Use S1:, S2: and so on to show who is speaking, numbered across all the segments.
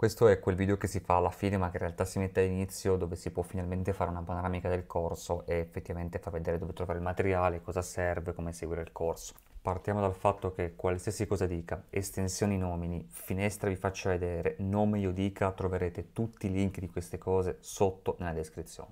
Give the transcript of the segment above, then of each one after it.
S1: Questo è quel video che si fa alla fine ma che in realtà si mette all'inizio dove si può finalmente fare una panoramica del corso e effettivamente far vedere dove trovare il materiale, cosa serve, come seguire il corso. Partiamo dal fatto che qualsiasi cosa dica, estensioni nomini, finestra vi faccio vedere, nome io dica, troverete tutti i link di queste cose sotto nella descrizione.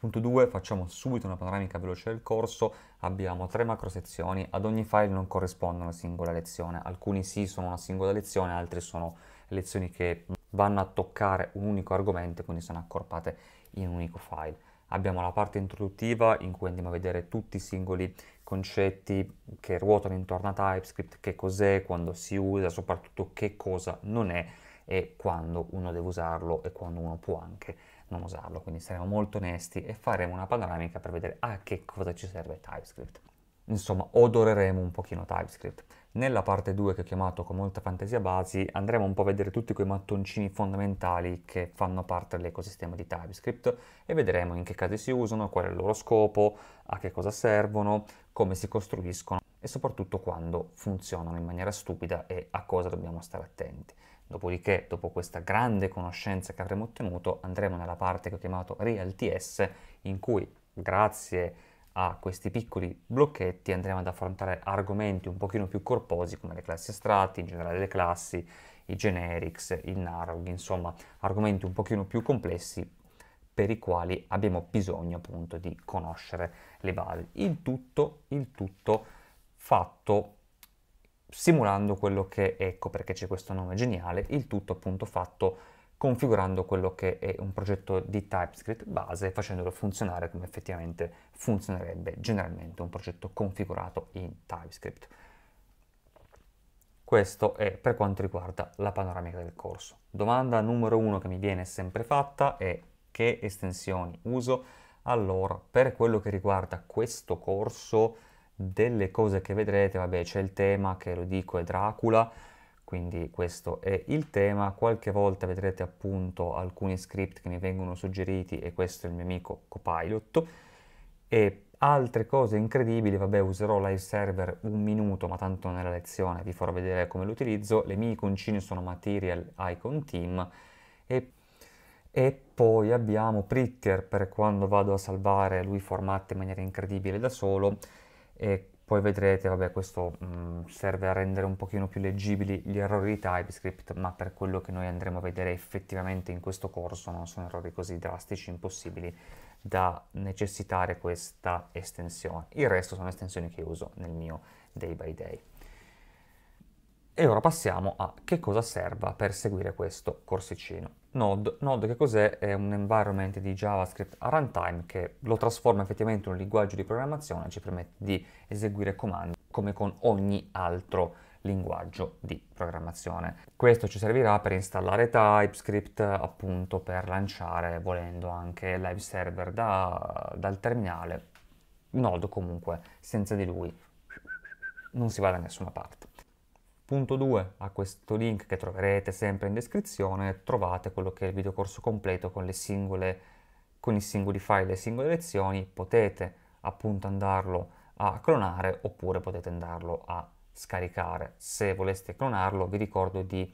S1: Punto 2, facciamo subito una panoramica veloce del corso, abbiamo tre macro sezioni, ad ogni file non corrisponde una singola lezione, alcuni sì sono una singola lezione, altri sono lezioni che vanno a toccare un unico argomento, e quindi sono accorpate in un unico file. Abbiamo la parte introduttiva in cui andiamo a vedere tutti i singoli concetti che ruotano intorno a TypeScript, che cos'è, quando si usa, soprattutto che cosa non è e quando uno deve usarlo e quando uno può anche non usarlo. Quindi saremo molto onesti e faremo una panoramica per vedere a ah, che cosa ci serve TypeScript. Insomma, odoreremo un pochino TypeScript. Nella parte 2 che ho chiamato con molta fantasia basi andremo un po' a vedere tutti quei mattoncini fondamentali che fanno parte dell'ecosistema di TypeScript e vedremo in che casi si usano, qual è il loro scopo, a che cosa servono, come si costruiscono e soprattutto quando funzionano in maniera stupida e a cosa dobbiamo stare attenti. Dopodiché, dopo questa grande conoscenza che avremo ottenuto, andremo nella parte che ho chiamato RealTS in cui grazie a a questi piccoli blocchetti andremo ad affrontare argomenti un pochino più corposi come le classi astratti, in generale le classi, i generics, il narrow, insomma argomenti un pochino più complessi per i quali abbiamo bisogno appunto di conoscere le basi. Il tutto, il tutto fatto simulando quello che, ecco perché c'è questo nome geniale, il tutto appunto fatto configurando quello che è un progetto di TypeScript base facendolo funzionare come effettivamente funzionerebbe generalmente un progetto configurato in TypeScript. Questo è per quanto riguarda la panoramica del corso. Domanda numero uno che mi viene sempre fatta è che estensioni uso? Allora, per quello che riguarda questo corso, delle cose che vedrete, vabbè c'è il tema che lo dico è Dracula, quindi questo è il tema, qualche volta vedrete appunto alcuni script che mi vengono suggeriti e questo è il mio amico Copilot e altre cose incredibili, vabbè userò live server un minuto ma tanto nella lezione vi farò vedere come lo utilizzo, le mie iconcine sono Material Icon Team e, e poi abbiamo Pritter per quando vado a salvare, lui formatta in maniera incredibile da solo e poi vedrete, vabbè, questo mh, mm, serve a rendere un pochino più leggibili gli errori di TypeScript, ma per quello che noi andremo a vedere effettivamente in questo corso non sono errori così drastici, impossibili da necessitare questa estensione. Il resto sono estensioni che uso nel mio day by day. E ora passiamo a che cosa serva per seguire questo corsicino. Node, Node che cos'è? È un environment di JavaScript a runtime che lo trasforma effettivamente in un linguaggio di programmazione e ci permette di eseguire comandi come con ogni altro linguaggio di programmazione. Questo ci servirà per installare TypeScript, appunto per lanciare, volendo, anche live server da, dal terminale. Node comunque, senza di lui non si va da nessuna parte. Punto 2, a questo link che troverete sempre in descrizione, trovate quello che è il videocorso completo con, singole, con i singoli file le singole lezioni, potete appunto andarlo a clonare oppure potete andarlo a scaricare. Se voleste clonarlo vi ricordo di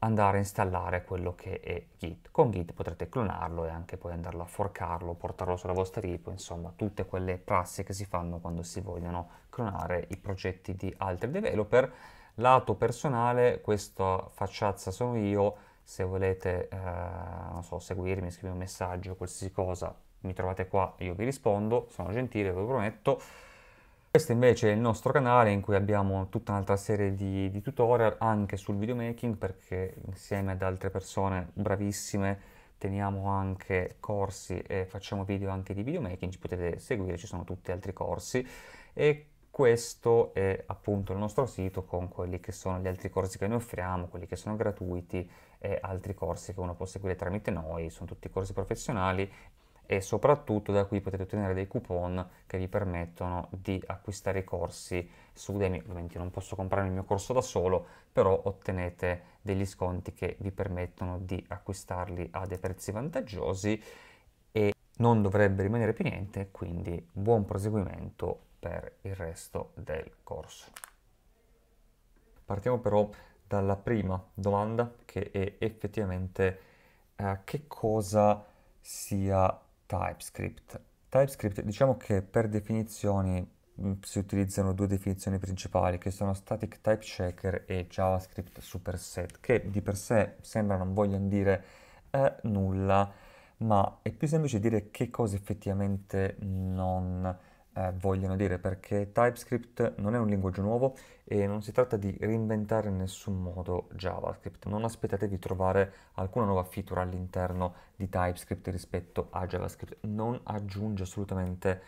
S1: andare a installare quello che è Git. Con Git potrete clonarlo e anche poi andarlo a forcarlo, portarlo sulla vostra repo, insomma tutte quelle prassi che si fanno quando si vogliono clonare i progetti di altri developer Lato personale, questa facciazza sono io, se volete eh, non so, seguirmi, scrivere un messaggio, qualsiasi cosa, mi trovate qua, io vi rispondo, sono gentile, ve lo prometto. Questo invece è il nostro canale in cui abbiamo tutta un'altra serie di, di tutorial anche sul videomaking perché insieme ad altre persone bravissime teniamo anche corsi e facciamo video anche di videomaking, ci potete seguire, ci sono tutti altri corsi e questo è appunto il nostro sito con quelli che sono gli altri corsi che noi offriamo, quelli che sono gratuiti e altri corsi che uno può seguire tramite noi, sono tutti corsi professionali e soprattutto da qui potete ottenere dei coupon che vi permettono di acquistare i corsi su Udemy. Ovviamente io non posso comprare il mio corso da solo, però ottenete degli sconti che vi permettono di acquistarli a dei prezzi vantaggiosi e non dovrebbe rimanere più niente, quindi buon proseguimento per il resto del corso. Partiamo però dalla prima domanda che è effettivamente eh, che cosa sia TypeScript. TypeScript diciamo che per definizioni mm, si utilizzano due definizioni principali che sono static type checker e JavaScript superset che di per sé sembra non vogliano dire eh, nulla ma è più semplice dire che cosa effettivamente non eh, vogliono dire, perché TypeScript non è un linguaggio nuovo e non si tratta di reinventare in nessun modo JavaScript. Non aspettatevi di trovare alcuna nuova feature all'interno di TypeScript rispetto a JavaScript, non aggiunge assolutamente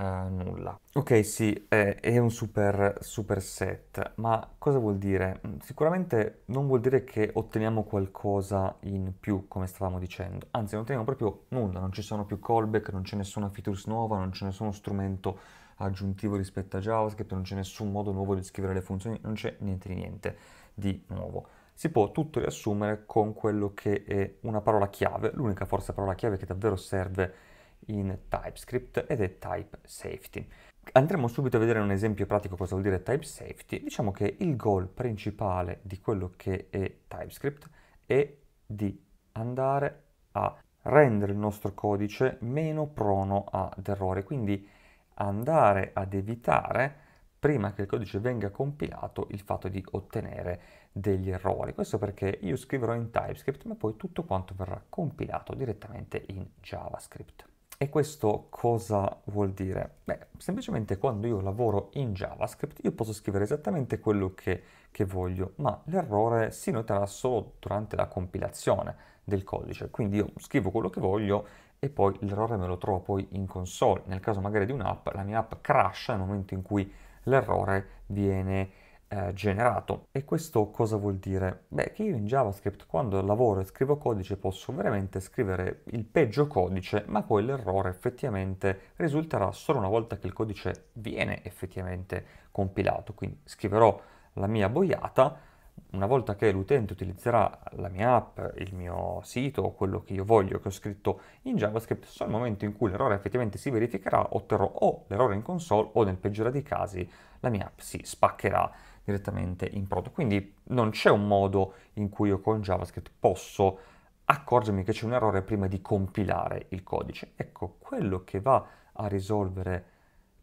S1: Uh, nulla. Ok, sì, è, è, un super, super set, ma cosa vuol dire? Mm, sicuramente non vuol dire che otteniamo qualcosa in più, come stavamo dicendo, anzi non otteniamo proprio nulla, non ci sono più callback, non c'è nessuna features nuova, non c'è nessuno strumento aggiuntivo rispetto a JavaScript, non c'è nessun modo nuovo di scrivere le funzioni, non c'è niente di niente di nuovo. Si può tutto riassumere con quello che è una parola chiave, l'unica forse parola chiave che davvero serve in TypeScript ed è Type Safety. Andremo subito a vedere un esempio pratico cosa vuol dire Type Safety. Diciamo che il goal principale di quello che è TypeScript è di andare a rendere il nostro codice meno prono ad errore, quindi andare ad evitare prima che il codice venga compilato il fatto di ottenere degli errori. Questo perché io scriverò in TypeScript ma poi tutto quanto verrà compilato direttamente in JavaScript. E questo cosa vuol dire? Beh, semplicemente quando io lavoro in JavaScript io posso scrivere esattamente quello che, che voglio, ma l'errore si noterà solo durante la compilazione del codice. Quindi io scrivo quello che voglio e poi l'errore me lo trovo poi in console. Nel caso magari di un'app, la mia app crasha nel momento in cui l'errore viene eh, generato. E questo cosa vuol dire? Beh, che io in JavaScript quando lavoro e scrivo codice posso veramente scrivere il peggio codice, ma poi l'errore effettivamente risulterà solo una volta che il codice viene effettivamente compilato. Quindi scriverò la mia boiata, una volta che l'utente utilizzerà la mia app, il mio sito o quello che io voglio che ho scritto in JavaScript, solo nel momento in cui l'errore effettivamente si verificherà otterrò o l'errore in console o nel peggiore dei casi la mia app si spaccherà direttamente in prodotto. Quindi non c'è un modo in cui io con JavaScript posso accorgermi che c'è un errore prima di compilare il codice. Ecco, quello che va a risolvere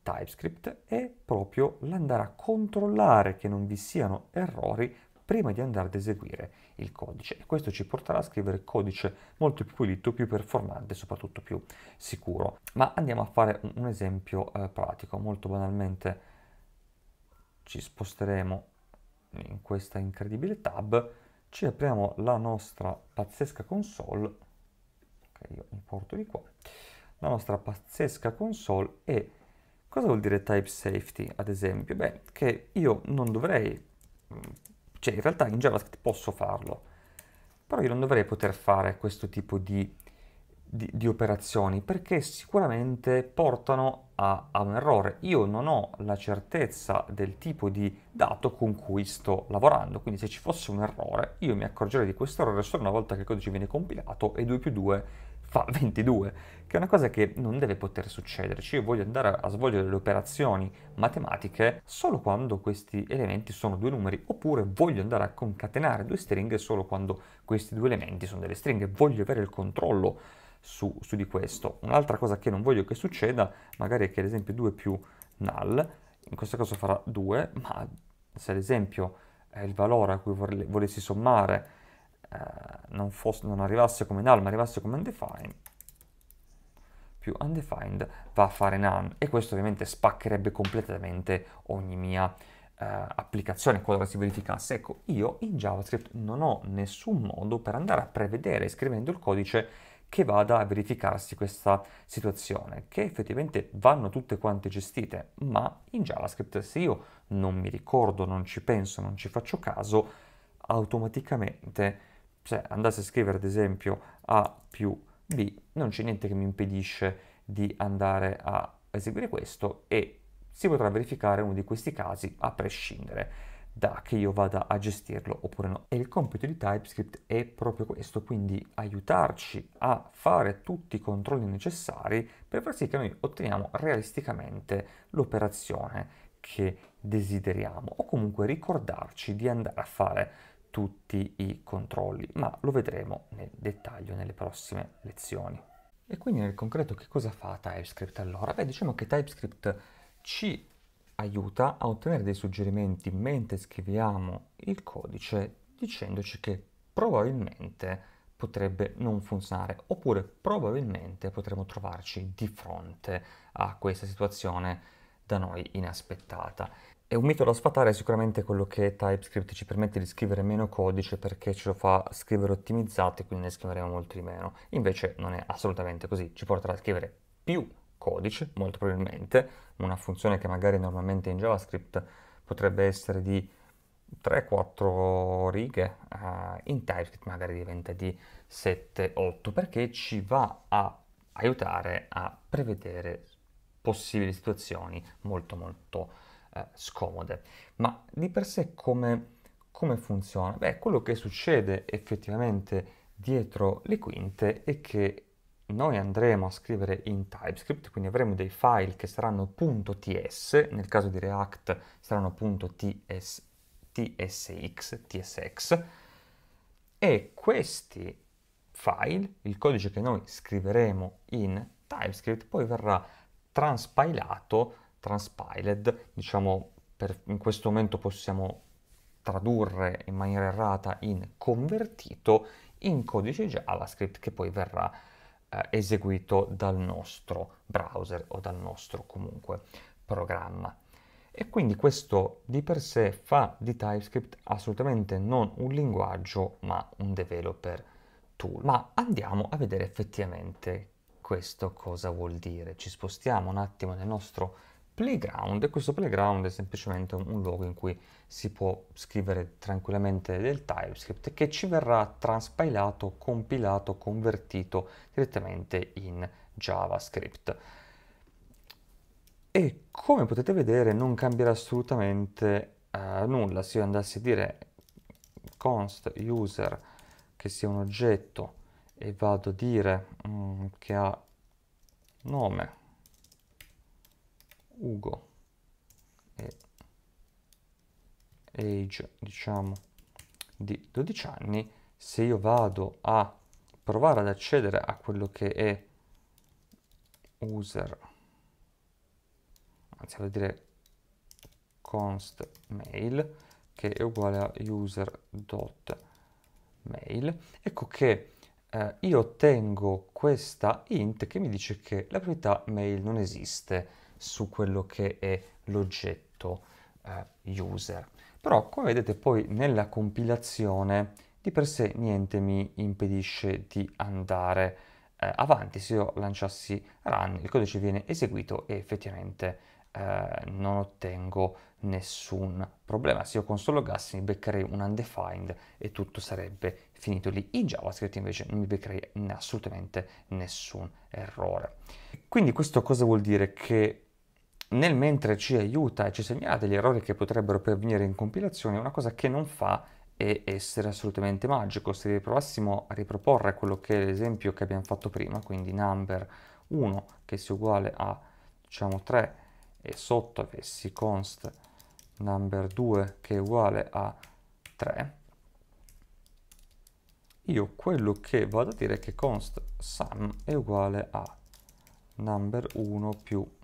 S1: TypeScript è proprio l'andare a controllare che non vi siano errori prima di andare ad eseguire il codice e questo ci porterà a scrivere codice molto più pulito, più performante soprattutto più sicuro. Ma andiamo a fare un esempio eh, pratico, molto banalmente ci sposteremo in questa incredibile tab, ci apriamo la nostra pazzesca console, ok, io importo di qua, la nostra pazzesca console e cosa vuol dire type safety ad esempio? Beh, che io non dovrei, mm, cioè in realtà in JavaScript posso farlo, però io non dovrei poter fare questo tipo di, di, di operazioni perché sicuramente portano a, a, un errore. Io non ho la certezza del tipo di dato con cui sto lavorando, quindi se ci fosse un errore io mi accorgerei di questo errore solo una volta che il codice viene compilato e 2 più 2 fa 22, che è una cosa che non deve poter succedere. succederci. Io voglio andare a svolgere le operazioni matematiche solo quando questi elementi sono due numeri, oppure voglio andare a concatenare due stringhe solo quando questi due elementi sono delle stringhe, voglio avere il controllo su, su di questo. Un'altra cosa che non voglio che succeda, magari è che ad esempio 2 più null, in questo caso farà 2, ma se ad esempio il valore a cui vole, volessi sommare eh, non, fosse, non arrivasse come null, ma arrivasse come undefined, più undefined va a fare none e questo ovviamente spaccherebbe completamente ogni mia eh, applicazione qualora si verificasse. Ecco, io in JavaScript non ho nessun modo per andare a prevedere scrivendo il codice che vada a verificarsi questa situazione, che effettivamente vanno tutte quante gestite, ma in JavaScript se io non mi ricordo, non ci penso, non ci faccio caso, automaticamente se andassi a scrivere ad esempio A più B, non c'è niente che mi impedisce di andare a eseguire questo e si potrà verificare uno di questi casi a prescindere da che io vada a gestirlo oppure no. E il compito di TypeScript è proprio questo, quindi aiutarci a fare tutti i controlli necessari per far sì che noi otteniamo realisticamente l'operazione che desideriamo o comunque ricordarci di andare a fare tutti i controlli, ma lo vedremo nel dettaglio nelle prossime lezioni. E quindi nel concreto che cosa fa TypeScript allora? Beh, diciamo che TypeScript ci aiuta a ottenere dei suggerimenti mentre scriviamo il codice dicendoci che probabilmente potrebbe non funzionare oppure probabilmente potremmo trovarci di fronte a questa situazione da noi inaspettata. È un mito da sfatare sicuramente quello che TypeScript ci permette di scrivere meno codice perché ce lo fa scrivere ottimizzato e quindi ne scriveremo molto di meno. Invece non è assolutamente così, ci porterà a scrivere più codice, molto probabilmente, una funzione che magari normalmente in JavaScript potrebbe essere di 3-4 righe, uh, in TypeScript magari diventa di 7-8, perché ci va a aiutare a prevedere possibili situazioni molto molto eh, scomode. Ma di per sé come, come, funziona? Beh, quello che succede effettivamente dietro le quinte è che noi andremo a scrivere in TypeScript, quindi avremo dei file che saranno .ts, nel caso di React saranno .ts, .tsx, .tsx, e questi file, il codice che noi scriveremo in TypeScript, poi verrà transpilato, transpiled, diciamo per, in questo momento possiamo tradurre in maniera errata in convertito in codice JavaScript che poi verrà eh, eseguito dal nostro browser o dal nostro comunque programma. E quindi questo di per sé fa di TypeScript assolutamente non un linguaggio ma un developer tool. Ma andiamo a vedere effettivamente questo cosa vuol dire. Ci spostiamo un attimo nel nostro playground e questo playground è semplicemente un luogo in cui si può scrivere tranquillamente del TypeScript che ci verrà transpilato, compilato, convertito direttamente in JavaScript. E come potete vedere non cambierà assolutamente eh, nulla se io andassi a dire const user che sia un oggetto e vado a dire mm, che ha nome Ugo e age diciamo di 12 anni se io vado a provare ad accedere a quello che è user anzi vuol dire const mail che è uguale a user.mail ecco che eh, io ottengo questa int che mi dice che la proprietà mail non esiste su quello che è l'oggetto eh, user. Però come vedete poi nella compilazione di per sé niente mi impedisce di andare eh, avanti. Se io lanciassi run il codice viene eseguito e effettivamente eh, non ottengo nessun problema. Se io console loggassi mi beccherei un undefined e tutto sarebbe finito lì. In JavaScript invece non mi beccherei assolutamente nessun errore. Quindi questo cosa vuol dire? Che nel mentre ci aiuta e ci segnala degli errori che potrebbero pervenire in compilazione, una cosa che non fa è essere assolutamente magico. Se riprovassimo a riproporre quello che è l'esempio che abbiamo fatto prima, quindi number 1 che sia uguale a diciamo 3 e sotto avessi const number 2 che è uguale a 3, io quello che vado a dire è che const sum è uguale a number 1 più 3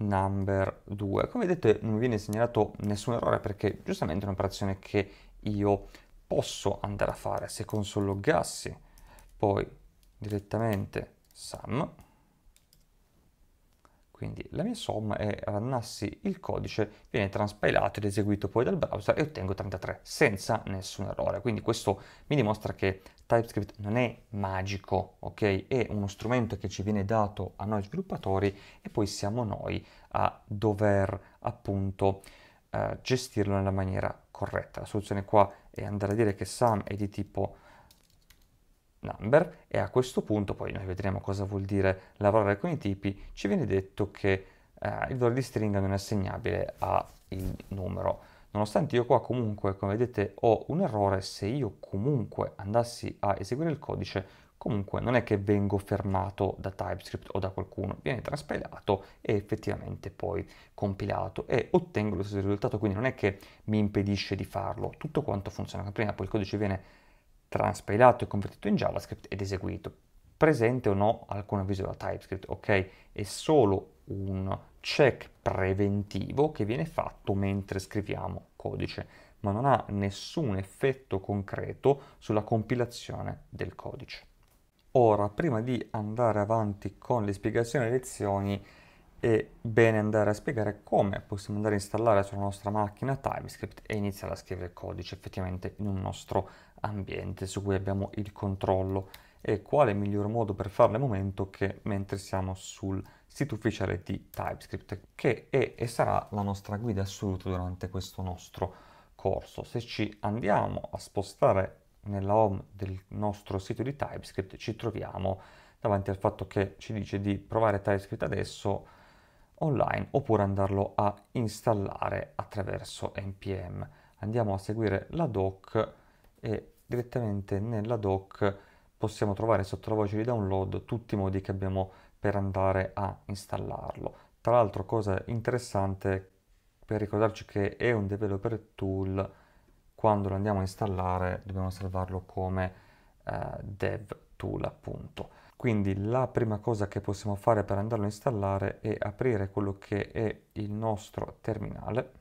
S1: number 2. Come vedete non viene segnalato nessun errore perché giustamente è un'operazione che io posso andare a fare se console loggassi poi direttamente sum quindi la mia somma è rannassi il codice, viene transpilato ed eseguito poi dal browser e ottengo 33 senza nessun errore. Quindi questo mi dimostra che TypeScript non è magico, ok? È uno strumento che ci viene dato a noi sviluppatori e poi siamo noi a dover appunto eh, gestirlo nella maniera corretta. La soluzione qua è andare a dire che sum è di tipo number e a questo punto, poi noi vedremo cosa vuol dire lavorare con i tipi, ci viene detto che eh, il valore di stringa non è assegnabile al numero. Nonostante io qua comunque, come vedete, ho un errore, se io comunque andassi a eseguire il codice, comunque non è che vengo fermato da TypeScript o da qualcuno, viene traspilato e effettivamente poi compilato e ottengo lo stesso risultato, quindi non è che mi impedisce di farlo, tutto quanto funziona prima, poi il codice viene transpilato e convertito in JavaScript ed eseguito. Presente o no alcuna visual TypeScript, ok? È solo un check preventivo che viene fatto mentre scriviamo codice, ma non ha nessun effetto concreto sulla compilazione del codice. Ora, prima di andare avanti con le spiegazioni e le lezioni, è bene andare a spiegare come possiamo andare a installare sulla nostra macchina TypeScript e iniziare a scrivere codice effettivamente in un nostro ambiente su cui abbiamo il controllo e quale miglior modo per farlo al momento che mentre siamo sul sito ufficiale di TypeScript che è e sarà la nostra guida assoluta durante questo nostro corso. Se ci andiamo a spostare nella home del nostro sito di TypeScript ci troviamo davanti al fatto che ci dice di provare TypeScript adesso online oppure andarlo a installare attraverso npm. Andiamo a seguire la doc e direttamente nella doc possiamo trovare sotto la voce di download tutti i modi che abbiamo per andare a installarlo. Tra l'altro cosa interessante per ricordarci che è un developer tool, quando lo andiamo a installare dobbiamo salvarlo come eh, dev tool appunto. Quindi la prima cosa che possiamo fare per andarlo a installare è aprire quello che è il nostro terminale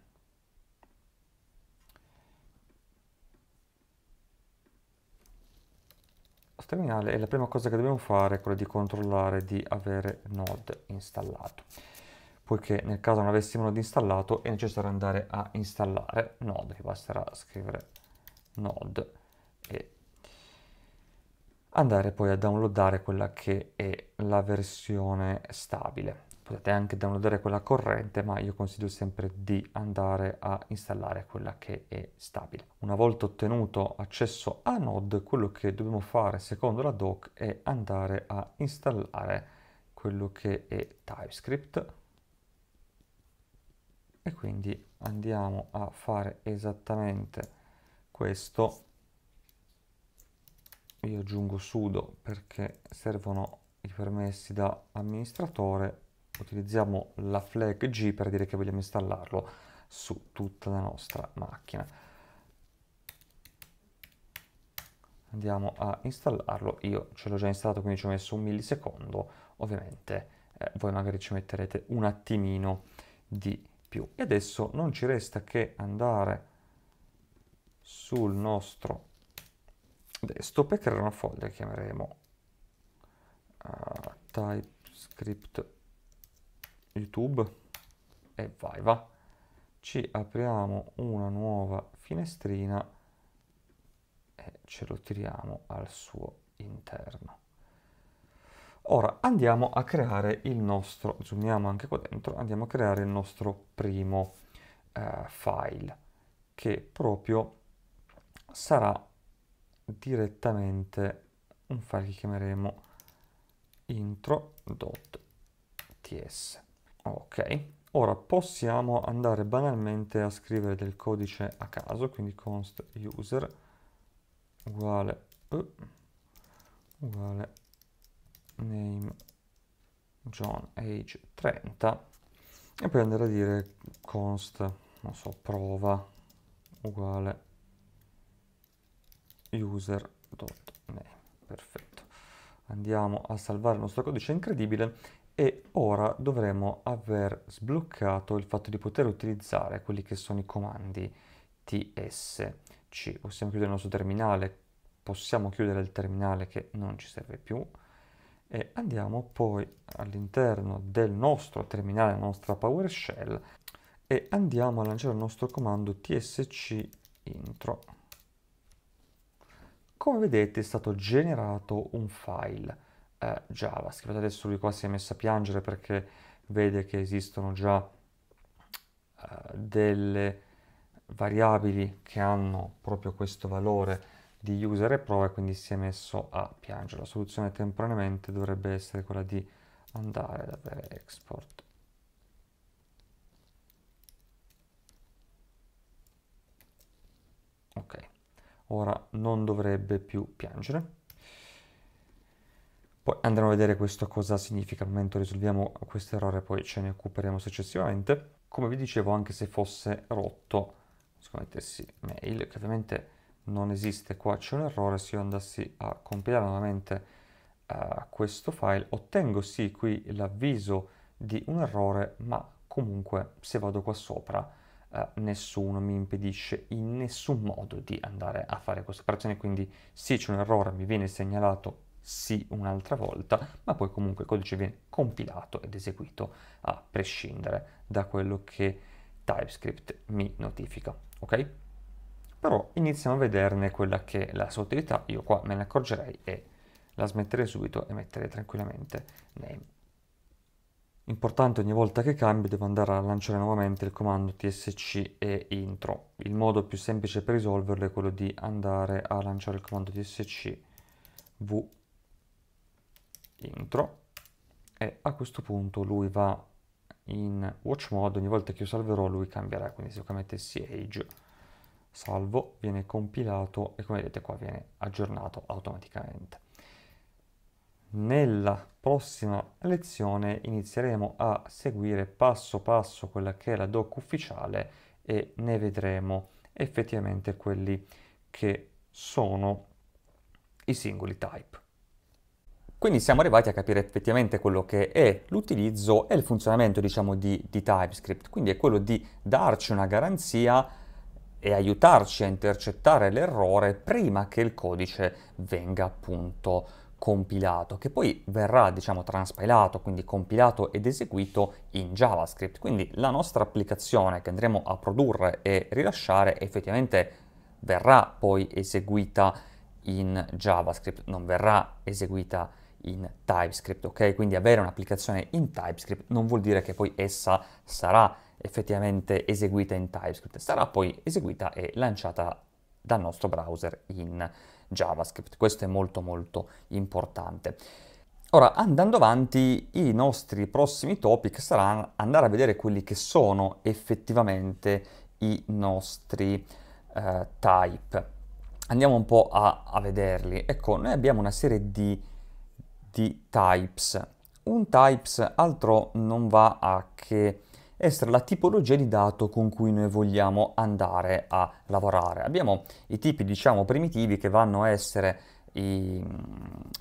S1: terminale e la prima cosa che dobbiamo fare è quella di controllare di avere Node installato poiché nel caso non avessimo Node installato è necessario andare a installare Node, vi basterà scrivere Node e andare poi a downloadare quella che è la versione stabile potete anche downloadare quella corrente, ma io consiglio sempre di andare a installare quella che è stabile. Una volta ottenuto accesso a Node, quello che dobbiamo fare secondo la doc è andare a installare quello che è TypeScript e quindi andiamo a fare esattamente questo. Io aggiungo sudo perché servono i permessi da amministratore utilizziamo la flag G per dire che vogliamo installarlo su tutta la nostra macchina. Andiamo a installarlo, io ce l'ho già installato quindi ci ho messo un millisecondo, ovviamente eh, voi magari ci metterete un attimino di più. E adesso non ci resta che andare sul nostro desktop e creare una folder che chiameremo uh, TypeScript YouTube e vai va. Ci apriamo una nuova finestrina e ce lo tiriamo al suo interno. Ora andiamo a creare il nostro, zoomiamo anche qua dentro, andiamo a creare il nostro primo eh, file che proprio sarà direttamente un file che chiameremo intro.ts Ok, ora possiamo andare banalmente a scrivere del codice a caso, quindi const user uguale, uh, uguale name John age 30 e poi andare a dire const, non so, prova uguale user.name, perfetto. Andiamo a salvare il nostro codice incredibile e ora dovremo aver sbloccato il fatto di poter utilizzare quelli che sono i comandi tsc. Possiamo chiudere il nostro terminale, possiamo chiudere il terminale che non ci serve più e andiamo poi all'interno del nostro terminale, la nostra PowerShell e andiamo a lanciare il nostro comando tsc intro. Come vedete è stato generato un file eh, JavaScript. Adesso lui qua si è messo a piangere perché vede che esistono già eh, delle variabili che hanno proprio questo valore di user e prova e quindi si è messo a piangere. La soluzione temporaneamente dovrebbe essere quella di andare ad avere export ok ora non dovrebbe più piangere poi andremo a vedere questo cosa significa, al momento risolviamo questo errore, poi ce ne occuperemo successivamente. Come vi dicevo, anche se fosse rotto, scommettersi mail, che ovviamente non esiste, qua c'è un errore, se io andassi a compilare nuovamente uh, questo file, ottengo sì qui l'avviso di un errore, ma comunque se vado qua sopra eh, nessuno mi impedisce in nessun modo di andare a fare questa operazione, quindi sì c'è un errore, mi viene segnalato sì un'altra volta, ma poi comunque il codice viene compilato ed eseguito a prescindere da quello che TypeScript mi notifica, ok? Però iniziamo a vederne quella che è la sua utilità, io qua me ne accorgerei e la smetterei subito e metterei tranquillamente name. Importante ogni volta che cambio devo andare a lanciare nuovamente il comando tsc e intro. Il modo più semplice per risolverlo è quello di andare a lanciare il comando tsc v dentro e a questo punto lui va in watch mode ogni volta che io salverò lui cambierà quindi se io mettessi age salvo viene compilato e come vedete qua viene aggiornato automaticamente nella prossima lezione inizieremo a seguire passo passo quella che è la doc ufficiale e ne vedremo effettivamente quelli che sono i singoli type quindi siamo arrivati a capire effettivamente quello che è l'utilizzo e il funzionamento diciamo, di, di, TypeScript, quindi è quello di darci una garanzia e aiutarci a intercettare l'errore prima che il codice venga appunto compilato, che poi verrà diciamo transpilato, quindi compilato ed eseguito in JavaScript. Quindi la nostra applicazione che andremo a produrre e rilasciare effettivamente verrà poi eseguita in JavaScript, non verrà eseguita in JavaScript in TypeScript, ok? Quindi avere un'applicazione in TypeScript non vuol dire che poi essa sarà effettivamente eseguita in TypeScript, sarà poi eseguita e lanciata dal nostro browser in JavaScript. Questo è molto molto importante. Ora, andando avanti, i nostri prossimi topic saranno andare a vedere quelli che sono effettivamente i nostri eh, type. Andiamo un po' a, a vederli. Ecco, noi abbiamo una serie di molti types. Un types altro non va a che essere la tipologia di dato con cui noi vogliamo andare a lavorare. Abbiamo i tipi, diciamo, primitivi che vanno a essere i,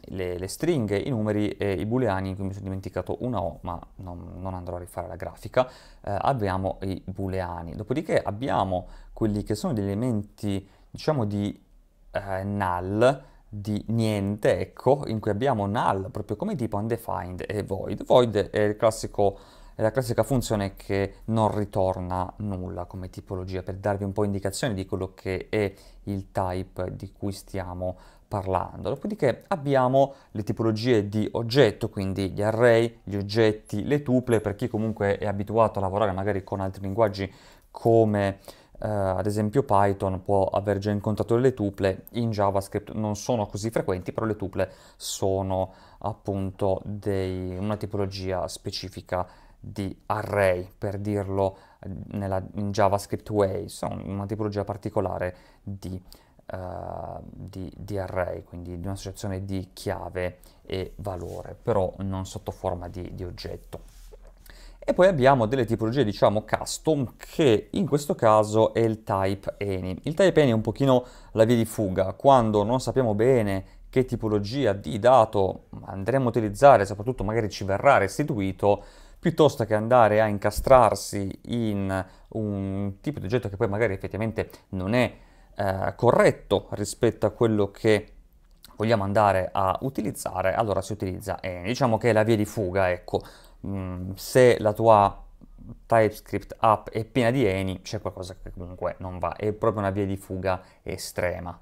S1: le, le, stringhe, i numeri e i booleani, in cui mi sono dimenticato una O, ma non, non andrò a rifare la grafica, eh, abbiamo i booleani. Dopodiché abbiamo quelli che sono gli elementi, diciamo, di eh, null, di niente, ecco, in cui abbiamo null, proprio come tipo undefined e void. Void è, classico, è la classica funzione che non ritorna nulla come tipologia, per darvi un po' indicazione di quello che è il type di cui stiamo parlando. Dopodiché abbiamo le tipologie di oggetto, quindi gli array, gli oggetti, le tuple, per chi comunque è abituato a lavorare magari con altri linguaggi come Uh, ad esempio Python può aver già incontrato delle tuple, in JavaScript non sono così frequenti, però le tuple sono appunto dei, una tipologia specifica di array, per dirlo nella, in JavaScript way, sono una tipologia particolare di, uh, di, di array, quindi di un'associazione di chiave e valore, però non sotto forma di, di oggetto. E poi abbiamo delle tipologie, diciamo, custom, che in questo caso è il type any. Il type any è un pochino la via di fuga, quando non sappiamo bene che tipologia di dato andremo a utilizzare, soprattutto magari ci verrà restituito, piuttosto che andare a incastrarsi in un tipo di oggetto che poi magari effettivamente non è eh, corretto rispetto a quello che vogliamo andare a utilizzare, allora si utilizza any. Diciamo che è la via di fuga, ecco. Mm, se la tua TypeScript app è piena di eni, c'è qualcosa che comunque non va, è proprio una via di fuga estrema.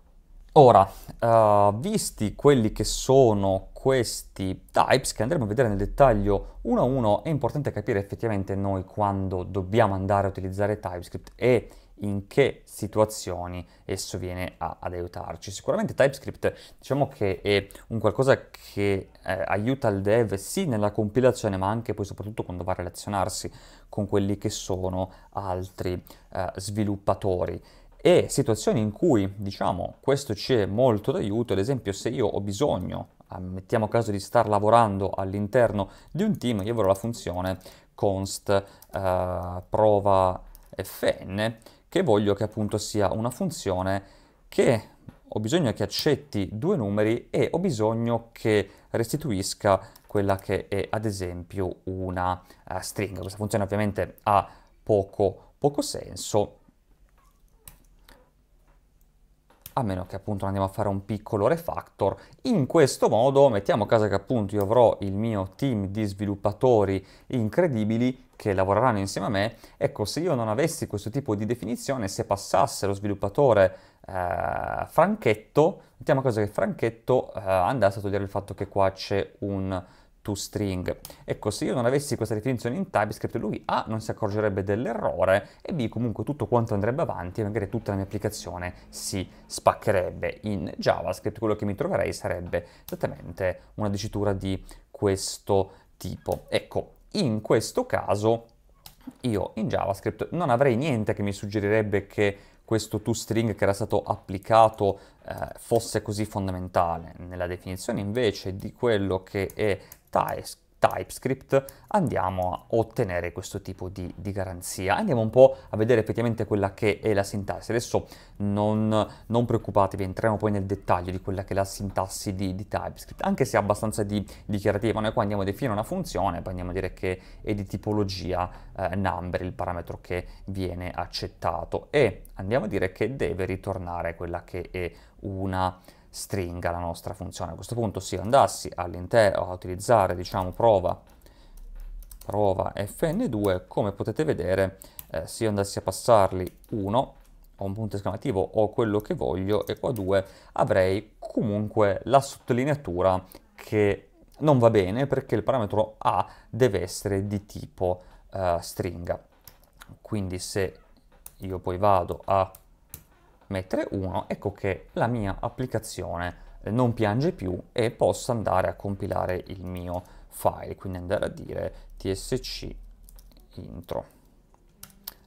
S1: Ora, uh, visti quelli che sono questi types che andremo a vedere nel dettaglio uno a uno, è importante capire effettivamente noi quando dobbiamo andare a utilizzare TypeScript e in che situazioni esso viene a, ad aiutarci. Sicuramente TypeScript diciamo che è un qualcosa che eh, aiuta il dev sì nella compilazione ma anche poi soprattutto quando va a relazionarsi con quelli che sono altri eh, sviluppatori e situazioni in cui diciamo questo ci è molto d'aiuto, ad esempio se io ho bisogno ah, mettiamo caso di star lavorando all'interno di un team, io avrò la funzione const eh, prova fn che voglio che appunto sia una funzione che ho bisogno che accetti due numeri e ho bisogno che restituisca quella che è ad esempio una uh, eh, stringa. Questa funzione ovviamente ha poco, poco senso, a meno che appunto andiamo a fare un piccolo refactor. In questo modo mettiamo a casa che appunto io avrò il mio team di sviluppatori incredibili che lavoreranno insieme a me, ecco, se io non avessi questo tipo di definizione, se passasse lo sviluppatore eh, franchetto, mettiamo a caso che franchetto eh, andasse a togliere il fatto che qua c'è un toString. Ecco, se io non avessi questa definizione in TypeScript, lui A non si accorgerebbe dell'errore e B comunque tutto quanto andrebbe avanti e magari tutta la mia applicazione si spaccherebbe in JavaScript. Quello che mi troverei sarebbe esattamente una dicitura di questo tipo. Ecco, in questo caso io in JavaScript non avrei niente che mi suggerirebbe che questo toString che era stato applicato eh, fosse così fondamentale. Nella definizione invece di quello che è TypeScript, TypeScript andiamo a ottenere questo tipo di, di, garanzia. Andiamo un po' a vedere effettivamente quella che è la sintassi. Adesso non, non, preoccupatevi, entriamo poi nel dettaglio di quella che è la sintassi di, di TypeScript, anche se è abbastanza di, dichiarativa. Noi qua andiamo a definire una funzione, poi andiamo a dire che è di tipologia eh, number, il parametro che viene accettato, e andiamo a dire che deve ritornare quella che è una stringa la nostra funzione. A questo punto se io andassi all'interno a utilizzare, diciamo, prova, prova fn2, come potete vedere, eh, se io andassi a passarli 1, o un punto esclamativo o quello che voglio, e qua 2, avrei comunque la sottolineatura che non va bene perché il parametro a deve essere di tipo eh, stringa. Quindi se io poi vado a mettere 1, ecco che la mia applicazione non piange più e posso andare a compilare il mio file, quindi andare a dire tsc intro.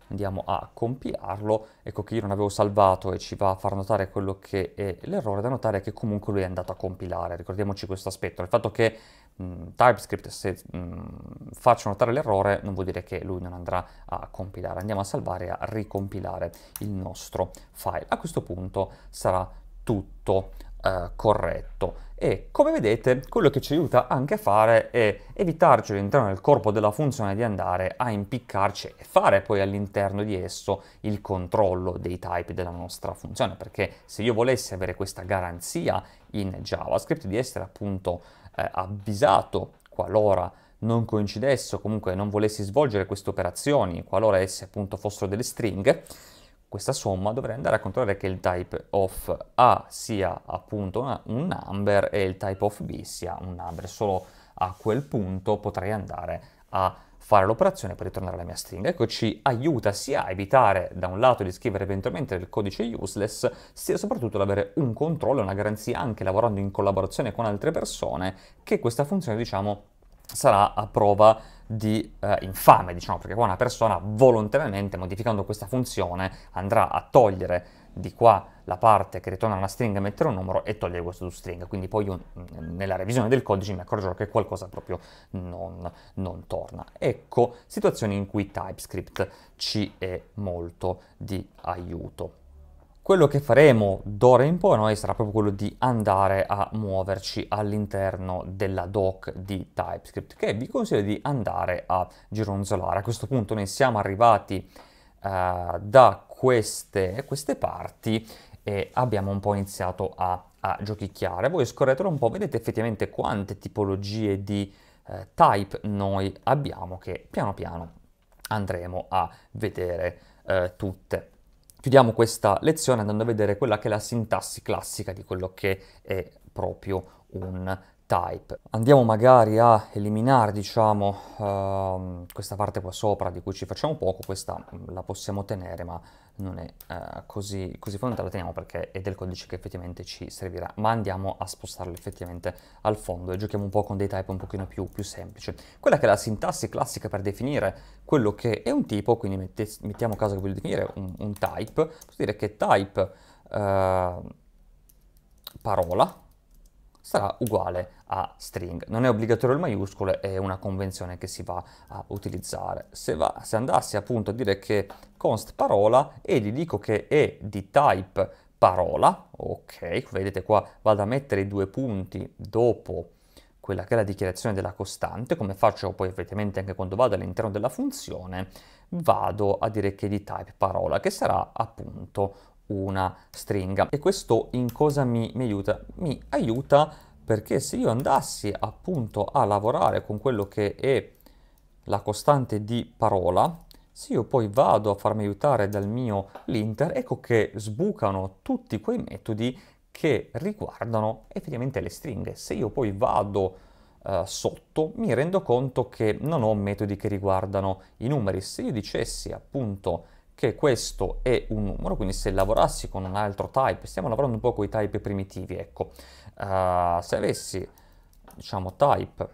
S1: Andiamo a compilarlo, ecco che io non avevo salvato e ci va a far notare quello che è l'errore, da notare che comunque lui è andato a compilare, ricordiamoci questo aspetto, il fatto che Mm, TypeScript se mh, mm, faccio notare l'errore non vuol dire che lui non andrà a compilare, andiamo a salvare e a ricompilare il nostro file. A questo punto sarà tutto eh, corretto e come vedete quello che ci aiuta anche a fare è evitarci all'interno del corpo della funzione di andare a impiccarci e fare poi all'interno di esso il controllo dei type della nostra funzione perché se io volessi avere questa garanzia in JavaScript di essere appunto eh, avvisato qualora non coincidesse o comunque non volessi svolgere queste operazioni, qualora esse appunto fossero delle stringhe, questa somma dovrei andare a controllare che il type of A sia appunto una, un number e il type of B sia un number. Solo a quel punto potrei andare a fare l'operazione per ritornare alla mia stringa. Ecco, ci aiuta sia a evitare da un lato di scrivere eventualmente del codice useless, sia soprattutto ad avere un controllo e una garanzia anche lavorando in collaborazione con altre persone che questa funzione, diciamo, sarà a prova di eh, infame, diciamo, perché qua una persona volontariamente modificando questa funzione andrà a togliere di qua la parte che ritorna una stringa mettere un numero e togliere questo toString, quindi poi io mm, nella revisione del codice mi accorgerò che qualcosa proprio non, non torna. Ecco situazioni in cui TypeScript ci è molto di aiuto. Quello che faremo d'ora in poi noi sarà proprio quello di andare a muoverci all'interno della doc di TypeScript, che vi consiglio di andare a gironzolare. A questo punto noi siamo arrivati uh, da queste, queste parti e abbiamo un po' iniziato a, a giochicchiare. Voi scorretelo un po', vedete effettivamente quante tipologie di eh, type noi abbiamo che piano piano andremo a vedere eh, tutte. Chiudiamo questa lezione andando a vedere quella che è la sintassi classica di quello che è proprio un type. Andiamo magari a eliminare, diciamo, uh, questa parte qua sopra di cui ci facciamo poco, questa mm, la possiamo tenere, ma non è eh, così, così, fondamentale, teniamo perché è del codice che effettivamente ci servirà, ma andiamo a spostarlo effettivamente al fondo e giochiamo un po' con dei type un pochino più, più semplici. Quella che è la sintassi classica per definire quello che è un tipo, quindi mette, mettiamo caso che voglio definire un, un type, posso dire che type eh, parola, sarà uguale a string. Non è obbligatorio il maiuscolo, è una convenzione che si va a utilizzare. Se, va, se andassi appunto a dire che const parola e gli dico che è di type parola, ok, vedete qua vado a mettere i due punti dopo quella che è la dichiarazione della costante, come faccio poi effettivamente anche quando vado all'interno della funzione, vado a dire che di type parola, che sarà appunto una stringa. E questo in cosa mi, mi aiuta? Mi aiuta perché se io andassi appunto a lavorare con quello che è la costante di parola, se io poi vado a farmi aiutare dal mio linter, ecco che sbucano tutti quei metodi che riguardano effettivamente le stringhe. Se io poi vado eh, sotto, mi rendo conto che non ho metodi che riguardano i numeri. Se io dicessi appunto che questo è un numero, quindi se lavorassi con un altro type, stiamo lavorando un po' con i type primitivi, ecco, uh, se avessi, diciamo, type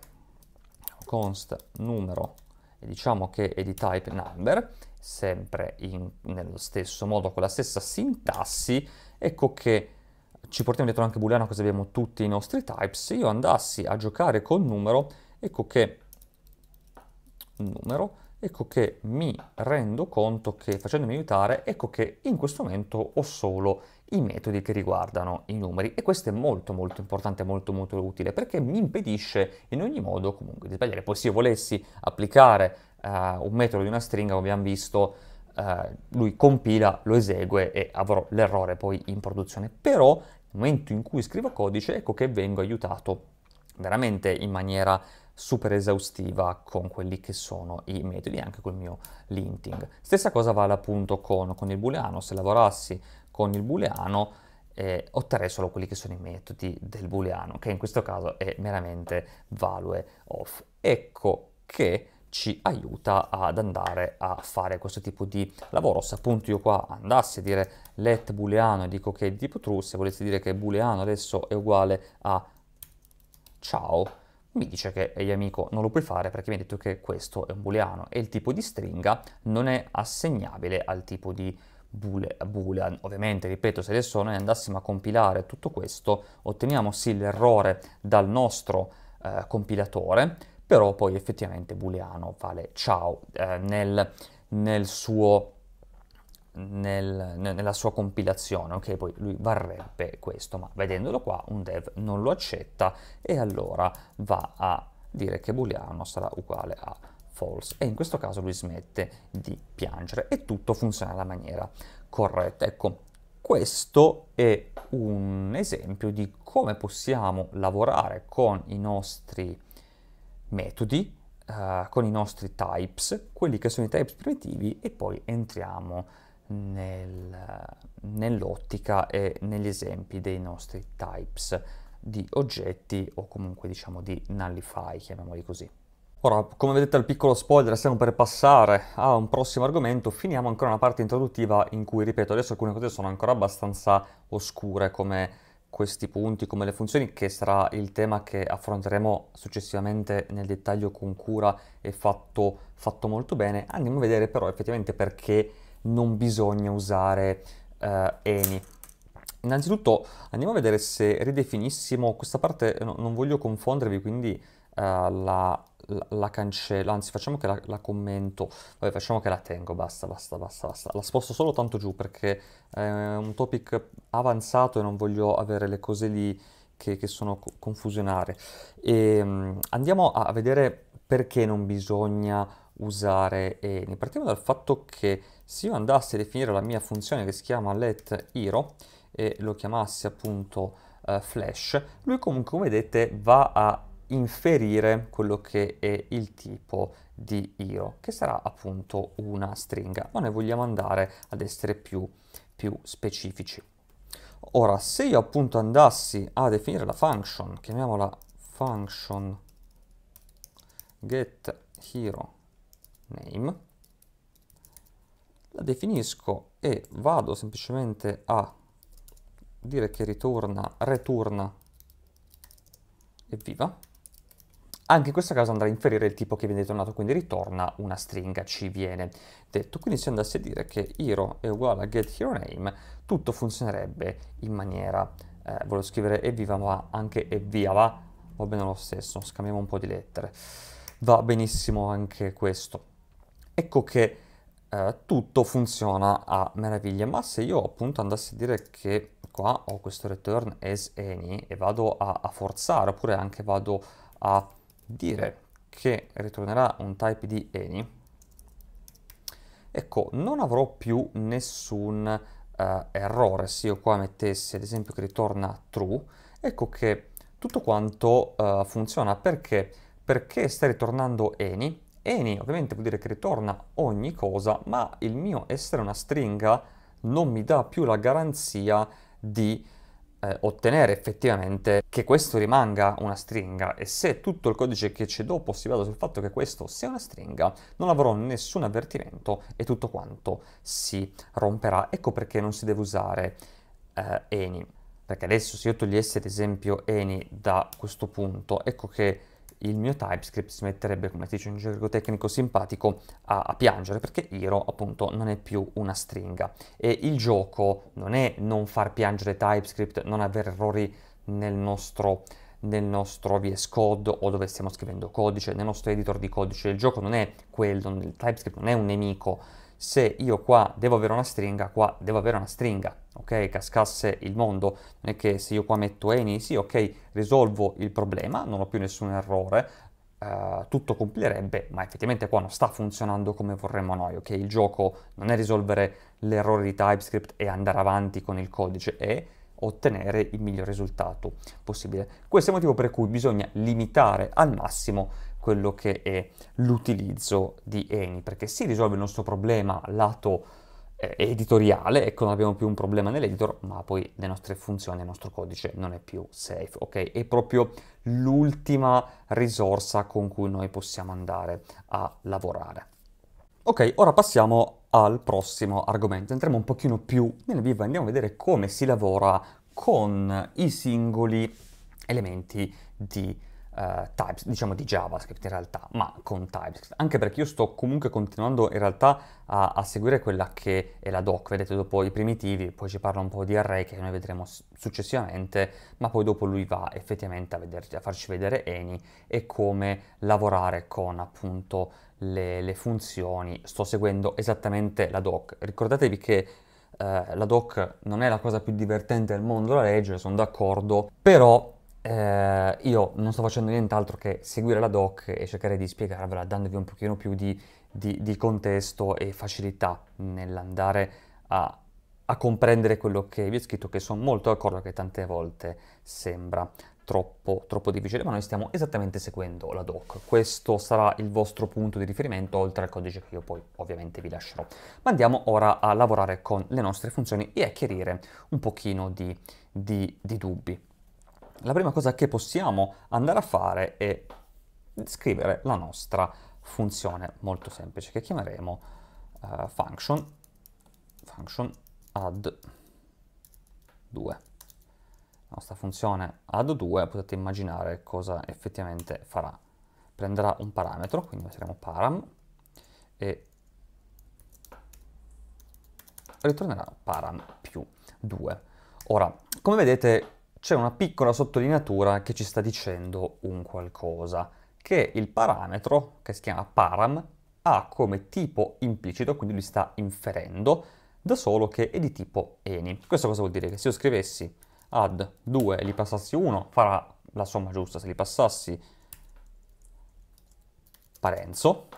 S1: const numero, e diciamo che è di type number, sempre in, nello stesso modo, con la stessa sintassi, ecco che ci portiamo dietro anche booleano così abbiamo tutti i nostri types, se io andassi a giocare col numero, ecco che numero ecco che mi rendo conto che facendomi aiutare, ecco che in questo momento ho solo i metodi che riguardano i numeri e questo è molto molto importante molto molto utile perché mi impedisce in ogni modo comunque di sbagliare. Poi se io volessi applicare uh, un metodo di una stringa, come abbiamo visto, Uh, lui compila, lo esegue e avrò l'errore poi in produzione. Però nel momento in cui scrivo codice, ecco che vengo aiutato veramente in maniera super esaustiva con quelli che sono i metodi, anche col mio linting. Stessa cosa vale appunto con, con il booleano, se lavorassi con il booleano eh, otterrei solo quelli che sono i metodi del booleano, che in questo caso è meramente value of. Ecco che ci aiuta ad andare a fare questo tipo di lavoro. Se appunto io qua andassi a dire let booleano e dico che è di tipo true, se volessi dire che booleano adesso è uguale a ciao, mi dice che, ehi amico, non lo puoi fare perché mi ha detto che questo è un booleano e il tipo di stringa non è assegnabile al tipo di boolean. Ovviamente, ripeto, se adesso noi andassimo a compilare tutto questo, otteniamo sì l'errore dal nostro eh, compilatore, però poi effettivamente booleano vale ciao eh, nel, nel suo nel, nella sua compilazione, ok? Poi lui varrebbe questo, ma vedendolo qua un dev non lo accetta e allora va a dire che booleano sarà uguale a false e in questo caso lui smette di piangere e tutto funziona alla maniera corretta. Ecco, questo è un esempio di come possiamo lavorare con i nostri metodi, eh, con i nostri types, quelli che sono i types primitivi e poi entriamo nel, nell'ottica e negli esempi dei nostri types di oggetti o comunque diciamo di nullify, chiamiamoli così. Ora, come vedete al piccolo spoiler, stiamo per passare a un prossimo argomento, finiamo ancora una parte introduttiva in cui, ripeto, adesso alcune cose sono ancora abbastanza oscure, come questi punti, come le funzioni, che sarà il tema che affronteremo successivamente nel dettaglio con cura e fatto, fatto molto bene. Andiamo a vedere però effettivamente perché non bisogna usare eh, Eni. Innanzitutto andiamo a vedere se ridefinissimo questa parte, eh, no, non voglio confondervi, quindi eh, la, la, la, cancello, anzi facciamo che la, la, commento, vabbè facciamo che la tengo, basta, basta, basta, basta. La sposto solo tanto giù perché è un topic avanzato e non voglio avere le cose lì che, che sono confusionarie. E, ehm, andiamo a vedere perché non bisogna usare any. Partiamo dal fatto che se io andassi a definire la mia funzione che si chiama let hero e lo chiamassi appunto uh, flash, lui comunque come vedete va a inferire quello che è il tipo di io, che sarà appunto una stringa, ma noi vogliamo andare ad essere più, più specifici. Ora, se io appunto andassi a definire la function, chiamiamola function get hero name, la definisco e vado semplicemente a dire che ritorna, returna, evviva. Anche in questo caso andrà a inferire il tipo che viene ritornato, quindi ritorna una stringa, ci viene detto. Quindi se andassi a dire che hero è uguale a get hero name, tutto funzionerebbe in maniera, eh, volevo scrivere evviva ma anche evviva va, va bene lo stesso, scambiamo un po' di lettere. Va benissimo anche questo ecco che eh, tutto funziona a meraviglia. Ma se io appunto andassi a dire che qua ho questo return as any e vado a, a forzare, oppure anche vado a dire che ritornerà un type di any, ecco, non avrò più nessun eh, errore. Se io qua mettessi ad esempio che ritorna true, ecco che tutto quanto eh, funziona perché perché sta ritornando any any ovviamente vuol dire che ritorna ogni cosa, ma il mio essere una stringa non mi dà più la garanzia di eh, ottenere effettivamente che questo rimanga una stringa e se tutto il codice che c'è dopo si basa sul fatto che questo sia una stringa non avrò nessun avvertimento e tutto quanto si romperà. Ecco perché non si deve usare eh, any, perché adesso se io togliessi ad esempio any da questo punto, ecco che il mio TypeScript si metterebbe, come si dice in gergo tecnico simpatico, a, a, piangere perché Hero appunto non è più una stringa e il gioco non è non far piangere TypeScript, non avere errori nel nostro, nel nostro VS Code o dove stiamo scrivendo codice, nel nostro editor di codice, il gioco non è quello, il TypeScript non è un nemico, se io qua devo avere una stringa, qua devo avere una stringa, ok, cascasse il mondo, non è che se io qua metto any, sì, ok, risolvo il problema, non ho più nessun errore, eh, tutto compilerebbe, ma effettivamente qua non sta funzionando come vorremmo noi, ok? Il gioco non è risolvere l'errore di TypeScript e andare avanti con il codice, è ottenere il miglior risultato possibile. Questo è il motivo per cui bisogna limitare al massimo quello che è l'utilizzo di Eni, perché si risolve il nostro problema lato eh, editoriale, ecco non abbiamo più un problema nell'editor, ma poi le nostre funzioni, il nostro codice non è più safe, ok? È proprio l'ultima risorsa con cui noi possiamo andare a lavorare. Ok, ora passiamo al prossimo argomento, entriamo un pochino più nel vivo e andiamo a vedere come si lavora con i singoli elementi di Uh, eh, TypeScript, diciamo di JavaScript in realtà, ma con TypeScript, anche perché io sto comunque continuando in realtà a, a, seguire quella che è la doc, vedete dopo i primitivi, poi ci parla un po' di array che noi vedremo successivamente, ma poi dopo lui va effettivamente a, vederci, a farci vedere Eni e come lavorare con appunto le, le funzioni, sto seguendo esattamente la doc, ricordatevi che Uh, la doc non è la cosa più divertente del mondo da leggere, sono d'accordo, però eh, io non sto facendo nient'altro che seguire la doc e cercare di spiegarvela dandovi un pochino più di, di, di contesto e facilità nell'andare a, a comprendere quello che vi ho scritto, che sono molto d'accordo che tante volte sembra troppo, troppo difficile, ma noi stiamo esattamente seguendo la doc. Questo sarà il vostro punto di riferimento, oltre al codice che io poi ovviamente vi lascerò. Ma andiamo ora a lavorare con le nostre funzioni e a chiarire un pochino di, di, di dubbi la prima cosa che possiamo andare a fare è scrivere la nostra funzione molto semplice che chiameremo uh, function, function add 2. La nostra funzione add 2 potete immaginare cosa effettivamente farà. Prenderà un parametro, quindi metteremo param e ritornerà param più 2. Ora, come vedete c'è una piccola sottolineatura che ci sta dicendo un qualcosa, che il parametro, che si chiama param, ha come tipo implicito, quindi lui sta inferendo, da solo che è di tipo eni. Questo cosa vuol dire? Che se io scrivessi add 2 e gli passassi 1, farà la somma giusta, se gli passassi Parenzo,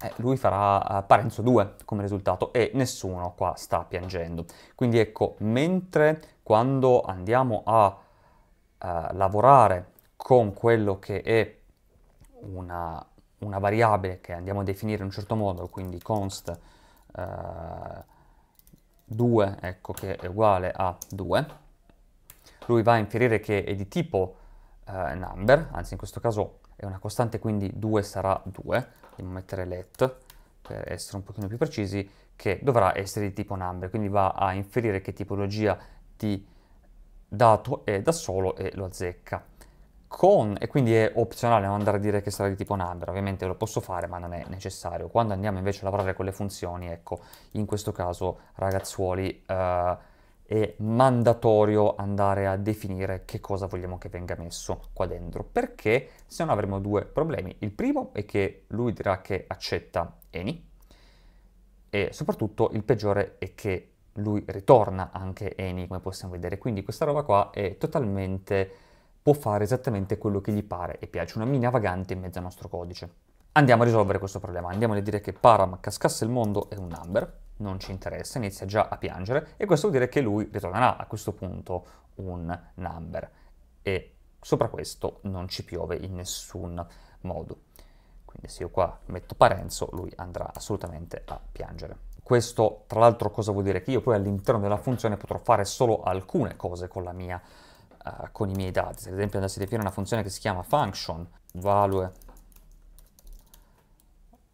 S1: eh, lui farà uh, Parenzo 2 come risultato e nessuno qua sta piangendo. Quindi ecco, mentre quando andiamo a eh, lavorare con quello che è una, una, variabile che andiamo a definire in un certo modo, quindi const eh, 2, ecco che è uguale a 2, lui va a inferire che è di tipo eh, number, anzi in questo caso è una costante, quindi 2 sarà 2, andiamo a mettere let per essere un pochino più precisi, che dovrà essere di tipo number, quindi va a inferire che tipologia di dato è eh, da solo e lo azzecca. Con, e quindi è opzionale non andare a dire che sarà di tipo number, ovviamente lo posso fare ma non è necessario. Quando andiamo invece a lavorare con le funzioni, ecco, in questo caso ragazzuoli eh, è mandatorio andare a definire che cosa vogliamo che venga messo qua dentro, perché se no avremo due problemi. Il primo è che lui dirà che accetta any e soprattutto il peggiore è che lui ritorna anche Eni, come possiamo vedere. Quindi questa roba qua è totalmente... può fare esattamente quello che gli pare e piace, una mina vagante in mezzo al nostro codice. Andiamo a risolvere questo problema, andiamo a dire che Param cascasse il mondo è un number, non ci interessa, inizia già a piangere e questo vuol dire che lui ritornerà a questo punto un number e sopra questo non ci piove in nessun modo. Quindi se io qua metto Parenzo, lui andrà assolutamente a piangere. Questo tra l'altro cosa vuol dire? Che io poi all'interno della funzione potrò fare solo alcune cose con, mia, uh, con i miei dati. Se ad esempio andassi a definire una funzione che si chiama function value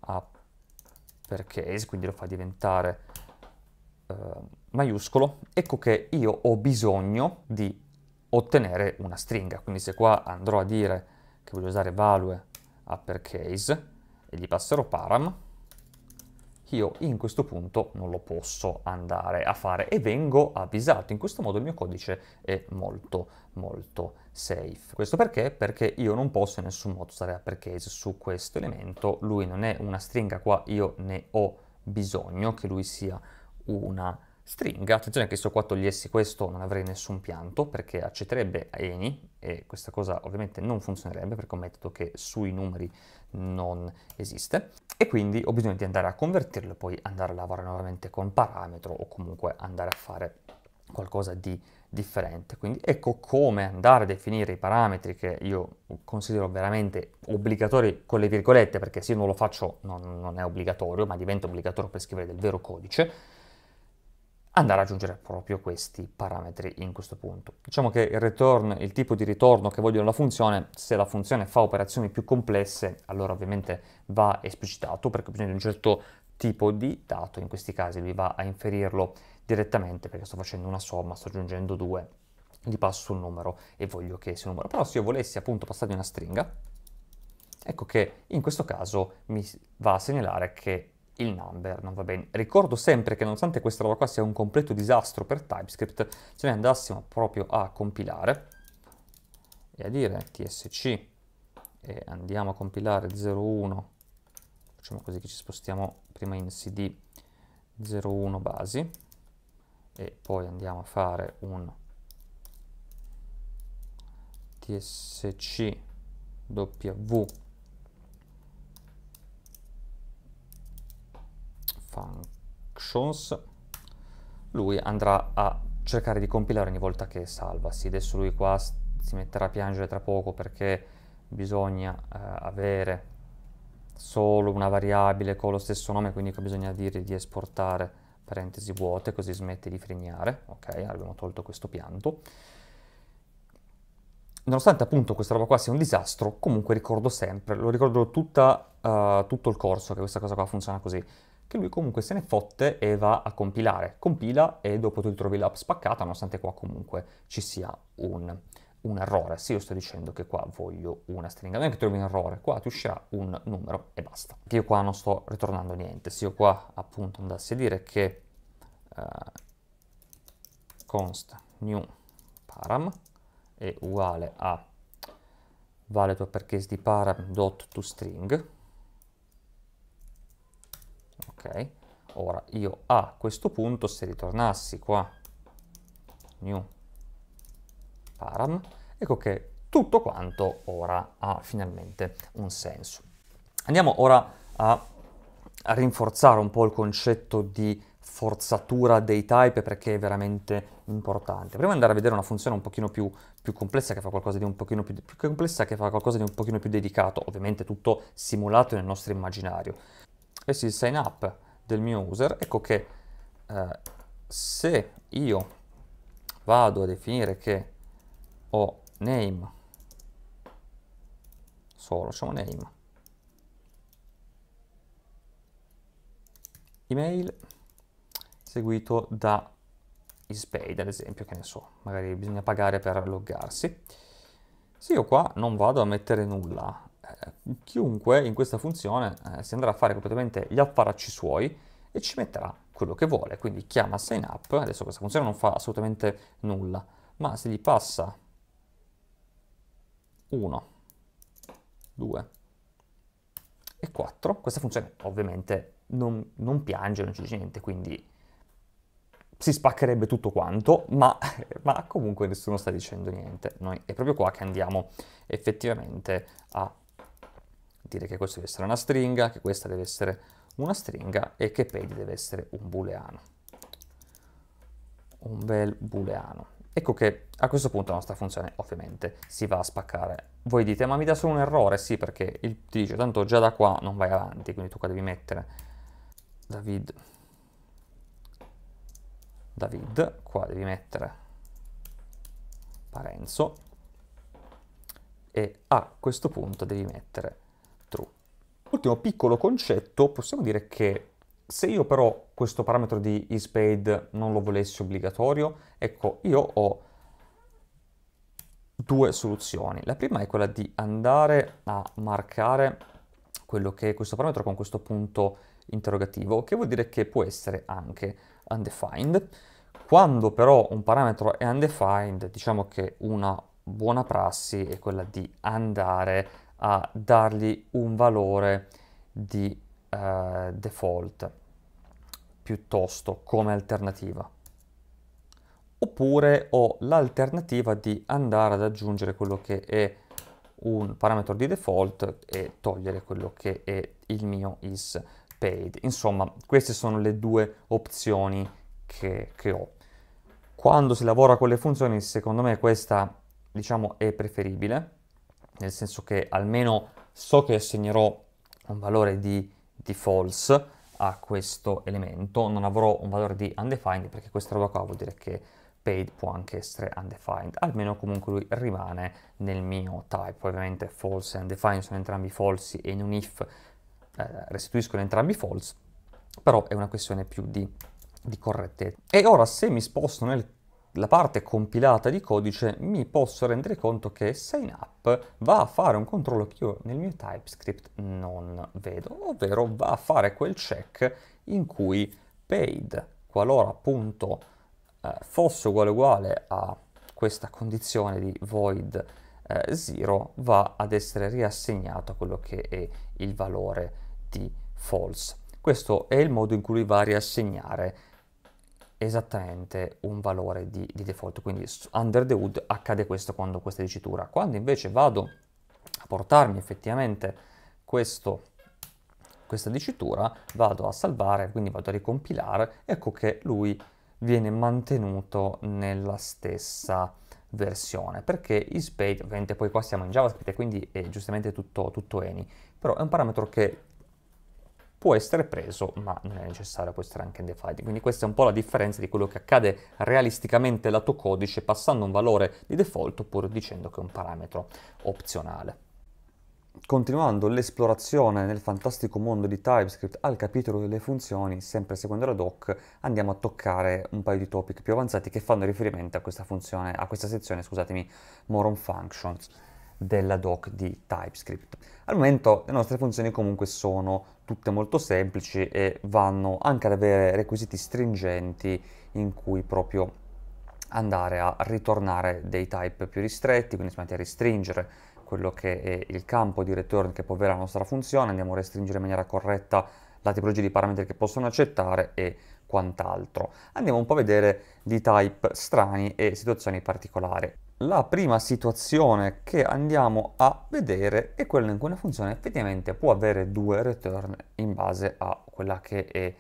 S1: uppercase, quindi lo fa diventare uh, maiuscolo, ecco che io ho bisogno di ottenere una stringa. Quindi se qua andrò a dire che voglio usare value uppercase e gli passerò param, io in questo punto non lo posso andare a fare e vengo avvisato. In questo modo il mio codice è molto molto safe. Questo perché? Perché io non posso in nessun modo stare a case su questo elemento, lui non è una stringa qua, io ne ho bisogno che lui sia una stringa. Attenzione che se io qua togliessi questo non avrei nessun pianto perché accetterebbe any e questa cosa ovviamente non funzionerebbe perché è un metodo che sui numeri non esiste e quindi ho bisogno di andare a convertirlo e poi andare a lavorare nuovamente con parametro o comunque andare a fare qualcosa di differente. Quindi ecco come andare a definire i parametri che io considero veramente obbligatori con le virgolette, perché se io non lo faccio non, non è obbligatorio, ma diventa obbligatorio per scrivere del vero codice, andare a aggiungere proprio questi parametri in questo punto. Diciamo che il return, il tipo di ritorno che voglio la funzione, se la funzione fa operazioni più complesse, allora ovviamente va esplicitato perché bisogna di un certo tipo di dato, in questi casi lui va a inferirlo direttamente perché sto facendo una somma, sto aggiungendo due, gli passo un numero e voglio che sia un numero. Però se io volessi appunto passargli una stringa, ecco che in questo caso mi va a segnalare che il number, non va bene. Ricordo sempre che nonostante questa roba qua sia un completo disastro per TypeScript, se noi andassimo proprio a compilare e a dire tsc e andiamo a compilare 01, facciamo così che ci spostiamo prima in cd 01 basi e poi andiamo a fare un tsc w functions lui andrà a cercare di compilare ogni volta che salva sì, adesso lui qua si metterà a piangere tra poco perché bisogna eh, avere solo una variabile con lo stesso nome quindi bisogna dire di esportare parentesi vuote così smette di frignare ok abbiamo tolto questo pianto nonostante appunto questa roba qua sia un disastro, comunque ricordo sempre, lo ricordo tutta, uh, tutto il corso che questa cosa qua funziona così che lui comunque se ne fotte e va a compilare. Compila e dopo tu trovi l'app spaccata, nonostante qua comunque ci sia un, un errore. Se io sto dicendo che qua voglio una stringa, non è che trovi un errore, qua ti uscirà un numero e basta. Che io qua non sto ritornando niente. Se io qua appunto andassi a dire che uh, const new param è uguale a vale tuo uppercase di param.toString, ok ora io a questo punto se ritornassi qua new param ecco che tutto quanto ora ha finalmente un senso andiamo ora a, a rinforzare un po' il concetto di forzatura dei type perché è veramente importante. Prima di andare a vedere una funzione un pochino più, più complessa che fa qualcosa di un pochino più, più, complessa che fa qualcosa di un pochino più dedicato, ovviamente tutto simulato nel nostro immaginario avessi il sign up del mio user, ecco che eh, se io vado a definire che ho name solo, lasciamo name, email seguito da Ispade ad esempio, che ne so, magari bisogna pagare per loggarsi. Se io qua non vado a mettere nulla, eh, chiunque in questa funzione eh, si andrà a fare completamente gli affaracci suoi e ci metterà quello che vuole, quindi chiama sign up, adesso questa funzione non fa assolutamente nulla, ma se gli passa 1, 2 e 4, questa funzione ovviamente non, non piange, non ci dice niente, quindi si spaccherebbe tutto quanto, ma, ma, comunque nessuno sta dicendo niente. Noi è proprio qua che andiamo effettivamente a dire che questa deve essere una stringa, che questa deve essere una stringa e che page deve essere un booleano. Un bel booleano. Ecco che a questo punto la nostra funzione ovviamente si va a spaccare. Voi dite, ma mi dà solo un errore? Sì, perché il, ti dice, tanto già da qua non vai avanti, quindi tu qua devi mettere David, David, qua devi mettere Parenzo, e a questo punto devi mettere Ultimo piccolo concetto, possiamo dire che se io però questo parametro di isPaid non lo volessi obbligatorio, ecco, io ho due soluzioni. La prima è quella di andare a marcare quello che è questo parametro con questo punto interrogativo, che vuol dire che può essere anche undefined. Quando però un parametro è undefined, diciamo che una buona prassi è quella di andare a a dargli un valore di eh, default piuttosto come alternativa. Oppure ho l'alternativa di andare ad aggiungere quello che è un parametro di default e togliere quello che è il mio is paid. Insomma, queste sono le due opzioni che, che ho. Quando si lavora con le funzioni, secondo me questa, diciamo, è preferibile nel senso che almeno so che assegnerò un valore di, di false a questo elemento, non avrò un valore di undefined perché questa roba qua vuol dire che paid può anche essere undefined, almeno comunque lui rimane nel mio type, ovviamente false e undefined sono entrambi falsi e in un if eh, restituiscono entrambi false, però è una questione più di, di correttezza. E ora se mi sposto nel la parte compilata di codice mi posso rendere conto che signup va a fare un controllo che io nel mio TypeScript non vedo, ovvero va a fare quel check in cui paid, qualora appunto eh, fosse uguale uguale a questa condizione di void eh, va ad essere riassegnato a quello che è il valore di false. Questo è il modo in cui va a riassegnare esattamente un valore di, di default, quindi under the hood accade questo quando questa dicitura. Quando invece vado a portarmi effettivamente questo, questa dicitura, vado a salvare, quindi vado a ricompilare, ecco che lui viene mantenuto nella stessa versione perché is paid ovviamente poi qua siamo in javascript e quindi è giustamente tutto, tutto any però è un parametro che può essere preso, ma non è necessario, può essere anche undefined. Quindi questa è un po' la differenza di quello che accade realisticamente lato codice, passando un valore di default oppure dicendo che è un parametro opzionale. Continuando l'esplorazione nel fantastico mondo di TypeScript al capitolo delle funzioni, sempre seguendo la doc, andiamo a toccare un paio di topic più avanzati che fanno riferimento a questa funzione, a questa sezione, scusatemi, more on Functions della doc di TypeScript. Al momento le nostre funzioni comunque sono tutte molto semplici e vanno anche ad avere requisiti stringenti in cui proprio andare a ritornare dei type più ristretti, quindi si mette a restringere quello che è il campo di return che può avere la nostra funzione, andiamo a restringere in maniera corretta la tipologia di parametri che possono accettare e quant'altro. Andiamo un po' a vedere di type strani e situazioni particolari la prima situazione che andiamo a vedere è quella in cui una funzione effettivamente può avere due return in base a quella che è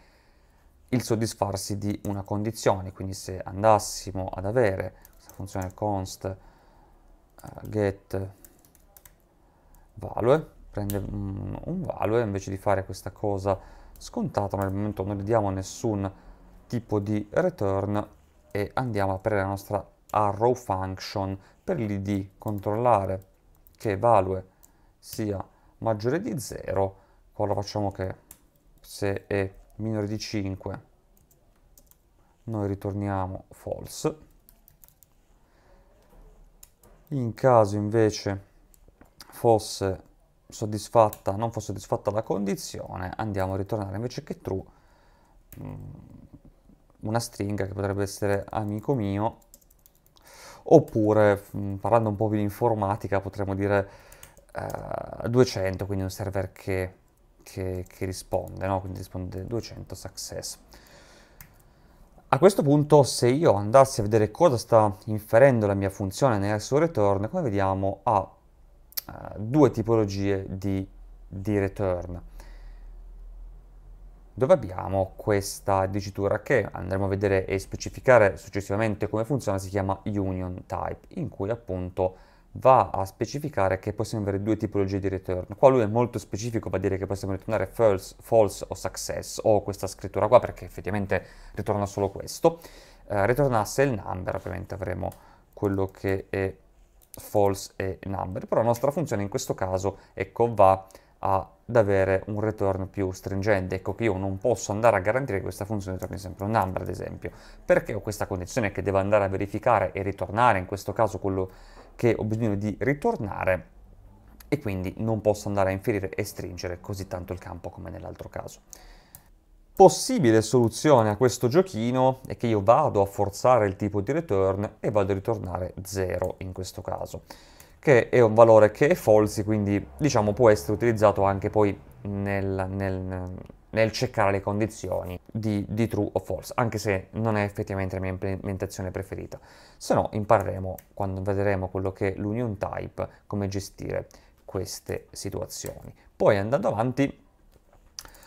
S1: il soddisfarsi di una condizione. Quindi se andassimo ad avere questa funzione const uh, get value, prende mm, un value invece di fare questa cosa scontata, ma nel momento non gli diamo nessun tipo di return e andiamo a aprire la nostra arrow function per l'id controllare che value sia maggiore di 0 qua facciamo che se è minore di 5 noi ritorniamo false in caso invece fosse soddisfatta non fosse soddisfatta la condizione andiamo a ritornare invece che true mm, una stringa che potrebbe essere amico mio oppure, mm, parlando un po' di informatica, potremmo dire eh, 200, quindi un server che, che, che risponde, no? quindi risponde 200 success. A questo punto, se io andassi a vedere cosa sta inferendo la mia funzione nel suo return, come vediamo ha eh, due tipologie di, di return dove abbiamo questa dicitura che andremo a vedere e specificare successivamente come funziona, si chiama union type, in cui appunto va a specificare che possiamo avere due tipologie di return. Qua lui è molto specifico, va a dire che possiamo ritornare false, false o success, o questa scrittura qua, perché effettivamente ritorna solo questo. Eh, ritornasse il number, ovviamente avremo quello che è false e number, però la nostra funzione in questo caso, ecco, va a ad avere un return più stringente, ecco che io non posso andare a garantire che questa funzione torni sempre un number ad esempio, perché ho questa condizione che devo andare a verificare e ritornare, in questo caso quello che ho bisogno di ritornare, e quindi non posso andare a inferire e stringere così tanto il campo come nell'altro caso. Possibile soluzione a questo giochino è che io vado a forzare il tipo di return e vado a ritornare 0 in questo caso che è un valore che è false, quindi diciamo può essere utilizzato anche poi nel, nel, nel cercare le condizioni di, di, true o false, anche se non è effettivamente la mia implementazione preferita. Se no impareremo quando vedremo quello che è l'union type, come gestire queste situazioni. Poi andando avanti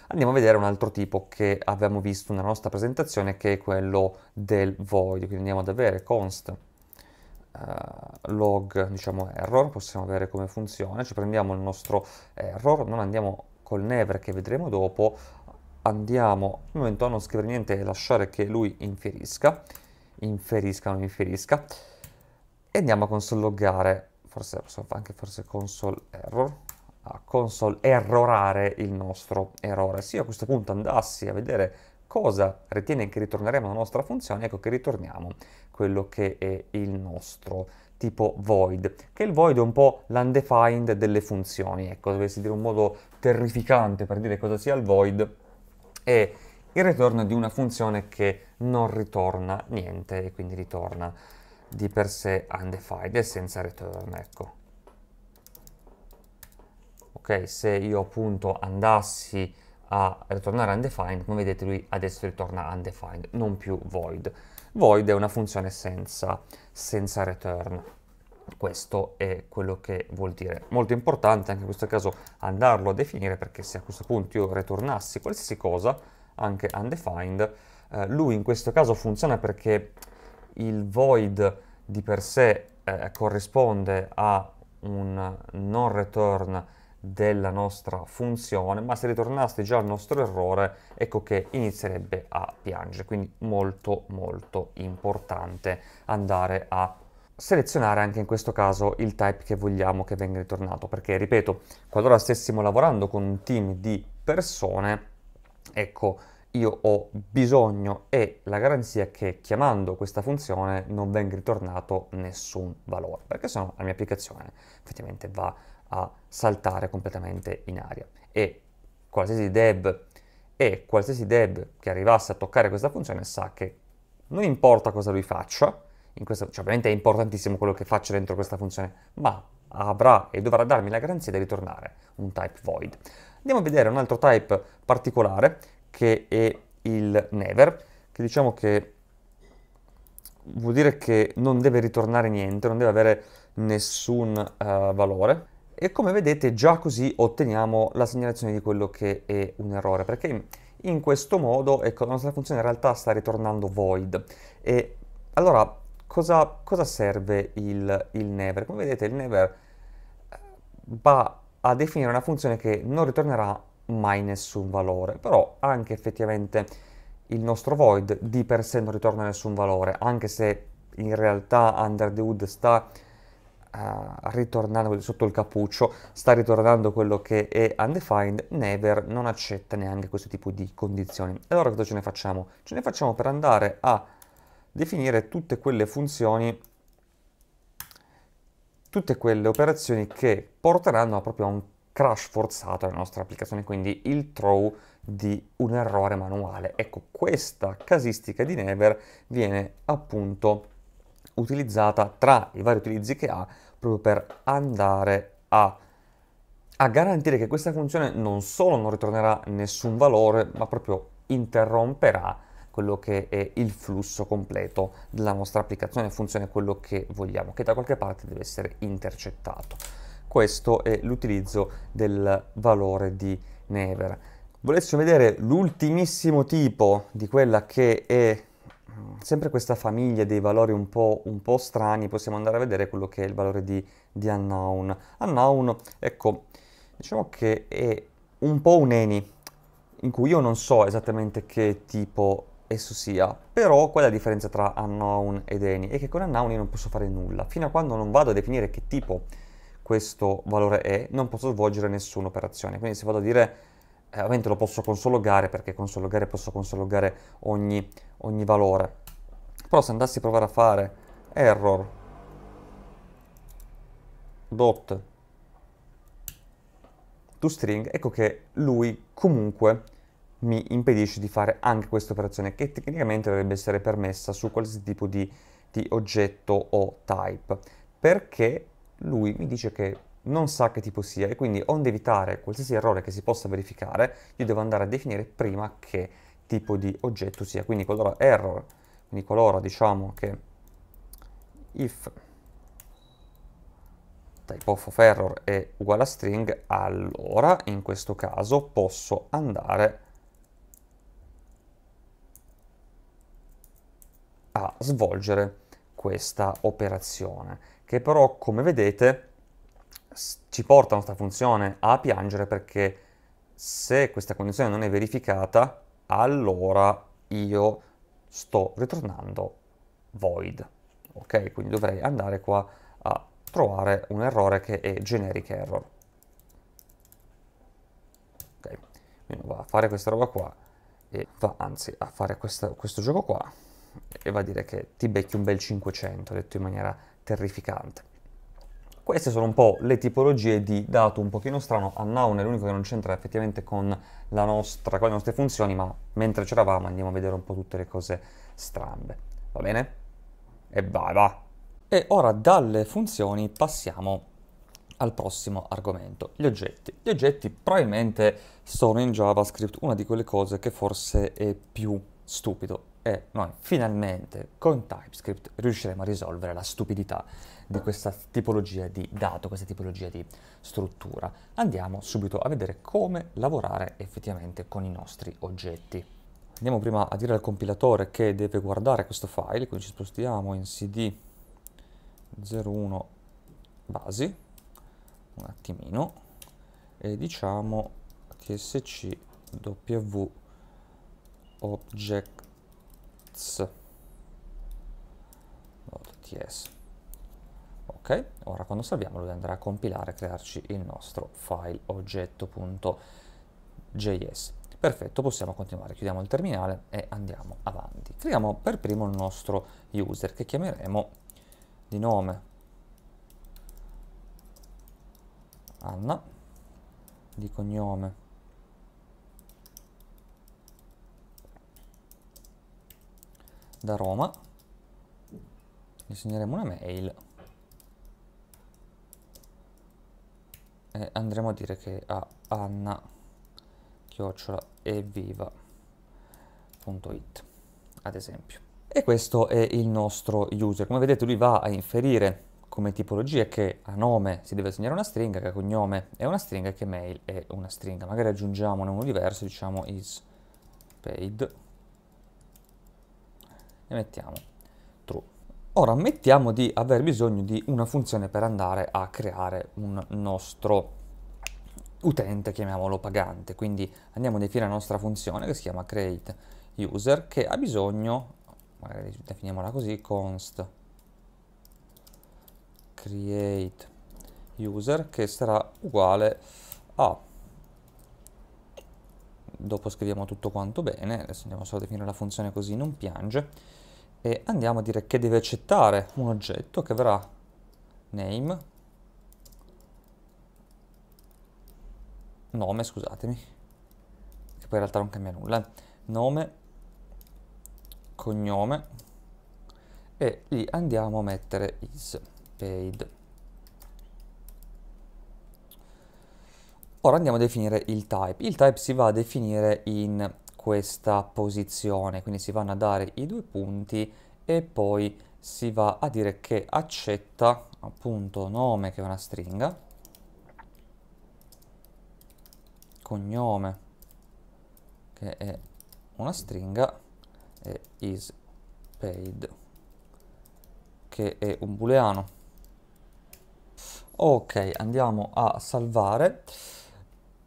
S1: andiamo a vedere un altro tipo che abbiamo visto nella nostra presentazione che è quello del void, quindi andiamo ad avere const Uh, log, diciamo error, possiamo vedere come funziona, ci prendiamo il nostro error, non andiamo col never che vedremo dopo, andiamo al momento a non scrivere niente e lasciare che lui inferisca, inferisca, non inferisca, e andiamo a console loggare, forse fare anche forse console error, a console errorare il nostro errore. Se io a questo punto andassi a vedere cosa ritiene che ritorneremo alla nostra funzione, ecco che ritorniamo quello che è il nostro tipo void, che il void è un po' l'undefined delle funzioni, ecco, dovessi dire un modo terrificante per dire cosa sia il void, è il ritorno di una funzione che non ritorna niente e quindi ritorna di per sé undefined e senza return, ecco. Ok, se io appunto andassi a ritornare undefined, come vedete lui adesso ritorna undefined, non più void. Void è una funzione senza, senza return. Questo è quello che vuol dire. Molto importante anche in questo caso andarlo a definire perché se a questo punto io ritornassi qualsiasi cosa, anche undefined, eh, lui in questo caso funziona perché il void di per sé eh, corrisponde a un non return della nostra funzione, ma se ritornaste già al nostro errore, ecco che inizierebbe a piangere. Quindi molto molto importante andare a selezionare anche in questo caso il type che vogliamo che venga ritornato, perché ripeto, qualora stessimo lavorando con un team di persone, ecco, io ho bisogno e la garanzia che chiamando questa funzione non venga ritornato nessun valore, perché sennò la mia applicazione effettivamente va a a saltare completamente in aria e qualsiasi deb e qualsiasi deb che arrivasse a toccare questa funzione sa che non importa cosa lui faccia, in questo, cioè ovviamente è importantissimo quello che faccio dentro questa funzione, ma avrà e dovrà darmi la garanzia di ritornare un type void. Andiamo a vedere un altro type particolare che è il never, che diciamo che vuol dire che non deve ritornare niente, non deve avere nessun uh, valore, e come vedete già così otteniamo la segnalazione di quello che è un errore perché in questo modo ecco, la nostra funzione in realtà sta ritornando void e allora cosa, cosa serve il, il never? Come vedete il never eh, va a definire una funzione che non ritornerà mai nessun valore, però anche effettivamente il nostro void di per sé non ritorna nessun valore, anche se in realtà Under the Hood sta ritornando sotto il cappuccio, sta ritornando quello che è undefined, Never non accetta neanche questo tipo di condizioni. E Allora cosa ce ne facciamo? Ce ne facciamo per andare a definire tutte quelle funzioni, tutte quelle operazioni che porteranno proprio a un crash forzato alla nostra applicazione, quindi il throw di un errore manuale. Ecco, questa casistica di Never viene appunto utilizzata tra i vari utilizzi che ha proprio per andare a, a garantire che questa funzione non solo non ritornerà nessun valore, ma proprio interromperà quello che è il flusso completo della nostra applicazione in funzione di quello che vogliamo, che da qualche parte deve essere intercettato. Questo è l'utilizzo del valore di never. Volessimo vedere l'ultimissimo tipo di quella che è sempre questa famiglia dei valori un po', un po', strani, possiamo andare a vedere quello che è il valore di, di unknown. Unknown, ecco, diciamo che è un po' un eni, in cui io non so esattamente che tipo esso sia, però qual è la differenza tra unknown ed eni? È che con unknown io non posso fare nulla, fino a quando non vado a definire che tipo questo valore è, non posso svolgere nessuna operazione. Quindi se vado a dire eh, ovviamente lo posso consologare perché consologare posso consologare ogni, ogni valore. Però se andassi a provare a fare error dot toString, ecco che lui comunque mi impedisce di fare anche questa operazione che tecnicamente dovrebbe essere permessa su qualsiasi tipo di, di oggetto o type perché lui mi dice che non sa che tipo sia e quindi onde evitare qualsiasi errore che si possa verificare, io devo andare a definire prima che tipo di oggetto sia. Quindi qualora error, quindi qualora diciamo che if typeof of error è uguale a string, allora in questo caso posso andare a svolgere questa operazione, che però come vedete ci porta la nostra funzione a piangere perché se questa condizione non è verificata, allora io sto ritornando void. Ok, quindi dovrei andare qua a trovare un errore che è generic error. Ok, quindi va a fare questa roba qua e va anzi a fare questa, questo gioco qua e va a dire che ti becchi un bel 500, detto in maniera terrificante. Queste sono un po' le tipologie di dato un pochino strano, unknown è l'unico che non c'entra effettivamente con, nostra, con le nostre funzioni, ma mentre c'eravamo andiamo a vedere un po' tutte le cose strambe, va bene? E vai, va! E ora dalle funzioni passiamo al prossimo argomento, gli oggetti. Gli oggetti probabilmente sono in JavaScript una di quelle cose che forse è più stupido e noi finalmente con TypeScript riusciremo a risolvere la stupidità di questa tipologia di dato, questa tipologia di struttura. Andiamo subito a vedere come lavorare effettivamente con i nostri oggetti. Andiamo prima a dire al compilatore che deve guardare questo file, quindi ci spostiamo in cd 01 basi, un attimino, e diciamo tsc w object TS. .ts. Ok, ora quando salviamo lui andrà a compilare e crearci il nostro file oggetto.js. Perfetto, possiamo continuare. Chiudiamo il terminale e andiamo avanti. Creiamo per primo il nostro user che chiameremo di nome Anna, di cognome da Roma gli segneremo una mail e andremo a dire che a anna chiocciola evviva.it ad esempio e questo è il nostro user come vedete lui va a inferire come tipologia che a nome si deve segnare una stringa che a cognome è una stringa che mail è una stringa magari aggiungiamone uno diverso diciamo is paid e mettiamo true. Ora mettiamo di aver bisogno di una funzione per andare a creare un nostro utente, chiamiamolo pagante, quindi andiamo a definire la nostra funzione che si chiama createUser che ha bisogno, magari definiamola così, const createUser che sarà uguale a dopo scriviamo tutto quanto bene adesso andiamo solo a definire la funzione così non piange e andiamo a dire che deve accettare un oggetto che avrà name nome scusatemi che poi in realtà non cambia nulla nome cognome e lì andiamo a mettere is paid ora andiamo a definire il type il type si va a definire in questa posizione, quindi si vanno a dare i due punti e poi si va a dire che accetta appunto nome che è una stringa, cognome che è una stringa e is paid che è un booleano. Ok, andiamo a salvare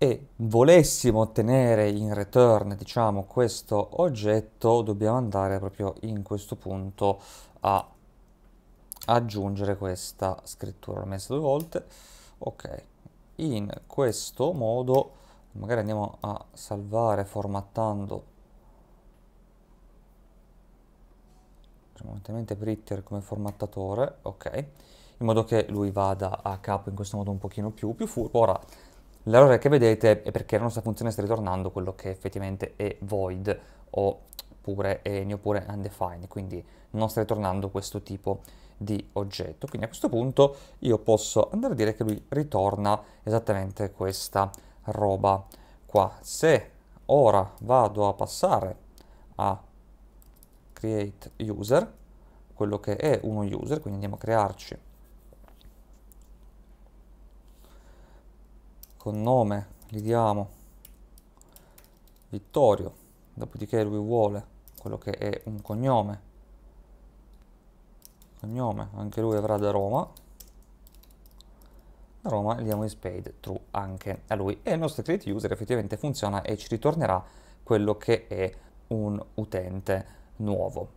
S1: e volessimo ottenere in return diciamo questo oggetto dobbiamo andare proprio in questo punto a aggiungere questa scrittura l'ho messa due volte ok in questo modo magari andiamo a salvare formattando ovviamente Britter come formattatore ok in modo che lui vada a capo in questo modo un pochino più, più furbo ora L'errore che vedete è perché la nostra funzione sta ritornando quello che effettivamente è void oppure any oppure undefined, quindi non sta ritornando questo tipo di oggetto. Quindi a questo punto io posso andare a dire che lui ritorna esattamente questa roba qua. Se ora vado a passare a create user, quello che è uno user, quindi andiamo a crearci con nome gli diamo Vittorio, dopodiché lui vuole quello che è un cognome, cognome anche lui avrà da Roma, da Roma gli diamo in spade true anche a lui e il nostro create user effettivamente funziona e ci ritornerà quello che è un utente nuovo.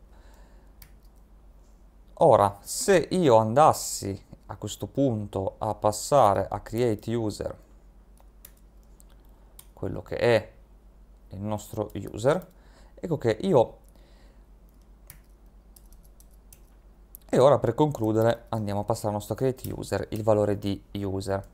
S1: Ora, se io andassi a questo punto a passare a create user quello che è il nostro user, ecco che io e ora per concludere andiamo a passare al nostro create user il valore di user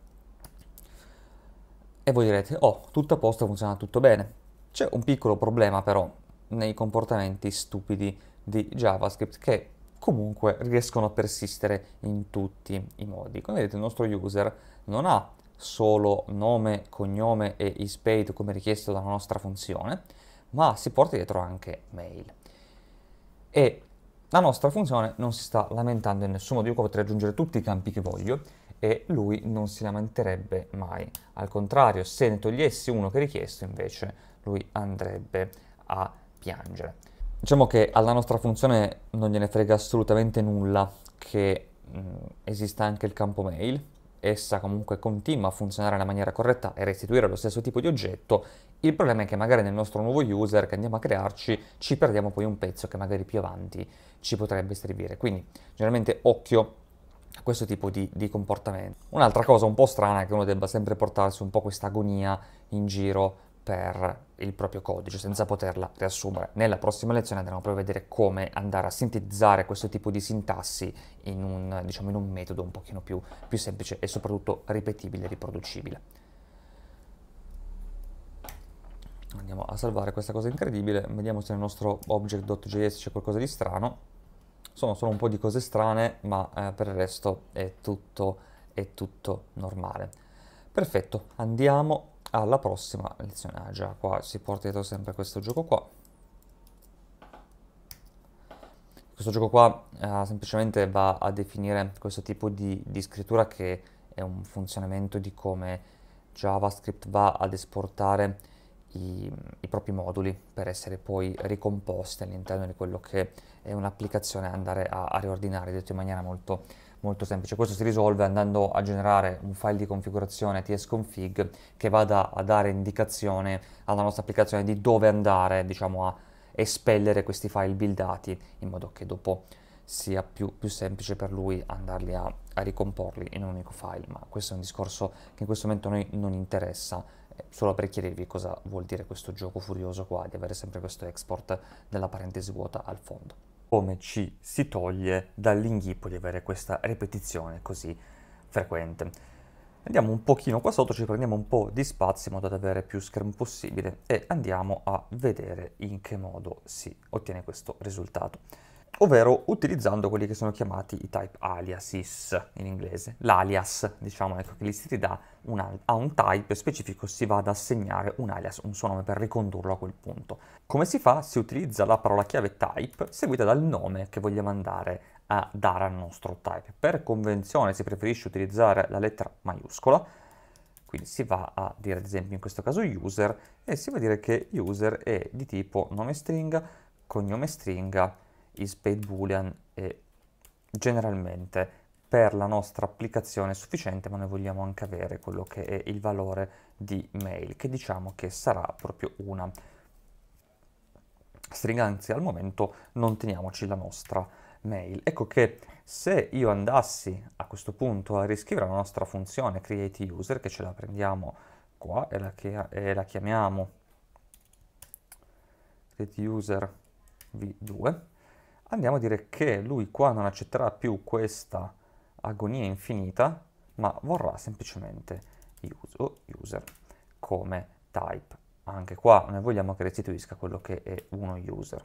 S1: e voi direte oh tutto a posto funziona tutto bene c'è un piccolo problema però nei comportamenti stupidi di javascript che comunque riescono a persistere in tutti i modi come vedete il nostro user non ha solo nome, cognome e ISPAID come richiesto dalla nostra funzione, ma si porta dietro anche mail. E la nostra funzione non si sta lamentando in nessun modo, io qua potrei aggiungere tutti i campi che voglio e lui non si lamenterebbe mai. Al contrario, se ne togliessi uno che è richiesto, invece lui andrebbe a piangere. Diciamo che alla nostra funzione non gliene frega assolutamente nulla che mh, mm, esista anche il campo mail, essa comunque continua a funzionare nella maniera corretta e restituire lo stesso tipo di oggetto, il problema è che magari nel nostro nuovo user che andiamo a crearci ci perdiamo poi un pezzo che magari più avanti ci potrebbe servire. Quindi generalmente occhio a questo tipo di, di comportamento. Un'altra cosa un po' strana è che uno debba sempre portarsi un po' questa agonia in giro per il proprio codice senza poterla riassumere. Nella prossima lezione andremo proprio a vedere come andare a sintetizzare questo tipo di sintassi in un, diciamo, in un metodo un pochino più, più semplice e soprattutto ripetibile e riproducibile. Andiamo a salvare questa cosa incredibile, vediamo se nel nostro object.js c'è qualcosa di strano. Sono solo un po' di cose strane, ma eh, per il resto è tutto, è tutto normale. Perfetto, andiamo alla prossima lezione. Ah già, qua si porta dietro sempre questo gioco qua. Questo gioco qua eh, semplicemente va a definire questo tipo di, di scrittura che è un funzionamento di come JavaScript va ad esportare i, i, propri moduli per essere poi ricomposti all'interno di quello che è un'applicazione e andare a, a riordinare detto in maniera molto molto semplice. Questo si risolve andando a generare un file di configurazione tsconfig che vada a dare indicazione alla nostra applicazione di dove andare, diciamo, a espellere questi file buildati in modo che dopo sia più, più semplice per lui andarli a, a, ricomporli in un unico file, ma questo è un discorso che in questo momento a noi non interessa, eh, solo per chiedervi cosa vuol dire questo gioco furioso qua di avere sempre questo export della parentesi vuota al fondo come ci si toglie dall'inghippo di avere questa ripetizione così frequente. Andiamo un pochino qua sotto, ci prendiamo un po' di spazio in modo da avere più schermo possibile e andiamo a vedere in che modo si ottiene questo risultato ovvero utilizzando quelli che sono chiamati i type aliases in inglese. L'alias, diciamo, ecco, che lì dà una, a un type specifico si va ad assegnare un alias, un suo nome per ricondurlo a quel punto. Come si fa? Si utilizza la parola chiave type seguita dal nome che vogliamo andare a dare al nostro type. Per convenzione si preferisce utilizzare la lettera maiuscola, quindi si va a dire ad esempio in questo caso user e si va a dire che user è di tipo nome stringa, cognome stringa, isPay boolean e generalmente per la nostra applicazione è sufficiente ma noi vogliamo anche avere quello che è il valore di mail che diciamo che sarà proprio una stringa anzi al momento non teniamoci la nostra mail ecco che se io andassi a questo punto a riscrivere la nostra funzione create user che ce la prendiamo qua e la, chia e la chiamiamo create user v2 andiamo a dire che lui qua non accetterà più questa agonia infinita, ma vorrà semplicemente user come type. Anche qua noi vogliamo che restituisca quello che è uno user.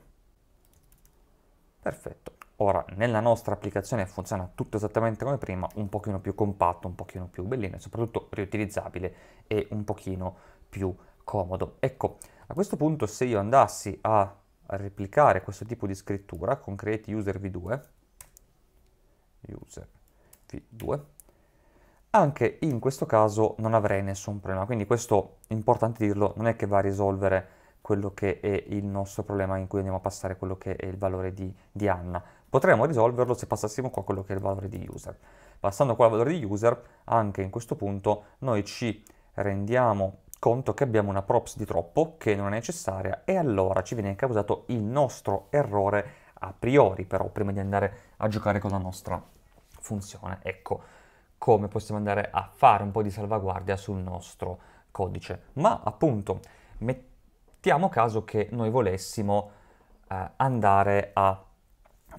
S1: Perfetto. Ora, nella nostra applicazione funziona tutto esattamente come prima, un pochino più compatto, un pochino più bellino e soprattutto riutilizzabile e un pochino più comodo. Ecco, a questo punto se io andassi a replicare questo tipo di scrittura con create user v2 user 2 anche in questo caso non avrei nessun problema quindi questo importante dirlo non è che va a risolvere quello che è il nostro problema in cui andiamo a passare quello che è il valore di, di Anna potremmo risolverlo se passassimo qua quello che è il valore di user passando qua il valore di user anche in questo punto noi ci rendiamo conto che abbiamo una props di troppo che non è necessaria e allora ci viene causato il nostro errore a priori però prima di andare a giocare con la nostra funzione. Ecco come possiamo andare a fare un po' di salvaguardia sul nostro codice. Ma appunto mettiamo caso che noi volessimo eh, andare a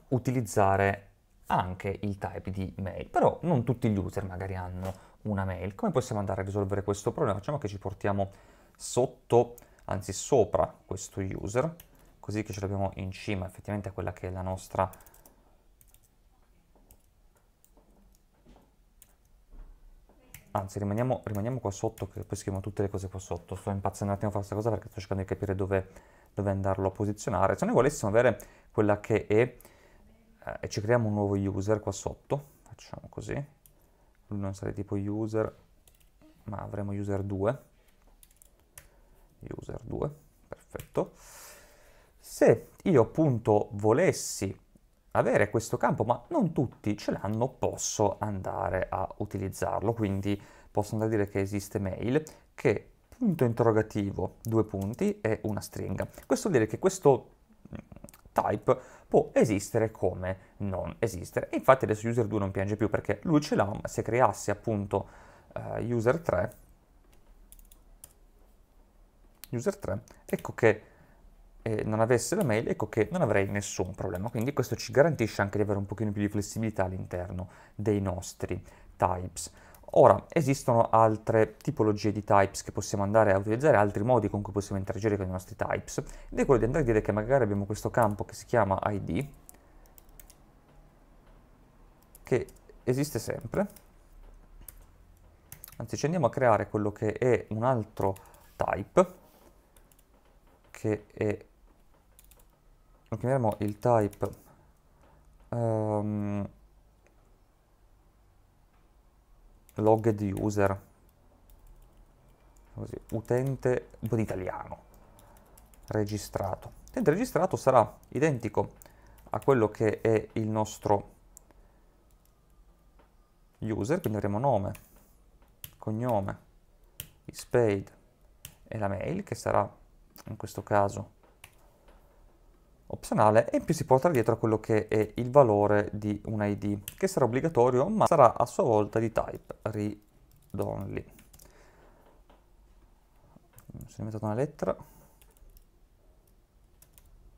S1: utilizzare anche il type di mail, però non tutti gli user magari hanno una mail. Come possiamo andare a risolvere questo problema? Facciamo che ci portiamo sotto, anzi sopra questo user, così che ce l'abbiamo in cima effettivamente a quella che è la nostra anzi rimaniamo, rimaniamo, qua sotto che poi scriviamo tutte le cose qua sotto sto impazzendo un attimo a fare questa cosa perché sto cercando di capire dove, dove andarlo a posizionare se noi volessimo avere quella che è eh, e ci creiamo un nuovo user qua sotto facciamo così lui non sarà tipo user, ma avremo user 2. User 2, perfetto. Se io appunto volessi avere questo campo, ma non tutti ce l'hanno, posso andare a utilizzarlo, quindi posso andare a dire che esiste mail che punto interrogativo, due punti e una stringa. Questo vuol dire che questo type può esistere come non esistere. E infatti adesso user 2 non piange più perché lui ce l'ha, ma se creassi appunto uh, user 3, user 3, ecco che eh, non avesse la mail, ecco che non avrei nessun problema. Quindi questo ci garantisce anche di avere un pochino più di flessibilità all'interno dei nostri types. Ora, esistono altre tipologie di types che possiamo andare a utilizzare, altri modi con cui possiamo interagire con i nostri types, ed è quello di andare a dire che magari abbiamo questo campo che si chiama id, che esiste sempre, anzi ci andiamo a creare quello che è un altro type, che è, lo chiamiamo il type um, logged user così, utente di italiano registrato utente registrato sarà identico a quello che è il nostro user quindi avremo nome cognome spade e la mail che sarà in questo caso opzionale e in più si porta dietro quello che è il valore di un ID che sarà obbligatorio ma sarà a sua volta di type read only. sono inventato una lettera.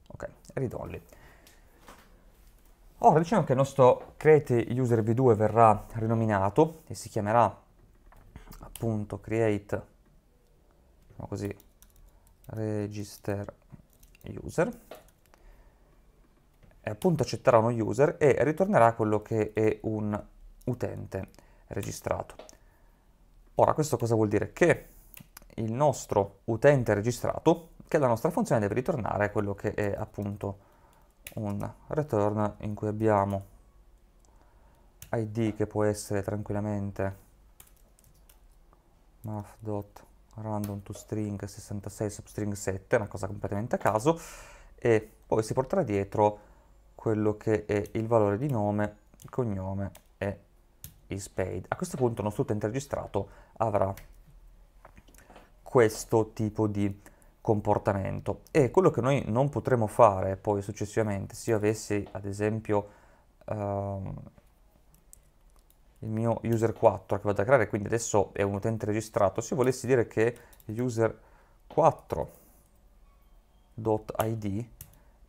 S1: Ok, read only. Ora diciamo che il nostro create user v2 verrà rinominato e si chiamerà appunto create diciamo così register user eh, appunto accetterà uno user e ritornerà quello che è un utente registrato. Ora questo cosa vuol dire? Che il nostro utente registrato, che è la nostra funzione, deve ritornare quello che è appunto un return in cui abbiamo id che può essere tranquillamente math.random to string 66 substring 7, una cosa completamente a caso, e poi si porterà dietro quello che è il valore di nome, il cognome e i spade. A questo punto il nostro utente registrato avrà questo tipo di comportamento e quello che noi non potremo fare poi successivamente se io avessi ad esempio ehm, il mio user 4 che vado a creare quindi adesso è un utente registrato se io volessi dire che user 4.id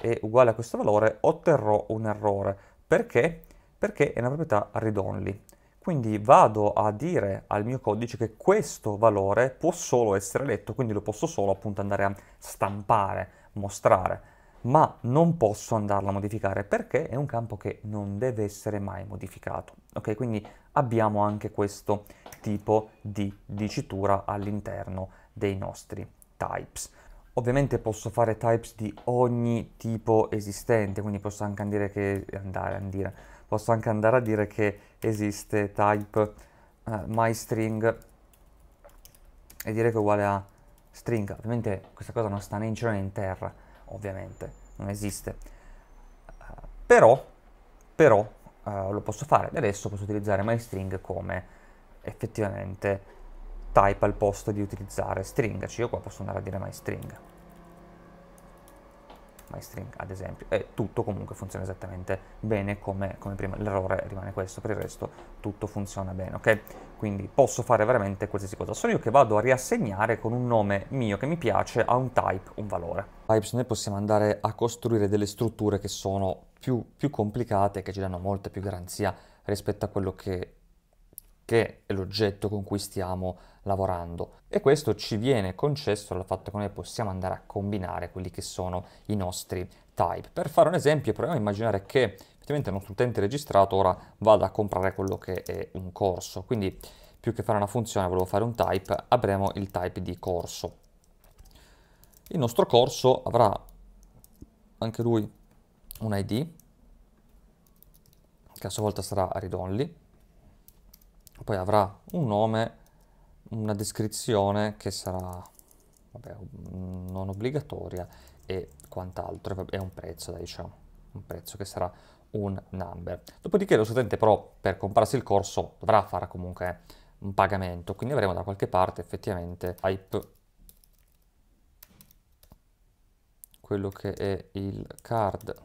S1: è uguale a questo valore otterrò un errore. Perché? Perché è una proprietà read only. Quindi vado a dire al mio codice che questo valore può solo essere letto, quindi lo posso solo appunto andare a stampare, mostrare, ma non posso andarlo a modificare perché è un campo che non deve essere mai modificato. Ok, quindi abbiamo anche questo tipo di dicitura all'interno dei nostri types. Ovviamente posso fare types di ogni tipo esistente, quindi posso anche dire che, andare, andare, posso anche andare a dire che esiste type uh, eh, myString e dire che è uguale a string. Ovviamente questa cosa non sta né in cielo né in terra, ovviamente, non esiste. Uh, però, però uh, lo posso fare adesso posso utilizzare myString come effettivamente type al posto di utilizzare stringa. Cioè io qua posso andare a dire myString. string. ad esempio. E tutto comunque funziona esattamente bene come, come prima. L'errore rimane questo, per il resto tutto funziona bene, ok? Quindi posso fare veramente qualsiasi cosa. Sono io che vado a riassegnare con un nome mio che mi piace a un type un valore. Types noi possiamo andare a costruire delle strutture che sono più, più complicate, che ci danno molta più garanzia rispetto a quello che che è l'oggetto con cui stiamo lavorando e questo ci viene concesso dal fatto che noi possiamo andare a combinare quelli che sono i nostri type. Per fare un esempio proviamo a immaginare che effettivamente il nostro utente registrato ora vada a comprare quello che è un corso, quindi più che fare una funzione volevo fare un type, avremo il type di corso. Il nostro corso avrà anche lui un ID, che a sua volta sarà read only, poi avrà un nome, una descrizione che sarà vabbè, non obbligatoria e quant'altro, è un prezzo, dai, diciamo, un prezzo che sarà un number. Dopodiché lo studente però per comprarsi il corso dovrà fare comunque un pagamento, quindi avremo da qualche parte effettivamente type quello che è il card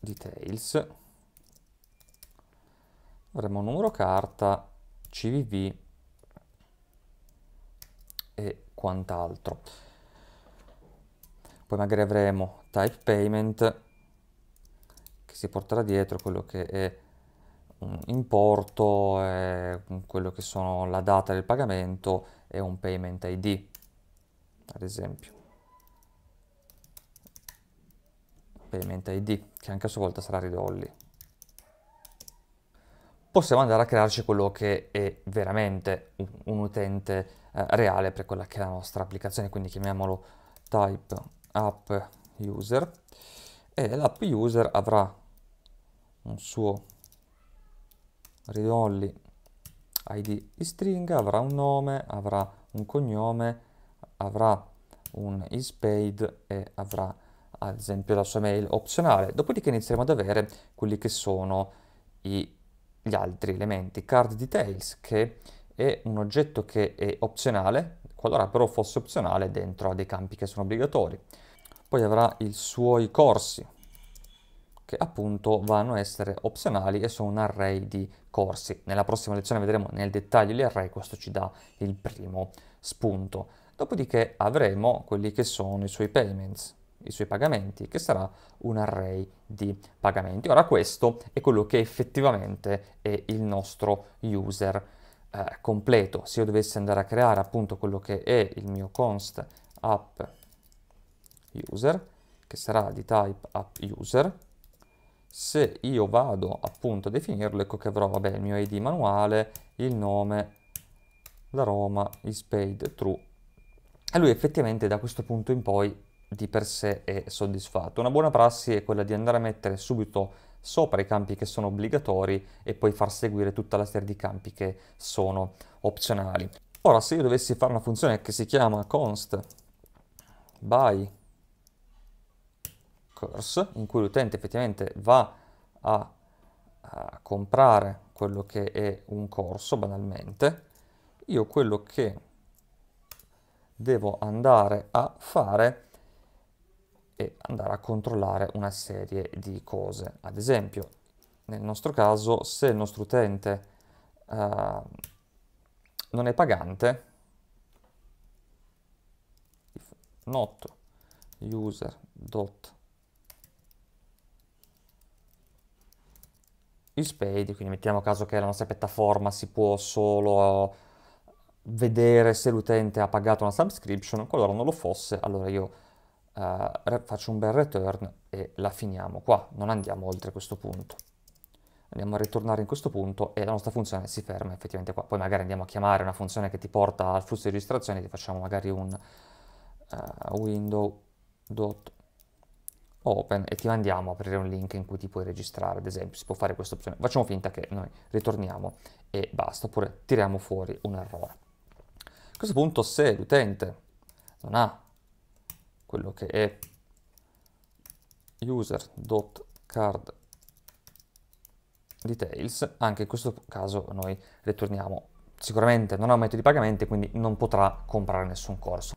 S1: details avremo un numero carta, CVV e quant'altro. Poi magari avremo type payment che si porterà dietro quello che è un importo, eh, quello che sono la data del pagamento e un payment ID, ad esempio. Payment ID, che anche a sua volta sarà ridolli possiamo andare a crearci quello che è veramente un, un utente eh, reale per quella che è la nostra applicazione, quindi chiamiamolo type app user e l'app user avrà un suo read only id di stringa, avrà un nome, avrà un cognome, avrà un ispaid e avrà ad esempio la sua mail opzionale. Dopodiché inizieremo ad avere quelli che sono i gli altri elementi, card details, che è un oggetto che è opzionale, qualora però fosse opzionale dentro a dei campi che sono obbligatori. Poi avrà i suoi corsi, che appunto vanno a essere opzionali e sono un array di corsi. Nella prossima lezione vedremo nel dettaglio gli array, questo ci dà il primo spunto. Dopodiché avremo quelli che sono i suoi payments, i suoi pagamenti, che sarà un array di pagamenti. Ora questo è quello che effettivamente è il nostro user eh, completo. Se io dovessi andare a creare appunto quello che è il mio const app user, che sarà di type app user, se io vado appunto a definirlo, ecco che avrò, vabbè, il mio id manuale, il nome, la Roma, is paid true. E lui effettivamente da questo punto in poi di per sé è soddisfatto. Una buona prassi è quella di andare a mettere subito sopra i campi che sono obbligatori e poi far seguire tutta la serie di campi che sono opzionali. Ora, se io dovessi fare una funzione che si chiama const by course in cui l'utente effettivamente va a, a comprare quello che è un corso, banalmente, io quello che devo andare a fare è e andare a controllare una serie di cose. Ad esempio, nel nostro caso, se il nostro utente uh, non è pagante, not user dot ispaid, quindi mettiamo caso che la nostra piattaforma si può solo vedere se l'utente ha pagato una subscription, qualora non lo fosse, allora io uh, faccio un bel return e la finiamo qua, non andiamo oltre questo punto. Andiamo a ritornare in questo punto e la nostra funzione si ferma effettivamente qua. Poi magari andiamo a chiamare una funzione che ti porta al flusso di registrazione, ti facciamo magari un uh, eh, window.open e ti mandiamo a aprire un link in cui ti puoi registrare, ad esempio, si può fare questa opzione. Facciamo finta che noi ritorniamo e basta, oppure tiriamo fuori un errore. A questo punto se l'utente non ha quello che è user.card details, anche in questo caso noi ritorniamo sicuramente non ha un metodo di pagamento quindi non potrà comprare nessun corso.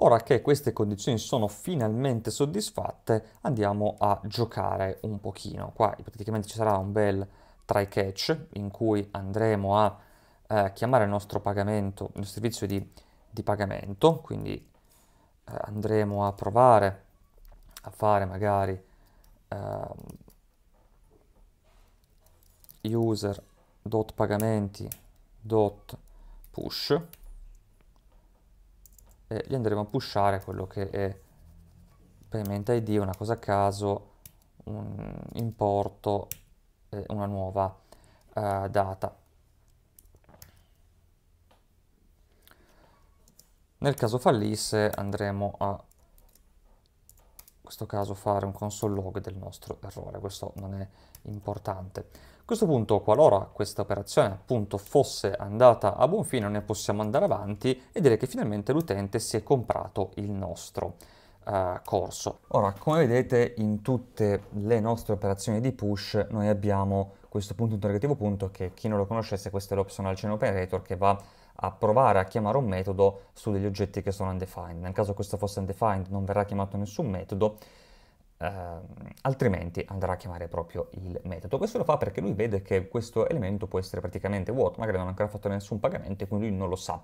S1: Ora che queste condizioni sono finalmente soddisfatte andiamo a giocare un pochino. Qua praticamente ci sarà un bel try catch in cui andremo a eh, chiamare il nostro pagamento, il servizio di, di pagamento, quindi eh, andremo a provare a fare magari eh, user.pagamenti.push e gli andremo a pushare quello che è payment id, una cosa a caso, un importo e una nuova eh, data. Nel caso fallisse andremo a, in questo caso, fare un console log del nostro errore, questo non è importante. A questo punto, qualora questa operazione appunto fosse andata a buon fine, ne possiamo andare avanti e dire che finalmente l'utente si è comprato il nostro Uh, corso. Ora, come vedete, in tutte le nostre operazioni di push noi abbiamo questo punto interrogativo punto che chi non lo conoscesse questa è l'optional chain operator che va a provare a chiamare un metodo su degli oggetti che sono undefined. Nel caso questo fosse undefined non verrà chiamato nessun metodo, eh, altrimenti andrà a chiamare proprio il metodo. Questo lo fa perché lui vede che questo elemento può essere praticamente vuoto, magari non ha ancora fatto nessun pagamento e quindi lui non lo sa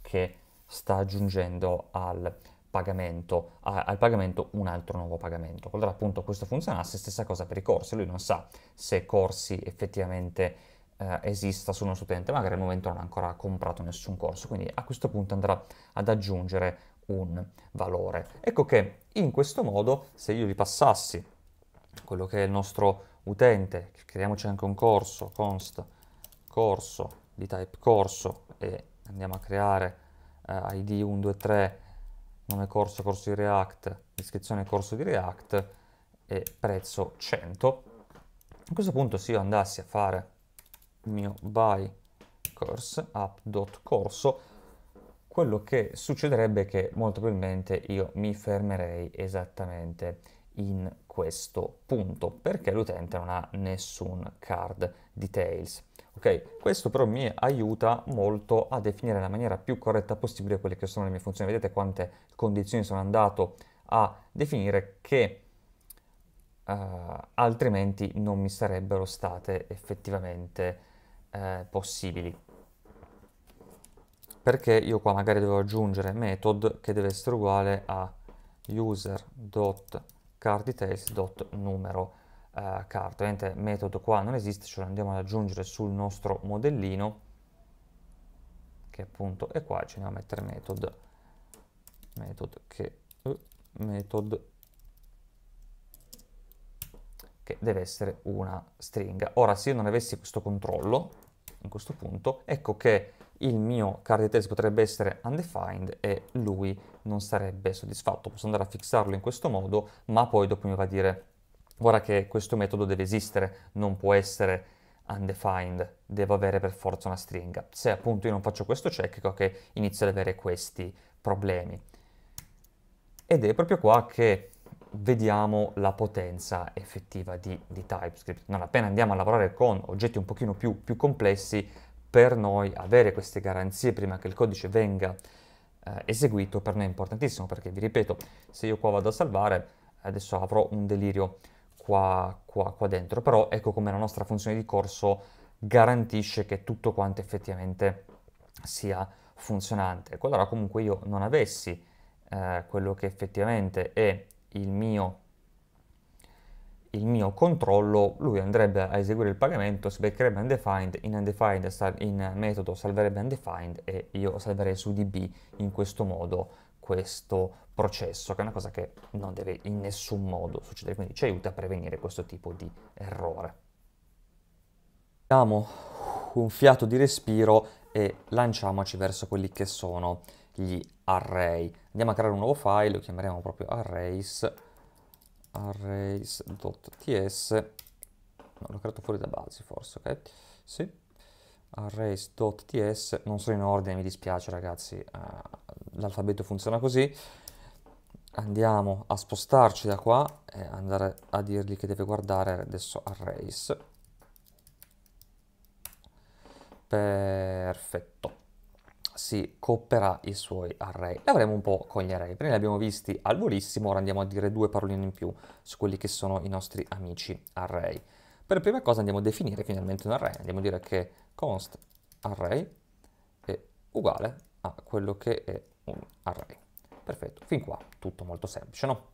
S1: che sta aggiungendo al pagamento, al pagamento un altro nuovo pagamento. Allora appunto questo funzionasse, stessa cosa per i corsi, lui non sa se corsi effettivamente eh, esista sul nostro utente, magari al momento non ha ancora comprato nessun corso, quindi a questo punto andrà ad aggiungere un valore. Ecco che in questo modo, se io vi passassi quello che è il nostro utente, creiamoci anche un corso, const corso di type corso e andiamo a creare eh, id 123 nome corso corso di react iscrizione corso di react e prezzo 100 a questo punto se io andassi a fare mio by course app.corso quello che succederebbe è che molto probabilmente io mi fermerei esattamente in questo punto perché l'utente non ha nessun card details ok questo però mi aiuta molto a definire nella maniera più corretta possibile quelle che sono le mie funzioni vedete quante condizioni sono andato a definire che uh, altrimenti non mi sarebbero state effettivamente eh, possibili. Perché io qua magari devo aggiungere method che deve essere uguale a user.cardDetails.numero eh, carta. Ovviamente metodo qua non esiste, ce lo andiamo ad aggiungere sul nostro modellino, che appunto è qua, ci andiamo a mettere method, method che, uh, method che deve essere una stringa. Ora, se io non avessi questo controllo, in questo punto, ecco che il mio card test potrebbe essere undefined e lui non sarebbe soddisfatto. Posso andare a fissarlo in questo modo, ma poi dopo mi va a dire guarda che questo metodo deve esistere, non può essere undefined, devo avere per forza una stringa. Se appunto io non faccio questo check, ecco che inizio ad avere questi problemi. Ed è proprio qua che vediamo la potenza effettiva di, di, TypeScript. Non appena andiamo a lavorare con oggetti un pochino più, più complessi, per noi avere queste garanzie prima che il codice venga eh, eseguito per noi è importantissimo, perché vi ripeto, se io qua vado a salvare, adesso avrò un delirio qua, qua, qua dentro, però ecco come la nostra funzione di corso garantisce che tutto quanto effettivamente sia funzionante. Qualora ecco, comunque io non avessi eh, quello che effettivamente è il mio, il mio controllo, lui andrebbe a eseguire il pagamento, beccherebbe undefined, in undefined, in metodo salverebbe undefined e io salverei su DB in questo modo questo processo, che è una cosa che non deve in nessun modo succedere, quindi ci aiuta a prevenire questo tipo di errore. Diamo un fiato di respiro e lanciamoci verso quelli che sono gli array. Andiamo a creare un nuovo file, lo chiameremo proprio arrays, arrays.ts, no, l'ho creato fuori da base forse, ok? Sì, arrays.ts, non sono in ordine, mi dispiace ragazzi, uh, l'alfabeto funziona così. Andiamo a spostarci da qua e andare a dirgli che deve guardare adesso arrays. Perfetto si copperà i suoi array. L'avremo un po' con gli array, prima li abbiamo visti al volissimo, ora andiamo a dire due paroline in più su quelli che sono i nostri amici array. Per prima cosa andiamo a definire finalmente un array, andiamo a dire che const array è uguale a quello che è un array. Perfetto, fin qua tutto molto semplice, no?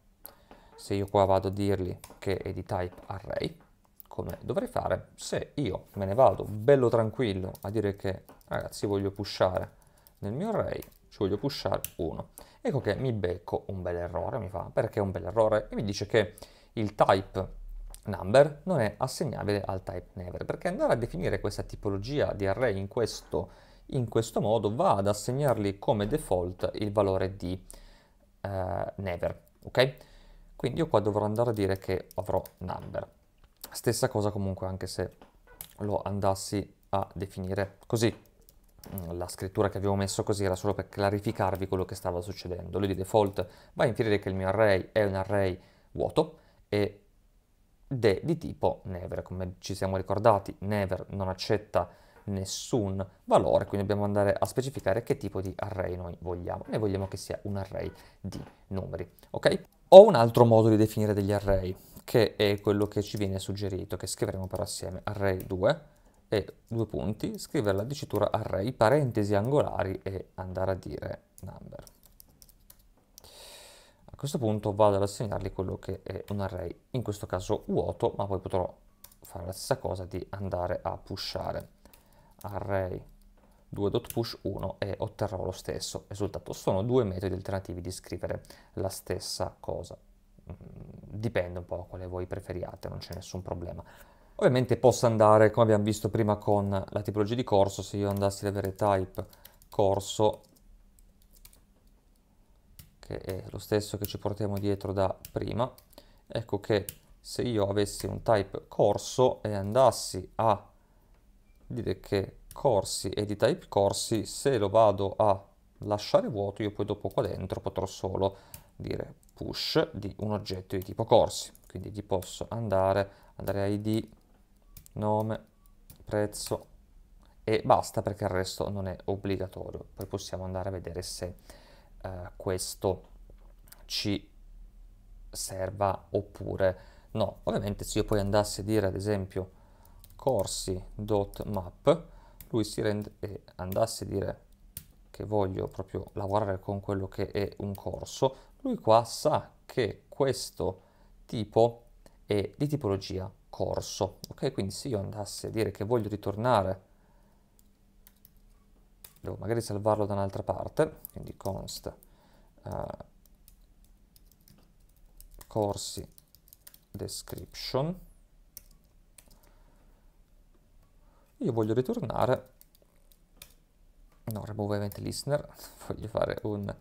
S1: Se io qua vado a dirgli che è di type array, come dovrei fare, se io me ne vado bello tranquillo a dire che ragazzi voglio pushare nel mio array ci voglio pushare 1. Ecco che mi becco un bel errore, mi fa perché un bel errore e mi dice che il type number non è assegnabile al type never, perché andare a definire questa tipologia di array in questo, in questo modo va ad assegnargli come default il valore di uh, never, ok? Quindi io qua dovrò andare a dire che avrò number. Stessa cosa comunque anche se lo andassi a definire così. Mm, la scrittura che avevo messo così era solo per clarificarvi quello che stava succedendo. Lui di default va a inferire che il mio array è un array vuoto ed è di tipo never, come ci siamo ricordati, never non accetta nessun valore, quindi dobbiamo andare a specificare che tipo di array noi vogliamo. Noi vogliamo che sia un array di numeri, ok? Ho un altro modo di definire degli array, che è quello che ci viene suggerito, che scriveremo però assieme, array 2, e due punti, scrivere la dicitura array, parentesi angolari e andare a dire number. A questo punto vado ad assegnargli quello che è un array, in questo caso vuoto, ma poi potrò fare la stessa cosa di andare a pushare array 2.push1 e otterrò lo stesso risultato. Sono due metodi alternativi di scrivere la stessa cosa. Mm, dipende un po' quale voi preferiate, non c'è nessun problema. Ovviamente posso andare, come abbiamo visto prima con la tipologia di corso, se io andassi ad avere type corso, che è lo stesso che ci portiamo dietro da prima, ecco che se io avessi un type corso e andassi a dire che corsi è di type corsi, se lo vado a lasciare vuoto, io poi dopo qua dentro potrò solo dire push di un oggetto di tipo corsi. Quindi gli posso andare, andare a id nome, prezzo e basta perché il resto non è obbligatorio. Poi possiamo andare a vedere se eh, questo ci serva oppure no. Ovviamente se io poi andassi a dire ad esempio corsi.map, lui si rende e andasse a dire che voglio proprio lavorare con quello che è un corso, lui qua sa che questo tipo è di tipologia corso. Ok, quindi se io andassi a dire che voglio ritornare, devo magari salvarlo da un'altra parte, quindi const uh, corsi description. Io voglio ritornare, no, remove event listener, voglio fare un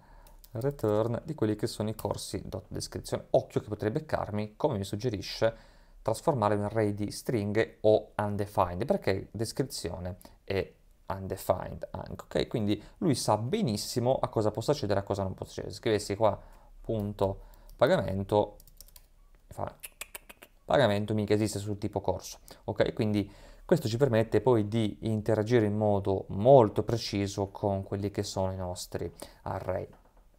S1: return di quelli che sono i corsi.description. Occhio che potrebbe beccarmi, come mi suggerisce, trasformare in array di stringhe o undefined, perché descrizione è undefined anche, ok? Quindi lui sa benissimo a cosa può accedere e a cosa non può accedere. scrivessi qua punto pagamento, fa pagamento mica esiste sul tipo corso, ok? Quindi questo ci permette poi di interagire in modo molto preciso con quelli che sono i nostri array.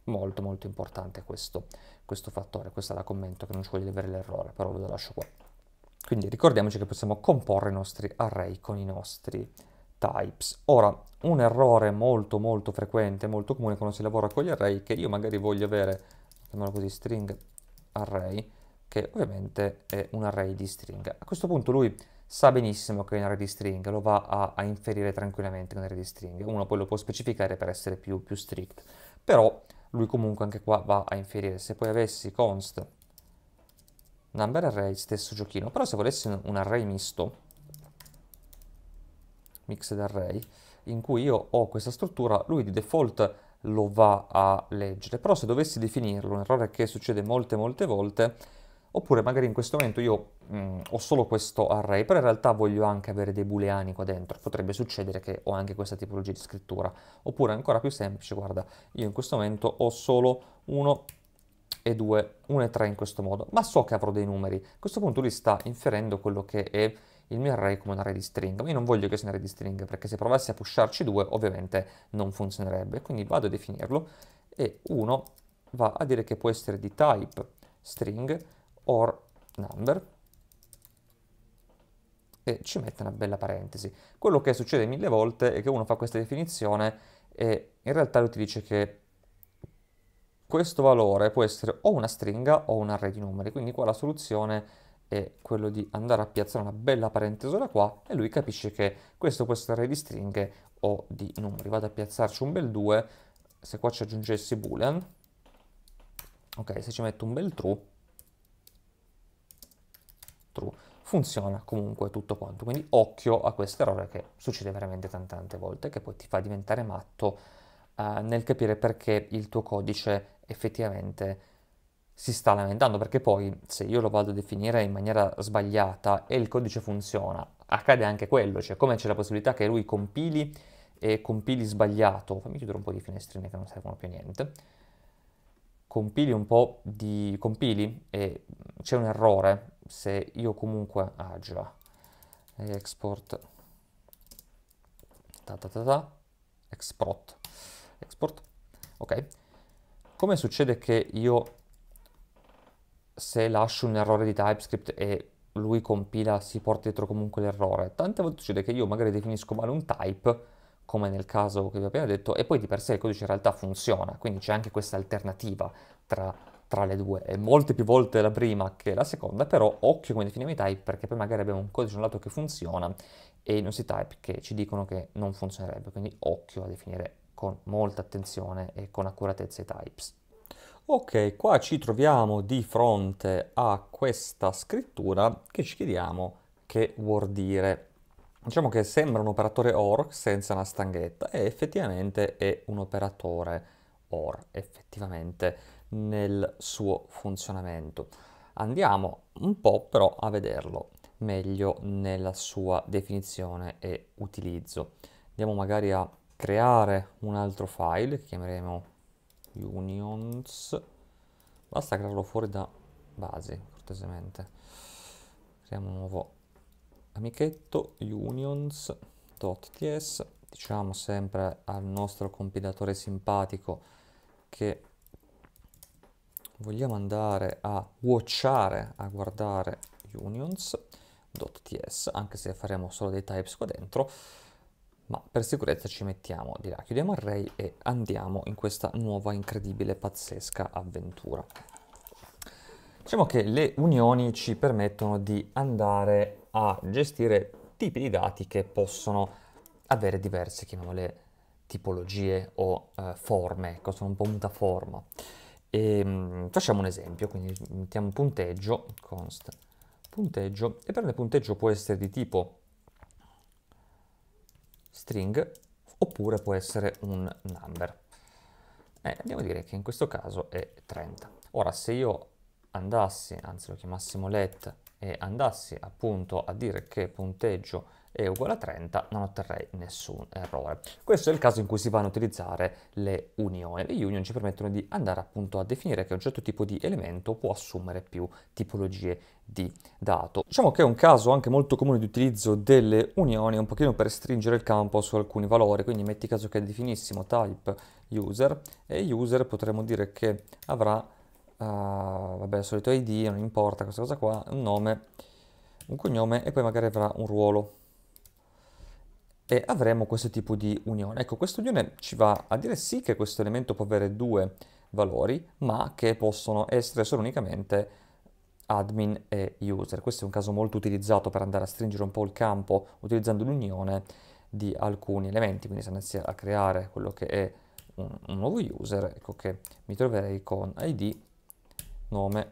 S1: Molto molto importante questo, questo fattore, Questa la commento che non ci voglio avere l'errore, però ve lo lascio qua. Quindi ricordiamoci che possiamo comporre i nostri array con i nostri types. Ora, un errore molto molto frequente, molto comune quando si lavora con gli array, che io magari voglio avere, chiamiamolo così, string array, che ovviamente è un array di string. A questo punto lui sa benissimo che è un array di string, lo va a, a inferire tranquillamente con un array di string, uno poi lo può specificare per essere più, più strict, però lui comunque anche qua va a inferire, se poi avessi const number array, stesso giochino. Però se volessi un array misto, mixed array, in cui io ho questa struttura, lui di default lo va a leggere. Però se dovessi definirlo, un errore che succede molte molte volte, oppure magari in questo momento io mh, mm, ho solo questo array, però in realtà voglio anche avere dei booleani qua dentro, potrebbe succedere che ho anche questa tipologia di scrittura. Oppure ancora più semplice, guarda, io in questo momento ho solo uno e 2, 1 e 3 in questo modo, ma so che avrò dei numeri. A questo punto lui sta inferendo quello che è il mio array come un array di stringa, ma io non voglio che sia un array di stringa, perché se provassi a pusharci 2 ovviamente non funzionerebbe, quindi vado a definirlo e 1 va a dire che può essere di type string or number e ci mette una bella parentesi. Quello che succede mille volte è che uno fa questa definizione e in realtà lui ti dice che questo valore può essere o una stringa o un array di numeri, quindi qua la soluzione è quello di andare a piazzare una bella parentesola qua e lui capisce che questo può essere array di stringhe o di numeri. Vado a piazzarci un bel 2, se qua ci aggiungessi boolean, ok, se ci metto un bel true, true, funziona comunque tutto quanto. Quindi occhio a questo errore che succede veramente tante, tante volte, che poi ti fa diventare matto eh, nel capire perché il tuo codice effettivamente si sta lamentando, perché poi se io lo vado a definire in maniera sbagliata e il codice funziona, accade anche quello, cioè come c'è la possibilità che lui compili e compili sbagliato, fammi chiudere un po' di finestrine che non servono più a niente, compili un po' di... compili e c'è un errore, se io comunque... ah già, export... Ta ta ta ta, export, export, ok, come succede che io se lascio un errore di TypeScript e lui compila si porta dietro comunque l'errore? Tante volte succede che io magari definisco male un type, come nel caso che vi ho appena detto, e poi di per sé il codice in realtà funziona, quindi c'è anche questa alternativa tra, tra le due. È molte più volte la prima che la seconda, però occhio come definiamo i type, perché poi magari abbiamo un codice in un lato che funziona e i nostri type che ci dicono che non funzionerebbe, quindi occhio a definire con molta attenzione e con accuratezza i types. Ok, qua ci troviamo di fronte a questa scrittura che ci chiediamo che vuol dire. Diciamo che sembra un operatore OR senza una stanghetta e effettivamente è un operatore OR, effettivamente, nel suo funzionamento. Andiamo un po' però a vederlo meglio nella sua definizione e utilizzo. Andiamo magari a creare un altro file che chiameremo unions basta crearlo fuori da base cortesemente creiamo un nuovo amichetto unions.ts diciamo sempre al nostro compilatore simpatico che vogliamo andare a watchare a guardare unions.ts anche se faremo solo dei types qua dentro ma per sicurezza ci mettiamo di là, chiudiamo il Ray e andiamo in questa nuova incredibile, pazzesca avventura. Diciamo che le unioni ci permettono di andare a gestire tipi di dati che possono avere diverse, chiamiamole, tipologie o eh, forme, ecco, sono un po' mutaforma. E, ehm, mh, facciamo un esempio, quindi mettiamo un punteggio, const punteggio, e per me punteggio può essere di tipo string oppure può essere un number. E eh, andiamo a dire che in questo caso è 30. Ora se io andassi, anzi lo chiamassimo let e andassi appunto a dire che punteggio è uguale a 30 non otterrei nessun errore. Questo è il caso in cui si vanno a utilizzare le unioni. Le union ci permettono di andare appunto a definire che un certo tipo di elemento può assumere più tipologie di dato. Diciamo che è un caso anche molto comune di utilizzo delle unioni un pochino per stringere il campo su alcuni valori, quindi metti caso che definissimo type user e user potremmo dire che avrà, uh, vabbè, il solito id, non importa questa cosa qua, un nome, un cognome e poi magari avrà un ruolo e avremo questo tipo di unione. Ecco, questa unione ci va a dire sì che questo elemento può avere due valori, ma che possono essere solo unicamente admin e user. Questo è un caso molto utilizzato per andare a stringere un po' il campo utilizzando l'unione di alcuni elementi, quindi se andassi a creare quello che è un, un nuovo user, ecco che mi troverei con id, nome,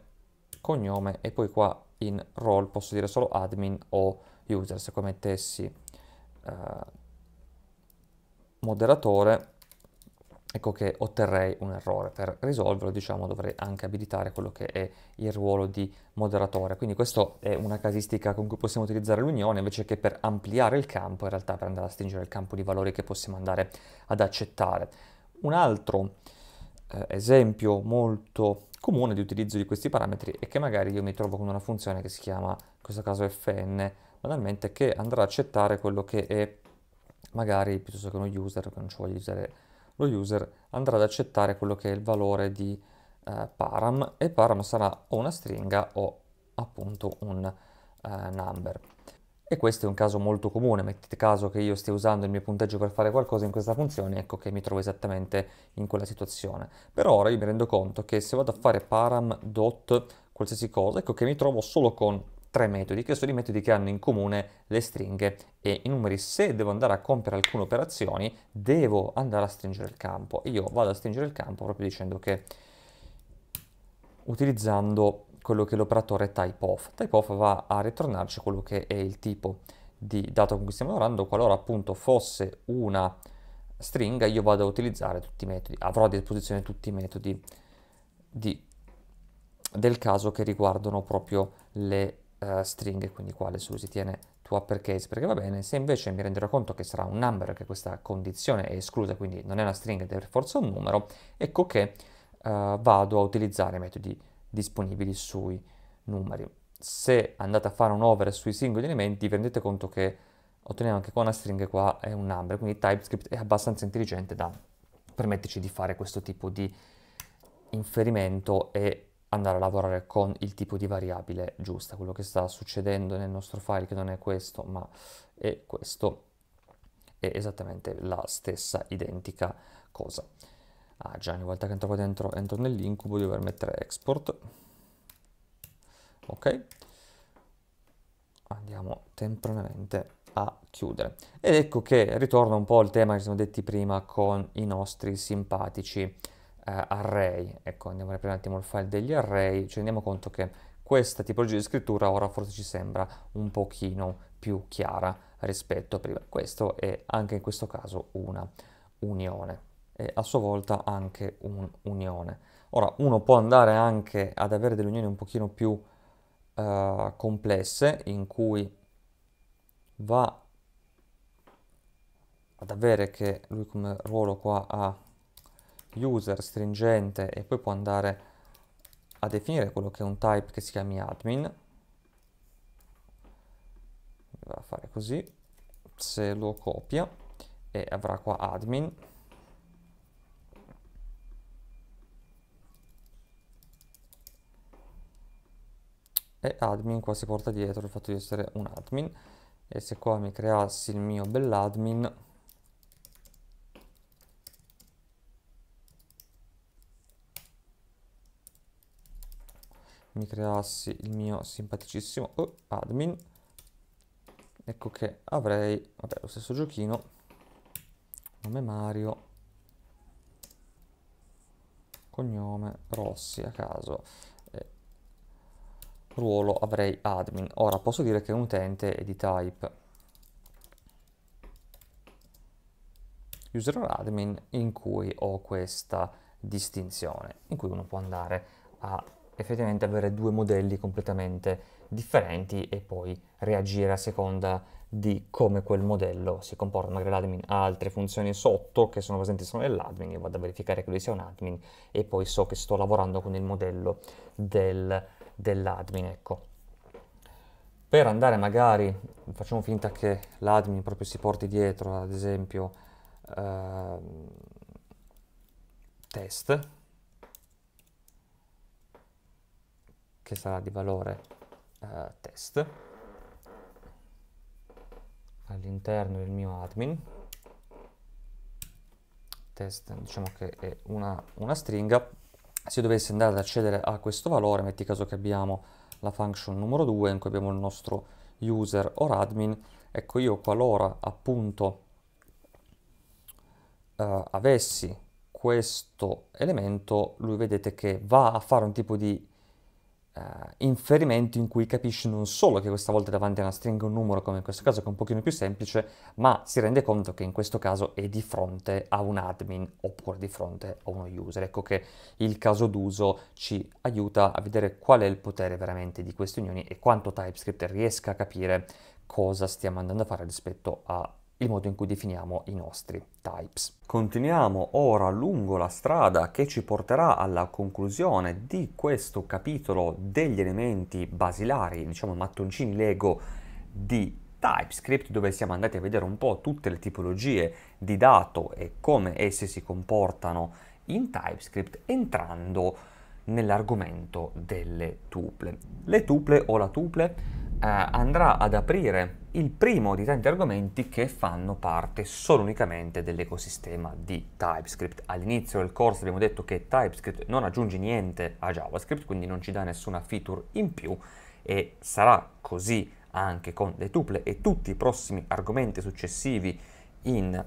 S1: cognome e poi qua in role posso dire solo admin o user. Se commettessi eh, moderatore ecco che otterrei un errore. Per risolverlo, diciamo, dovrei anche abilitare quello che è il ruolo di moderatore. Quindi questa è una casistica con cui possiamo utilizzare l'unione, invece che per ampliare il campo, in realtà per andare a stringere il campo di valori che possiamo andare ad accettare. Un altro eh, esempio molto comune di utilizzo di questi parametri è che magari io mi trovo con una funzione che si chiama, in questo caso fn, banalmente, che andrà ad accettare quello che è magari piuttosto che uno user, che non ci voglio usare lo user andrà ad accettare quello che è il valore di eh, param e param sarà o una stringa o appunto un eh, number. E questo è un caso molto comune, mettete caso che io stia usando il mio punteggio per fare qualcosa in questa funzione, ecco che mi trovo esattamente in quella situazione. Per ora io mi rendo conto che se vado a fare param dot qualsiasi cosa, ecco che mi trovo solo con tre metodi, che sono i metodi che hanno in comune le stringhe e i numeri. Se devo andare a compiere alcune operazioni, devo andare a stringere il campo. Io vado a stringere il campo proprio dicendo che utilizzando quello che è l'operatore typeof. Typeof va a ritornarci quello che è il tipo di dato con cui stiamo lavorando, qualora appunto fosse una stringa io vado a utilizzare tutti i metodi, avrò a disposizione tutti i metodi di, del caso che riguardano proprio le uh, stringhe, quindi quale su si tiene to uppercase perché va bene, se invece mi renderò conto che sarà un number, che questa condizione è esclusa, quindi non è una stringa è per forza un numero, ecco che uh, vado a utilizzare metodi disponibili sui numeri. Se andate a fare un over sui singoli elementi vi rendete conto che otteniamo anche con una stringa qua è un number, quindi TypeScript è abbastanza intelligente da permetterci di fare questo tipo di inferimento e andare a lavorare con il tipo di variabile giusta. Quello che sta succedendo nel nostro file che non è questo, ma è questo, è esattamente la stessa identica cosa. Ah già, ogni volta che entro qua dentro, entro nell'incubo, devo mettere export. Ok. Andiamo temporaneamente a chiudere. Ed ecco che ritorna un po' al tema che siamo detti prima con i nostri simpatici eh, array. Ecco, andiamo a riprendere un attimo il file degli array, ci rendiamo conto che questa tipologia di scrittura ora forse ci sembra un pochino più chiara rispetto a prima. Questo è anche in questo caso una unione e a sua volta anche un'unione. Ora, uno può andare anche ad avere delle unioni un pochino più eh, complesse in cui va ad avere che lui come ruolo qua ha user stringente e poi può andare a definire quello che è un type che si chiami admin va a fare così se lo copia e avrà qua admin e admin qua si porta dietro il fatto di essere un admin e se qua mi creassi il mio bell'admin mi creassi il mio simpaticissimo oh, admin ecco che avrei vabbè, lo stesso giochino nome Mario cognome Rossi a caso eh, ruolo avrei admin ora posso dire che un utente è di type user admin in cui ho questa distinzione in cui uno può andare a effettivamente avere due modelli completamente differenti e poi reagire a seconda di come quel modello si comporta. Magari l'admin ha altre funzioni sotto che sono presenti solo nell'admin, io vado a verificare che lui sia un admin e poi so che sto lavorando con il modello del, dell'admin. Ecco. Per andare magari, facciamo finta che l'admin proprio si porti dietro, ad esempio, eh, test, che sarà di valore eh, test all'interno del mio admin test diciamo che è una, una stringa se io dovessi andare ad accedere a questo valore metti caso che abbiamo la function numero 2 in cui abbiamo il nostro user o admin ecco io qualora appunto eh, avessi questo elemento lui vedete che va a fare un tipo di uh, inferimento in cui capisce non solo che questa volta è davanti a una stringa un numero, come in questo caso che è un pochino più semplice, ma si rende conto che in questo caso è di fronte a un admin oppure di fronte a uno user. Ecco che il caso d'uso ci aiuta a vedere qual è il potere veramente di queste unioni e quanto TypeScript riesca a capire cosa stiamo andando a fare rispetto a il modo in cui definiamo i nostri types. Continuiamo ora lungo la strada che ci porterà alla conclusione di questo capitolo degli elementi basilari, diciamo mattoncini Lego di TypeScript dove siamo andati a vedere un po' tutte le tipologie di dato e come esse si comportano in TypeScript entrando nell'argomento delle tuple. Le tuple o la tuple eh, andrà ad aprire il primo di tanti argomenti che fanno parte solo unicamente dell'ecosistema di TypeScript. All'inizio del corso abbiamo detto che TypeScript non aggiunge niente a JavaScript, quindi non ci dà nessuna feature in più e sarà così anche con le tuple e tutti i prossimi argomenti successivi in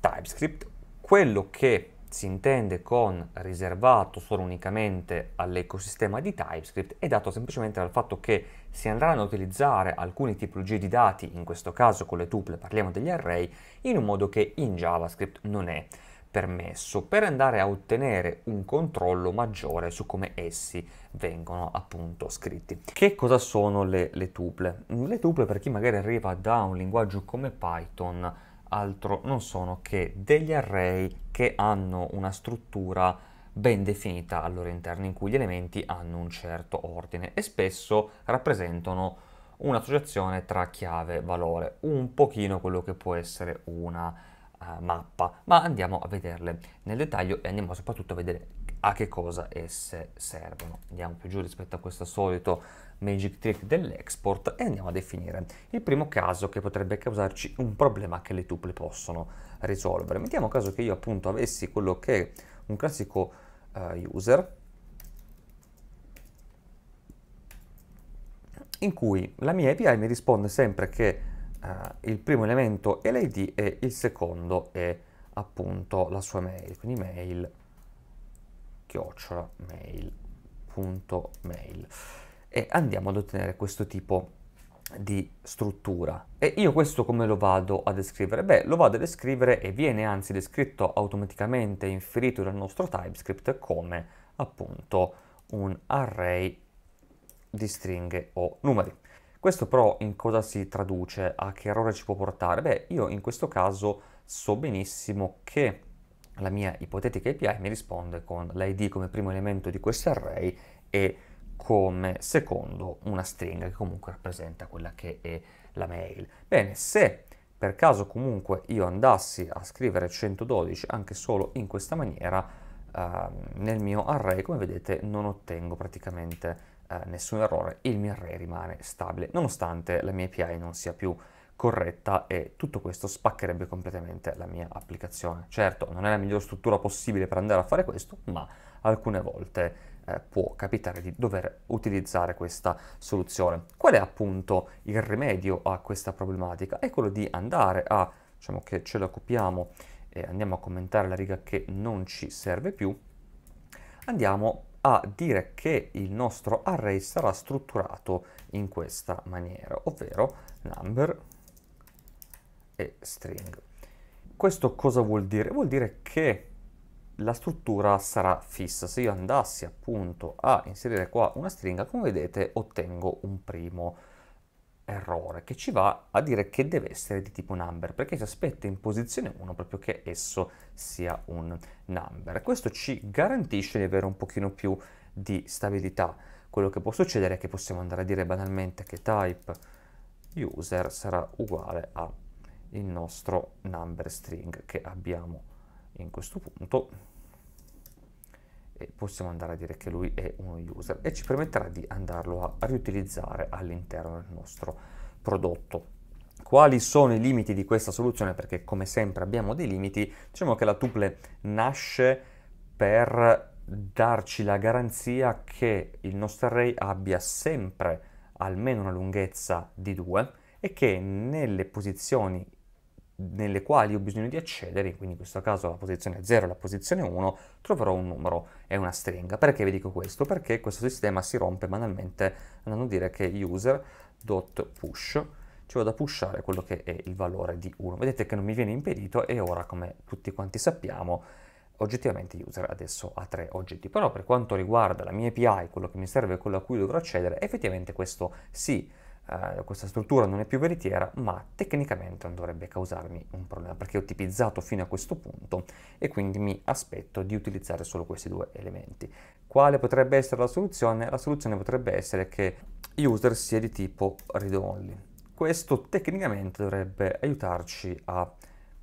S1: TypeScript. Quello che si intende con riservato solo unicamente all'ecosistema di TypeScript è dato semplicemente dal fatto che si andranno a utilizzare alcune tipologie di dati, in questo caso con le tuple parliamo degli array, in un modo che in JavaScript non è permesso per andare a ottenere un controllo maggiore su come essi vengono appunto scritti. Che cosa sono le, le tuple? Le tuple per chi magari arriva da un linguaggio come Python altro non sono che degli array che hanno una struttura ben definita al loro interno, in cui gli elementi hanno un certo ordine e spesso rappresentano un'associazione tra chiave e valore, un pochino quello che può essere una uh, mappa, ma andiamo a vederle nel dettaglio e andiamo soprattutto a vedere a che cosa esse servono. Andiamo più giù rispetto a questo solito magic trick dell'export e andiamo a definire il primo caso che potrebbe causarci un problema che le tuple possono risolvere. Mettiamo caso che io appunto avessi quello che è un classico eh, user in cui la mia API mi risponde sempre che eh, il primo elemento è l'ID e il secondo è appunto la sua mail, quindi mail chiocciola mail.mail e andiamo ad ottenere questo tipo di di struttura. E io questo come lo vado a descrivere? Beh, lo vado a descrivere e viene anzi descritto automaticamente, inferito dal nostro TypeScript come appunto un array di stringhe o numeri. Questo però in cosa si traduce? A che errore ci può portare? Beh, io in questo caso so benissimo che la mia ipotetica API mi risponde con l'ID come primo elemento di questo array e come secondo una stringa che comunque rappresenta quella che è la mail. Bene, se per caso comunque io andassi a scrivere 112 anche solo in questa maniera, eh, nel mio array come vedete non ottengo praticamente eh, nessun errore, il mio array rimane stabile, nonostante la mia API non sia più corretta e tutto questo spaccherebbe completamente la mia applicazione. Certo, non è la miglior struttura possibile per andare a fare questo, ma alcune volte eh, può capitare di dover utilizzare questa soluzione. Qual è appunto il rimedio a questa problematica? È quello di andare a, diciamo che ce la copiamo e andiamo a commentare la riga che non ci serve più, andiamo a dire che il nostro array sarà strutturato in questa maniera, ovvero number e string. Questo cosa vuol dire? Vuol dire che la struttura sarà fissa. Se io andassi appunto a inserire qua una stringa, come vedete ottengo un primo errore che ci va a dire che deve essere di tipo number perché si aspetta in posizione 1 proprio che esso sia un number. Questo ci garantisce di avere un pochino più di stabilità. Quello che può succedere è che possiamo andare a dire banalmente che type user sarà uguale al nostro number string che abbiamo in questo punto eh, possiamo andare a dire che lui è uno user e ci permetterà di andarlo a riutilizzare all'interno del nostro prodotto. Quali sono i limiti di questa soluzione? Perché come sempre abbiamo dei limiti, diciamo che la tuple nasce per darci la garanzia che il nostro array abbia sempre almeno una lunghezza di 2 e che nelle posizioni nelle quali ho bisogno di accedere, quindi in questo caso la posizione 0 e la posizione 1, troverò un numero e una stringa. Perché vi dico questo? Perché questo sistema si rompe banalmente andando a dire che user.push ci vado a pushare quello che è il valore di 1. Vedete che non mi viene impedito e ora, come tutti quanti sappiamo, oggettivamente user adesso ha tre oggetti. Però per quanto riguarda la mia API, quello che mi serve e quello a cui dovrò accedere, effettivamente questo sì Uh, questa struttura non è più veritiera, ma tecnicamente non dovrebbe causarmi un problema perché ho tipizzato fino a questo punto e quindi mi aspetto di utilizzare solo questi due elementi. Quale potrebbe essere la soluzione? La soluzione potrebbe essere che user sia di tipo read-only. Questo tecnicamente dovrebbe aiutarci a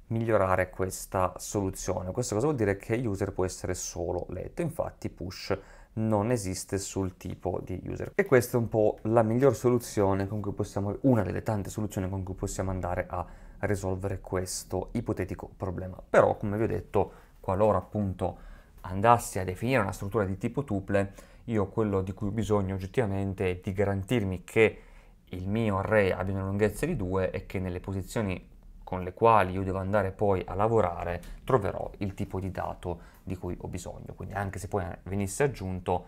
S1: migliorare questa soluzione. Questo cosa vuol dire che user può essere solo letto, infatti push non esiste sul tipo di user. E questa è un po' la miglior soluzione con cui possiamo, una delle tante soluzioni con cui possiamo andare a risolvere questo ipotetico problema. Però, come vi ho detto, qualora appunto andassi a definire una struttura di tipo tuple, io quello di cui ho bisogno oggettivamente è di garantirmi che il mio array abbia una lunghezza di 2 e che nelle posizioni con le quali io devo andare poi a lavorare, troverò il tipo di dato di cui ho bisogno. Quindi anche se poi venisse aggiunto,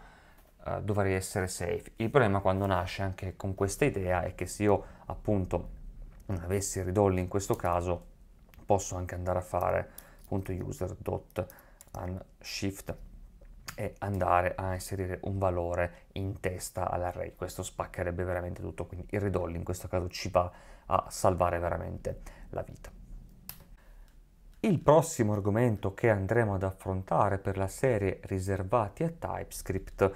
S1: eh, dovrei essere safe. Il problema quando nasce anche con questa idea è che se io appunto non avessi ridolli in questo caso, posso anche andare a fare user.unshift e andare a inserire un valore in testa all'array. Questo spaccherebbe veramente tutto, quindi il ridolli in questo caso ci va a salvare veramente la vita. Il prossimo argomento che andremo ad affrontare per la serie riservati a TypeScript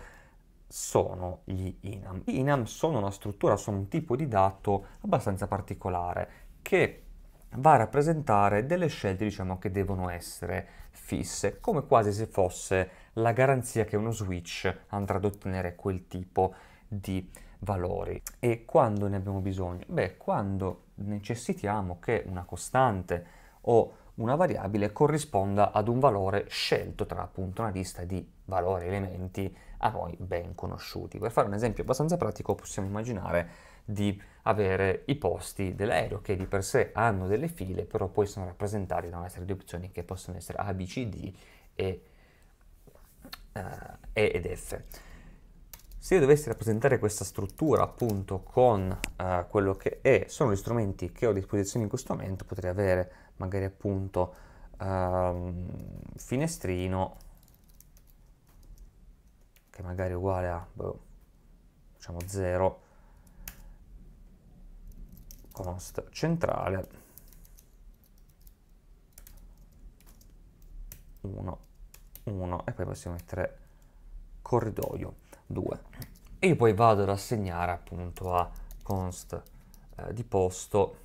S1: sono gli INAM. Gli INAM sono una struttura, sono un tipo di dato abbastanza particolare che va a rappresentare delle scelte diciamo che devono essere fisse, come quasi se fosse la garanzia che uno switch andrà ad ottenere quel tipo di valori. E quando ne abbiamo bisogno? Beh, quando necessitiamo che una costante o una variabile corrisponda ad un valore scelto tra appunto una lista di valori elementi a noi ben conosciuti. Per fare un esempio abbastanza pratico possiamo immaginare di avere i posti dell'aereo che di per sé hanno delle file, però poi sono rappresentati da una serie di opzioni che possono essere A, B, C, D e, uh, e ed F. Se io dovessi rappresentare questa struttura appunto con eh, quello che è, sono gli strumenti che ho a disposizione in questo momento, potrei avere magari appunto ehm, finestrino che magari è uguale a boh, diciamo 0 const centrale 1 1 e poi possiamo mettere corridoio 2 e io poi vado ad assegnare appunto a const eh, di posto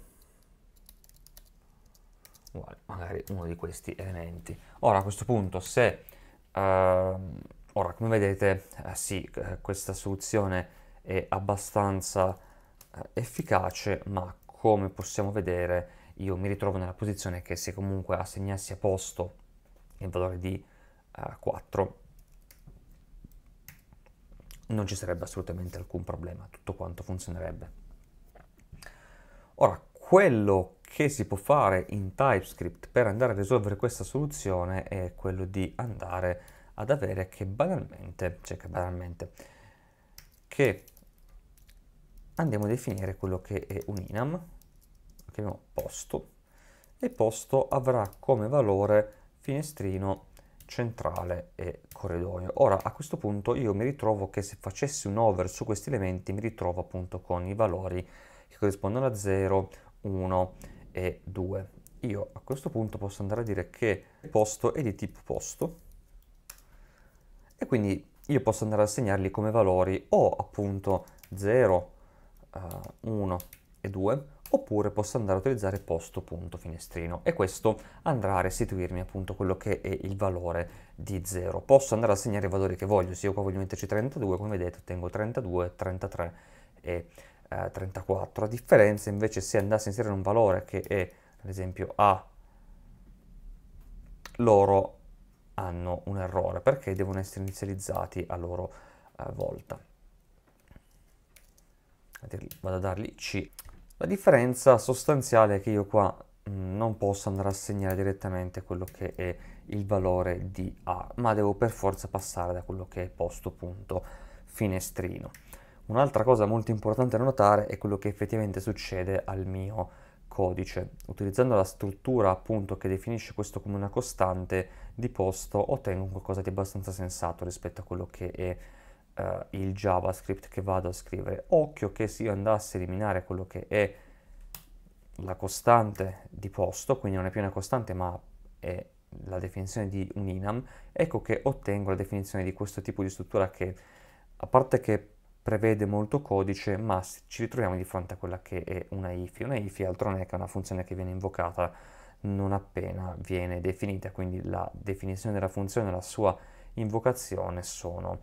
S1: uguale magari uno di questi elementi ora a questo punto se eh, ora come vedete eh, sì eh, questa soluzione è abbastanza eh, efficace ma come possiamo vedere io mi ritrovo nella posizione che se comunque assegnassi a posto il valore di 4 eh, non ci sarebbe assolutamente alcun problema, tutto quanto funzionerebbe. Ora, quello che si può fare in TypeScript per andare a risolvere questa soluzione è quello di andare ad avere che banalmente, cioè che banalmente, che andiamo a definire quello che è un inam, che abbiamo posto, e posto avrà come valore finestrino centrale e corridoio. Ora a questo punto io mi ritrovo che se facessi un over su questi elementi mi ritrovo appunto con i valori che corrispondono a 0, 1 e 2. Io a questo punto posso andare a dire che posto è di tipo posto e quindi io posso andare a segnarli come valori o appunto 0, uh, 1 e 2 oppure posso andare a utilizzare posto.finestrino e questo andrà a restituirmi appunto quello che è il valore di 0. Posso andare a segnare i valori che voglio, se io qua voglio metterci 32, come vedete ottengo 32, 33 e eh, 34. A differenza invece se andassi a inserire un valore che è ad esempio A, loro hanno un errore perché devono essere inizializzati a loro eh, volta. Vado a dargli C la differenza sostanziale è che io qua mm, non posso andare a segnare direttamente quello che è il valore di A, ma devo per forza passare da quello che è posto punto finestrino. Un'altra cosa molto importante da notare è quello che effettivamente succede al mio codice. Utilizzando la struttura appunto che definisce questo come una costante di posto ottengo qualcosa di abbastanza sensato rispetto a quello che è eh, il JavaScript che vado a scrivere. Occhio che se io andassi a eliminare quello che è la costante di posto, quindi non è più una costante ma è la definizione di un inam, ecco che ottengo la definizione di questo tipo di struttura che, a parte che prevede molto codice, ma ci ritroviamo di fronte a quella che è una IFI. Una IFI altro non è che una funzione che viene invocata non appena viene definita, quindi la definizione della funzione e la sua invocazione sono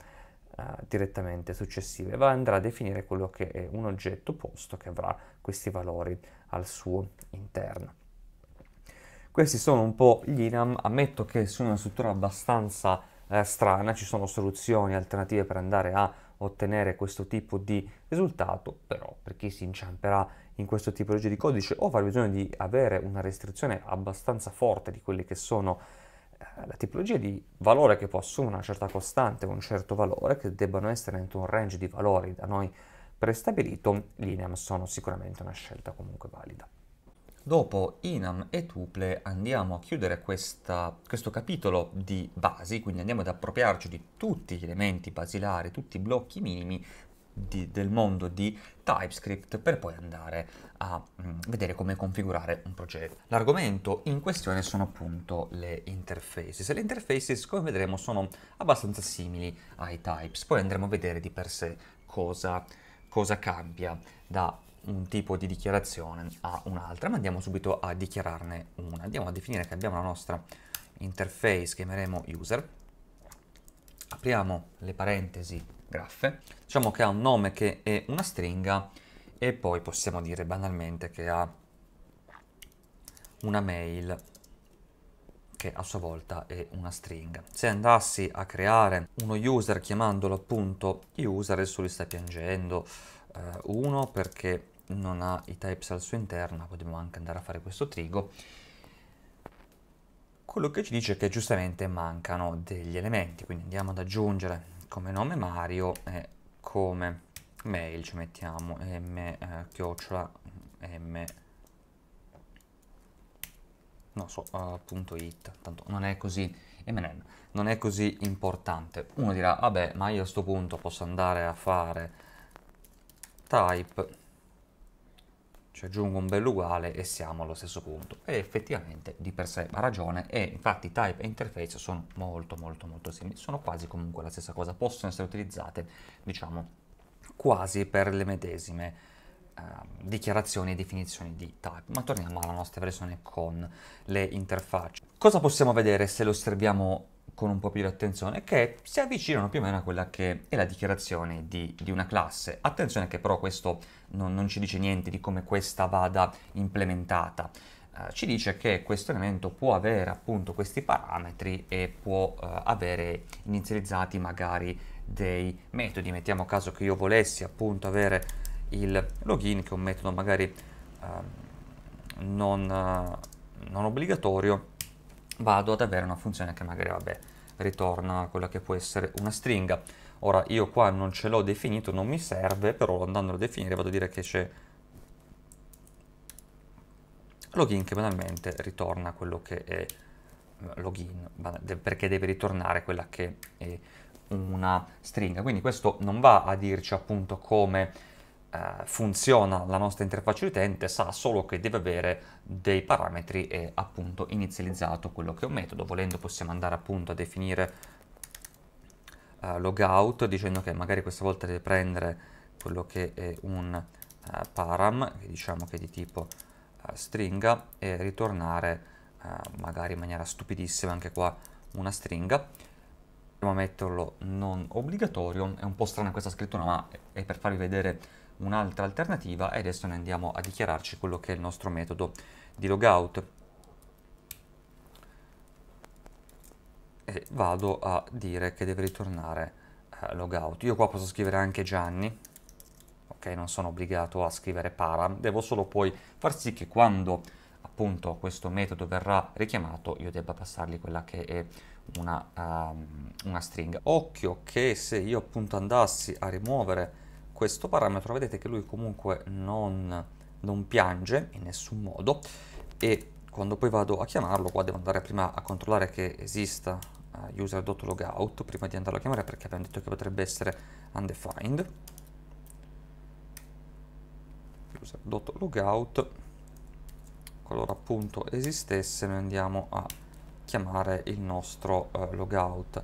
S1: eh, direttamente successive, va, andrà a definire quello che è un oggetto posto che avrà questi valori al suo interno. Questi sono un po' gli INAM, ammetto che sono una struttura abbastanza eh, strana, ci sono soluzioni alternative per andare a ottenere questo tipo di risultato, però per chi si inciamperà in questo tipo di codice o avrà bisogno di avere una restrizione abbastanza forte di quelli che sono eh, la tipologia di valore che può assumere una certa costante, un certo valore, che debbano essere dentro un range di valori da noi prestabilito, l'INAM sono sicuramente una scelta comunque valida. Dopo INAM e tuple andiamo a chiudere questa, questo capitolo di basi, quindi andiamo ad appropriarci di tutti gli elementi basilari, tutti i blocchi minimi di, del mondo di TypeScript per poi andare a mh, mm, vedere come configurare un progetto. L'argomento in questione sono appunto le interfaces. Le interfaces, come vedremo, sono abbastanza simili ai types. Poi andremo a vedere di per sé cosa, cosa cambia da un tipo di dichiarazione a un'altra, ma andiamo subito a dichiararne una. Andiamo a definire che abbiamo la nostra interface, chiameremo user, apriamo le parentesi graffe. Diciamo che ha un nome che è una stringa e poi possiamo dire banalmente che ha una mail che a sua volta è una stringa. Se andassi a creare uno user chiamandolo appunto user, adesso lui sta piangendo, eh, uno perché non ha i types al suo interno, potremmo anche andare a fare questo trigo, quello che ci dice è che giustamente mancano degli elementi, quindi andiamo ad aggiungere come nome Mario e come mail ci mettiamo m eh, chiocciola m non so, uh, punto it, tanto non è così, MNM, non è così importante. Uno dirà, vabbè, ma io a questo punto posso andare a fare type ci cioè, aggiungo un bel uguale e siamo allo stesso punto e effettivamente di per sé ha ragione e infatti type e interface sono molto molto molto simili sono quasi comunque la stessa cosa possono essere utilizzate diciamo quasi per le medesime ehm, dichiarazioni e definizioni di type ma torniamo alla nostra versione con le interfacce cosa possiamo vedere se lo osserviamo con un po' più di attenzione, che si avvicinano più o meno a quella che è la dichiarazione di, di una classe. Attenzione che però questo non, non, ci dice niente di come questa vada implementata. Eh, ci dice che questo elemento può avere appunto questi parametri e può eh, avere inizializzati magari dei metodi. Mettiamo caso che io volessi appunto avere il login, che è un metodo magari ehm, eh, non, non obbligatorio, vado ad avere una funzione che magari, vabbè, ritorna quella che può essere una stringa. Ora, io qua non ce l'ho definito, non mi serve, però andandolo a definire vado a dire che c'è login che banalmente ritorna quello che è eh, login, perché deve ritornare quella che è una stringa. Quindi questo non va a dirci appunto come eh, funziona la nostra interfaccia utente sa solo che deve avere dei parametri e appunto inizializzato quello che è un metodo volendo possiamo andare appunto a definire uh, logout dicendo che magari questa volta deve prendere quello che è un uh, param che diciamo che è di tipo uh, stringa e ritornare magari in maniera stupidissima anche qua una stringa Andiamo a metterlo non obbligatorio è un po' strana questa scrittura ma è per farvi vedere un'altra alternativa e adesso ne andiamo a dichiararci quello che è il nostro metodo di logout. E vado a dire che deve ritornare eh, logout. Io qua posso scrivere anche Gianni, ok? Non sono obbligato a scrivere para, devo solo poi far sì che quando appunto questo metodo verrà richiamato io debba passargli quella che è una, um, una stringa. Occhio che se io appunto andassi a rimuovere questo parametro vedete che lui comunque non, non piange in nessun modo e quando poi vado a chiamarlo qua devo andare prima a controllare che esista uh, eh, user.logout prima di andarlo a chiamare perché abbiamo detto che potrebbe essere undefined user.logout qualora appunto esistesse noi andiamo a chiamare il nostro uh, logout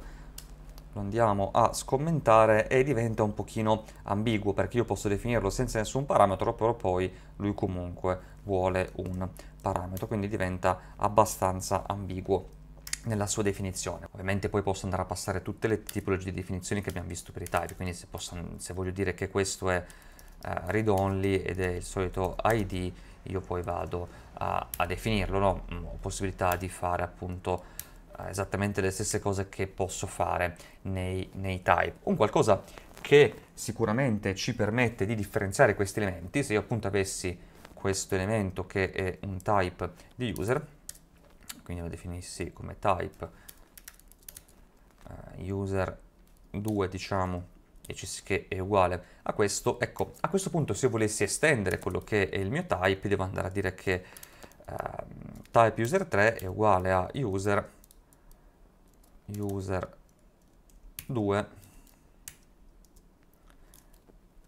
S1: lo andiamo a scommentare e diventa un pochino ambiguo perché io posso definirlo senza nessun parametro, però poi lui comunque vuole un parametro, quindi diventa abbastanza ambiguo nella sua definizione. Ovviamente poi posso andare a passare tutte le tipologie di definizioni che abbiamo visto per i type, quindi se, posso, se voglio dire che questo è uh, read only ed è il solito id, io poi vado a, a definirlo, no? Mm, ho possibilità di fare appunto eh, esattamente le stesse cose che posso fare nei, nei type. Un qualcosa che sicuramente ci permette di differenziare questi elementi, se io appunto avessi questo elemento che è un type di user, quindi lo definissi come type uh, user 2 diciamo che è uguale a questo, ecco a questo punto se io volessi estendere quello che è il mio type devo andare a dire che uh, type user 3 è uguale a user user 2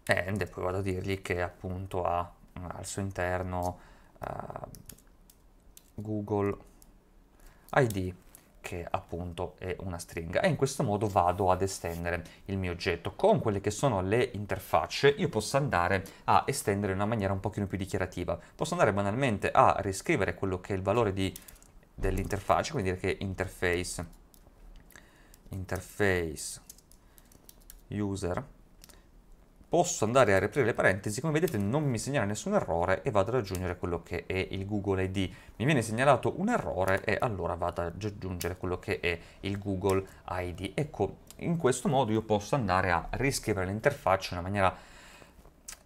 S1: and e poi vado a dirgli che appunto ha al suo interno uh, Google ID che appunto è una stringa e in questo modo vado ad estendere il mio oggetto con quelle che sono le interfacce io posso andare a estendere in una maniera un pochino più dichiarativa posso andare banalmente a riscrivere quello che è il valore dell'interfaccia quindi dire che interface interface user posso andare a riaprire le parentesi, come vedete non mi segnala nessun errore e vado ad aggiungere quello che è il Google ID. Mi viene segnalato un errore e allora vado ad aggiungere quello che è il Google ID. Ecco, in questo modo io posso andare a riscrivere l'interfaccia in una maniera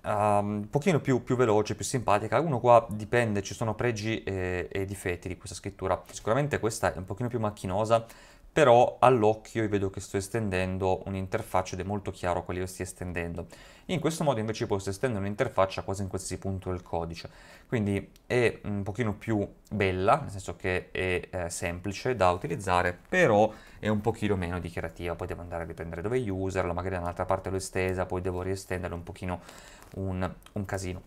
S1: um, un pochino più, più, veloce, più simpatica. Uno qua dipende, ci sono pregi e, eh, e difetti di questa scrittura. Sicuramente questa è un pochino più macchinosa, però all'occhio vedo che sto estendendo un'interfaccia ed è molto chiaro quale io stia estendendo. In questo modo invece posso estendere un'interfaccia quasi in qualsiasi punto del codice, quindi è un pochino più bella, nel senso che è eh, semplice da utilizzare, però è un pochino meno dichiarativa, poi devo andare a riprendere dove userlo, magari da un'altra parte l'ho estesa, poi devo riestenderlo, un pochino un, un casino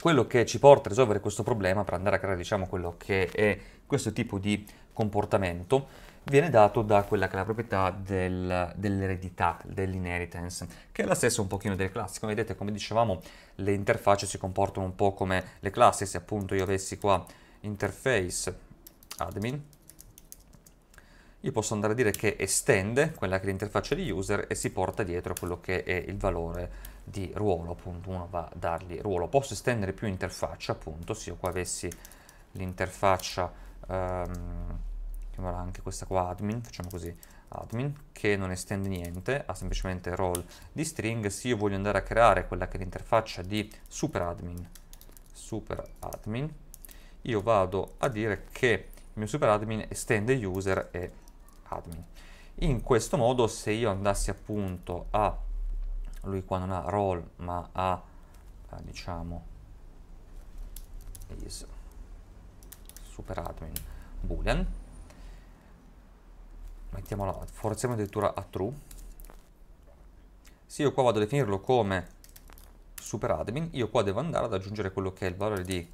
S1: quello che ci porta a risolvere questo problema per andare a creare diciamo quello che è questo tipo di comportamento viene dato da quella che è la proprietà del, dell'eredità, dell'inheritance, che è la stessa un pochino del classico. Vedete, come dicevamo, le interfacce si comportano un po' come le classi, se appunto io avessi qua interface admin, io posso andare a dire che estende quella che è l'interfaccia di user e si porta dietro quello che è il valore di ruolo, appunto uno va a dargli ruolo. Posso estendere più interfaccia, appunto, se io qua avessi l'interfaccia... Um, chiamerà anche questa qua admin, facciamo così, admin, che non estende niente, ha semplicemente role di string, se io voglio andare a creare quella che è l'interfaccia di super admin, super admin, io vado a dire che il mio super admin estende user e admin. In questo modo se io andassi appunto a, lui qua non ha role ma ha eh, diciamo is super admin boolean mettiamolo, forziamo addirittura a true. Se io qua vado a definirlo come super admin, io qua devo andare ad aggiungere quello che è il valore di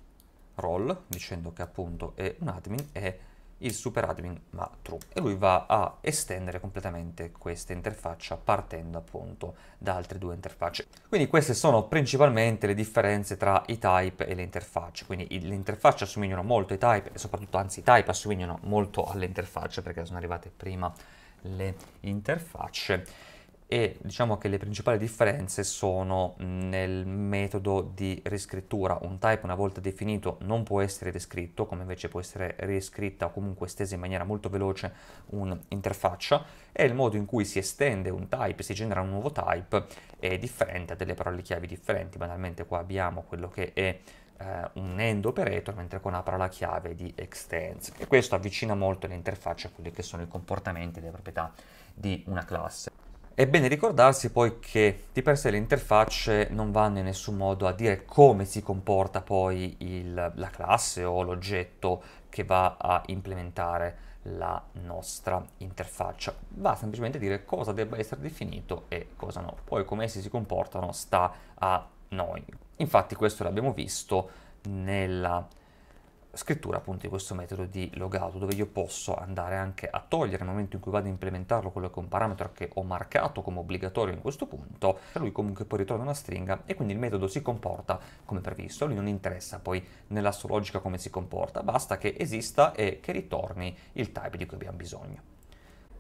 S1: role, dicendo che appunto è un admin e il super admin ma true e lui va a estendere completamente questa interfaccia partendo appunto da altre due interfacce quindi queste sono principalmente le differenze tra i type e le interfacce quindi le interfacce assomigliano molto ai type e soprattutto anzi i type assomigliano molto alle interfacce perché sono arrivate prima le interfacce e diciamo che le principali differenze sono nel metodo di riscrittura. Un type una volta definito non può essere riscritto, come invece può essere riscritta o comunque estesa in maniera molto veloce un'interfaccia e il modo in cui si estende un type, si genera un nuovo type è differente, ha delle parole chiavi differenti. Banalmente qua abbiamo quello che è eh, un end operator, mentre con una parola chiave di extends. E questo avvicina molto l'interfaccia a quelli che sono i comportamenti e le proprietà di una classe. È bene ricordarsi poi che di per sé le interfacce non vanno in nessun modo a dire come si comporta poi il, la classe o l'oggetto che va a implementare la nostra interfaccia, va semplicemente a dire cosa debba essere definito e cosa no. Poi come essi si comportano sta a noi. Infatti questo l'abbiamo visto nella scrittura appunto di questo metodo di logout dove io posso andare anche a togliere nel momento in cui vado a implementarlo quello che è un parametro che ho marcato come obbligatorio in questo punto lui comunque poi ritorna una stringa e quindi il metodo si comporta come previsto lui non interessa poi nella sua logica come si comporta basta che esista e che ritorni il type di cui abbiamo bisogno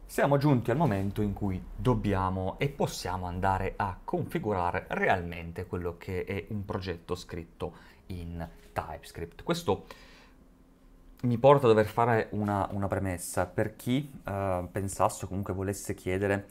S1: siamo giunti al momento in cui dobbiamo e possiamo andare a configurare realmente quello che è un progetto scritto in TypeScript. Questo mi porta a dover fare una, una premessa per chi uh, pensasse o comunque volesse chiedere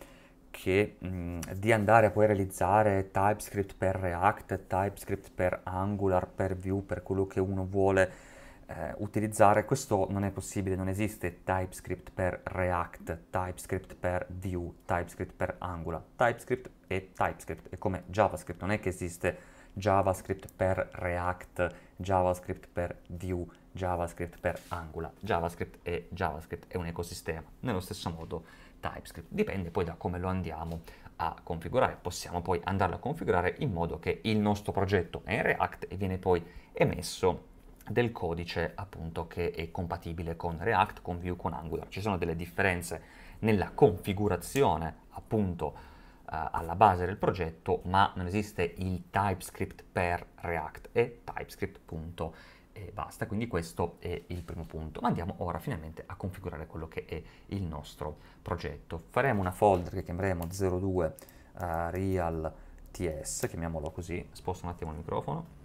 S1: che, mh, di andare a poi realizzare TypeScript per React, TypeScript per Angular, per Vue, per quello che uno vuole eh, utilizzare, questo non è possibile, non esiste TypeScript per React, TypeScript per Vue, TypeScript per Angular, TypeScript e TypeScript, è come JavaScript, non è che esiste JavaScript per React, JavaScript per Vue, JavaScript per Angular. JavaScript e JavaScript è un ecosistema. Nello stesso modo TypeScript. Dipende poi da come lo andiamo a configurare. Possiamo poi andarlo a configurare in modo che il nostro progetto è in React e viene poi emesso del codice appunto che è compatibile con React, con Vue, con Angular. Ci sono delle differenze nella configurazione appunto eh, alla base del progetto, ma non esiste il TypeScript per React e TypeScript.react e basta, quindi questo è il primo punto. Ma andiamo ora finalmente a configurare quello che è il nostro progetto. Faremo una folder che chiameremo 02 uh, eh, real ts, chiamiamolo così, sposto un attimo il microfono.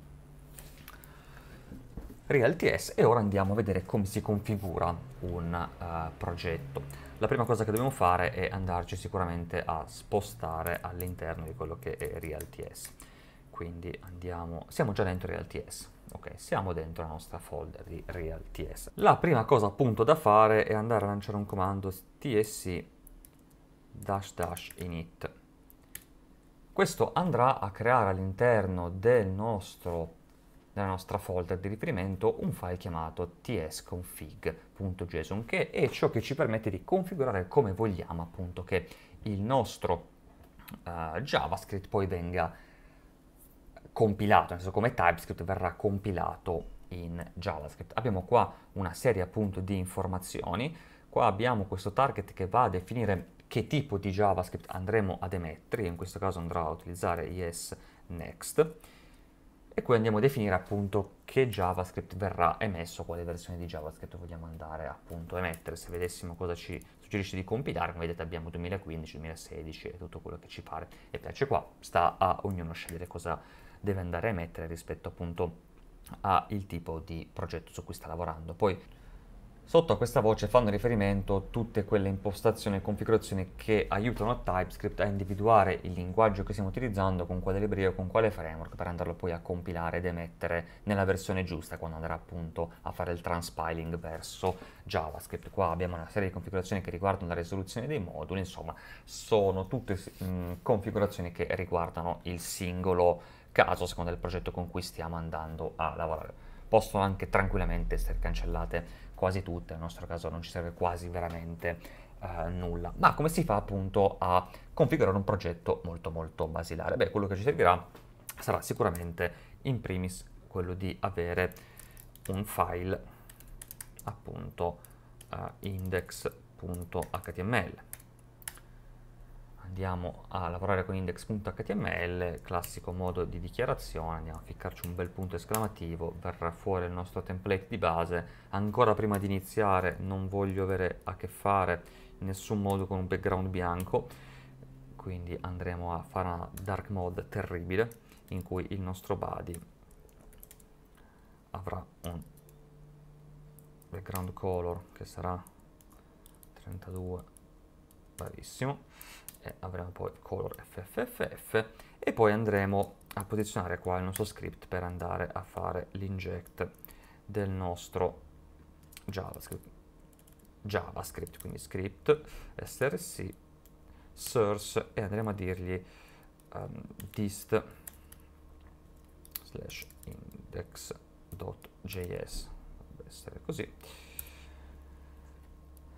S1: RealTS e ora andiamo a vedere come si configura un uh, progetto. La prima cosa che dobbiamo fare è andarci sicuramente a spostare all'interno di quello che è RealTS. Quindi andiamo, siamo già dentro RealTS. Ok, siamo dentro la nostra folder di RealTS. La prima cosa appunto da fare è andare a lanciare un comando tsc dash dash init. Questo andrà a creare all'interno del nostro nella nostra folder di riferimento un file chiamato tsconfig.json che è ciò che ci permette di configurare come vogliamo appunto che il nostro uh, JavaScript poi venga compilato, nel senso come TypeScript verrà compilato in JavaScript. Abbiamo qua una serie appunto di informazioni, qua abbiamo questo target che va a definire che tipo di JavaScript andremo ad emettere, in questo caso andrò a utilizzare yes next e qui andiamo a definire appunto che JavaScript verrà emesso, quale versione di JavaScript vogliamo andare appunto a emettere. Se vedessimo cosa ci suggerisce di compilare, come vedete abbiamo 2015, 2016 e tutto quello che ci pare e piace qua, sta a ognuno scegliere cosa deve andare a emettere rispetto appunto al tipo di progetto su cui sta lavorando. Poi sotto a questa voce fanno riferimento tutte quelle impostazioni e configurazioni che aiutano TypeScript a individuare il linguaggio che stiamo utilizzando, con quale libreria o con quale framework per andarlo poi a compilare ed emettere nella versione giusta quando andrà appunto a fare il transpiling verso JavaScript. Qua abbiamo una serie di configurazioni che riguardano la risoluzione dei moduli, insomma sono tutte mh, configurazioni che riguardano il singolo caso, a seconda del progetto con cui stiamo andando a lavorare. Possono anche tranquillamente essere cancellate quasi tutte, nel nostro caso non ci serve quasi veramente Uh, nulla. Ma come si fa appunto a configurare un progetto molto molto basilare? Beh, quello che ci servirà sarà sicuramente in primis quello di avere un file appunto uh, eh, index.html andiamo a lavorare con index.html, classico modo di dichiarazione, andiamo a ficcarci un bel punto esclamativo, verrà fuori il nostro template di base, ancora prima di iniziare non voglio avere a che fare in nessun modo con un background bianco, quindi andremo a fare una dark mode terribile in cui il nostro body avrà un background color che sarà 32 bravissimo e eh, avremo poi color fff e poi andremo a posizionare qua il nostro script per andare a fare l'inject del nostro javascript javascript quindi script src source e andremo a dirgli um, dist slash index.js deve essere così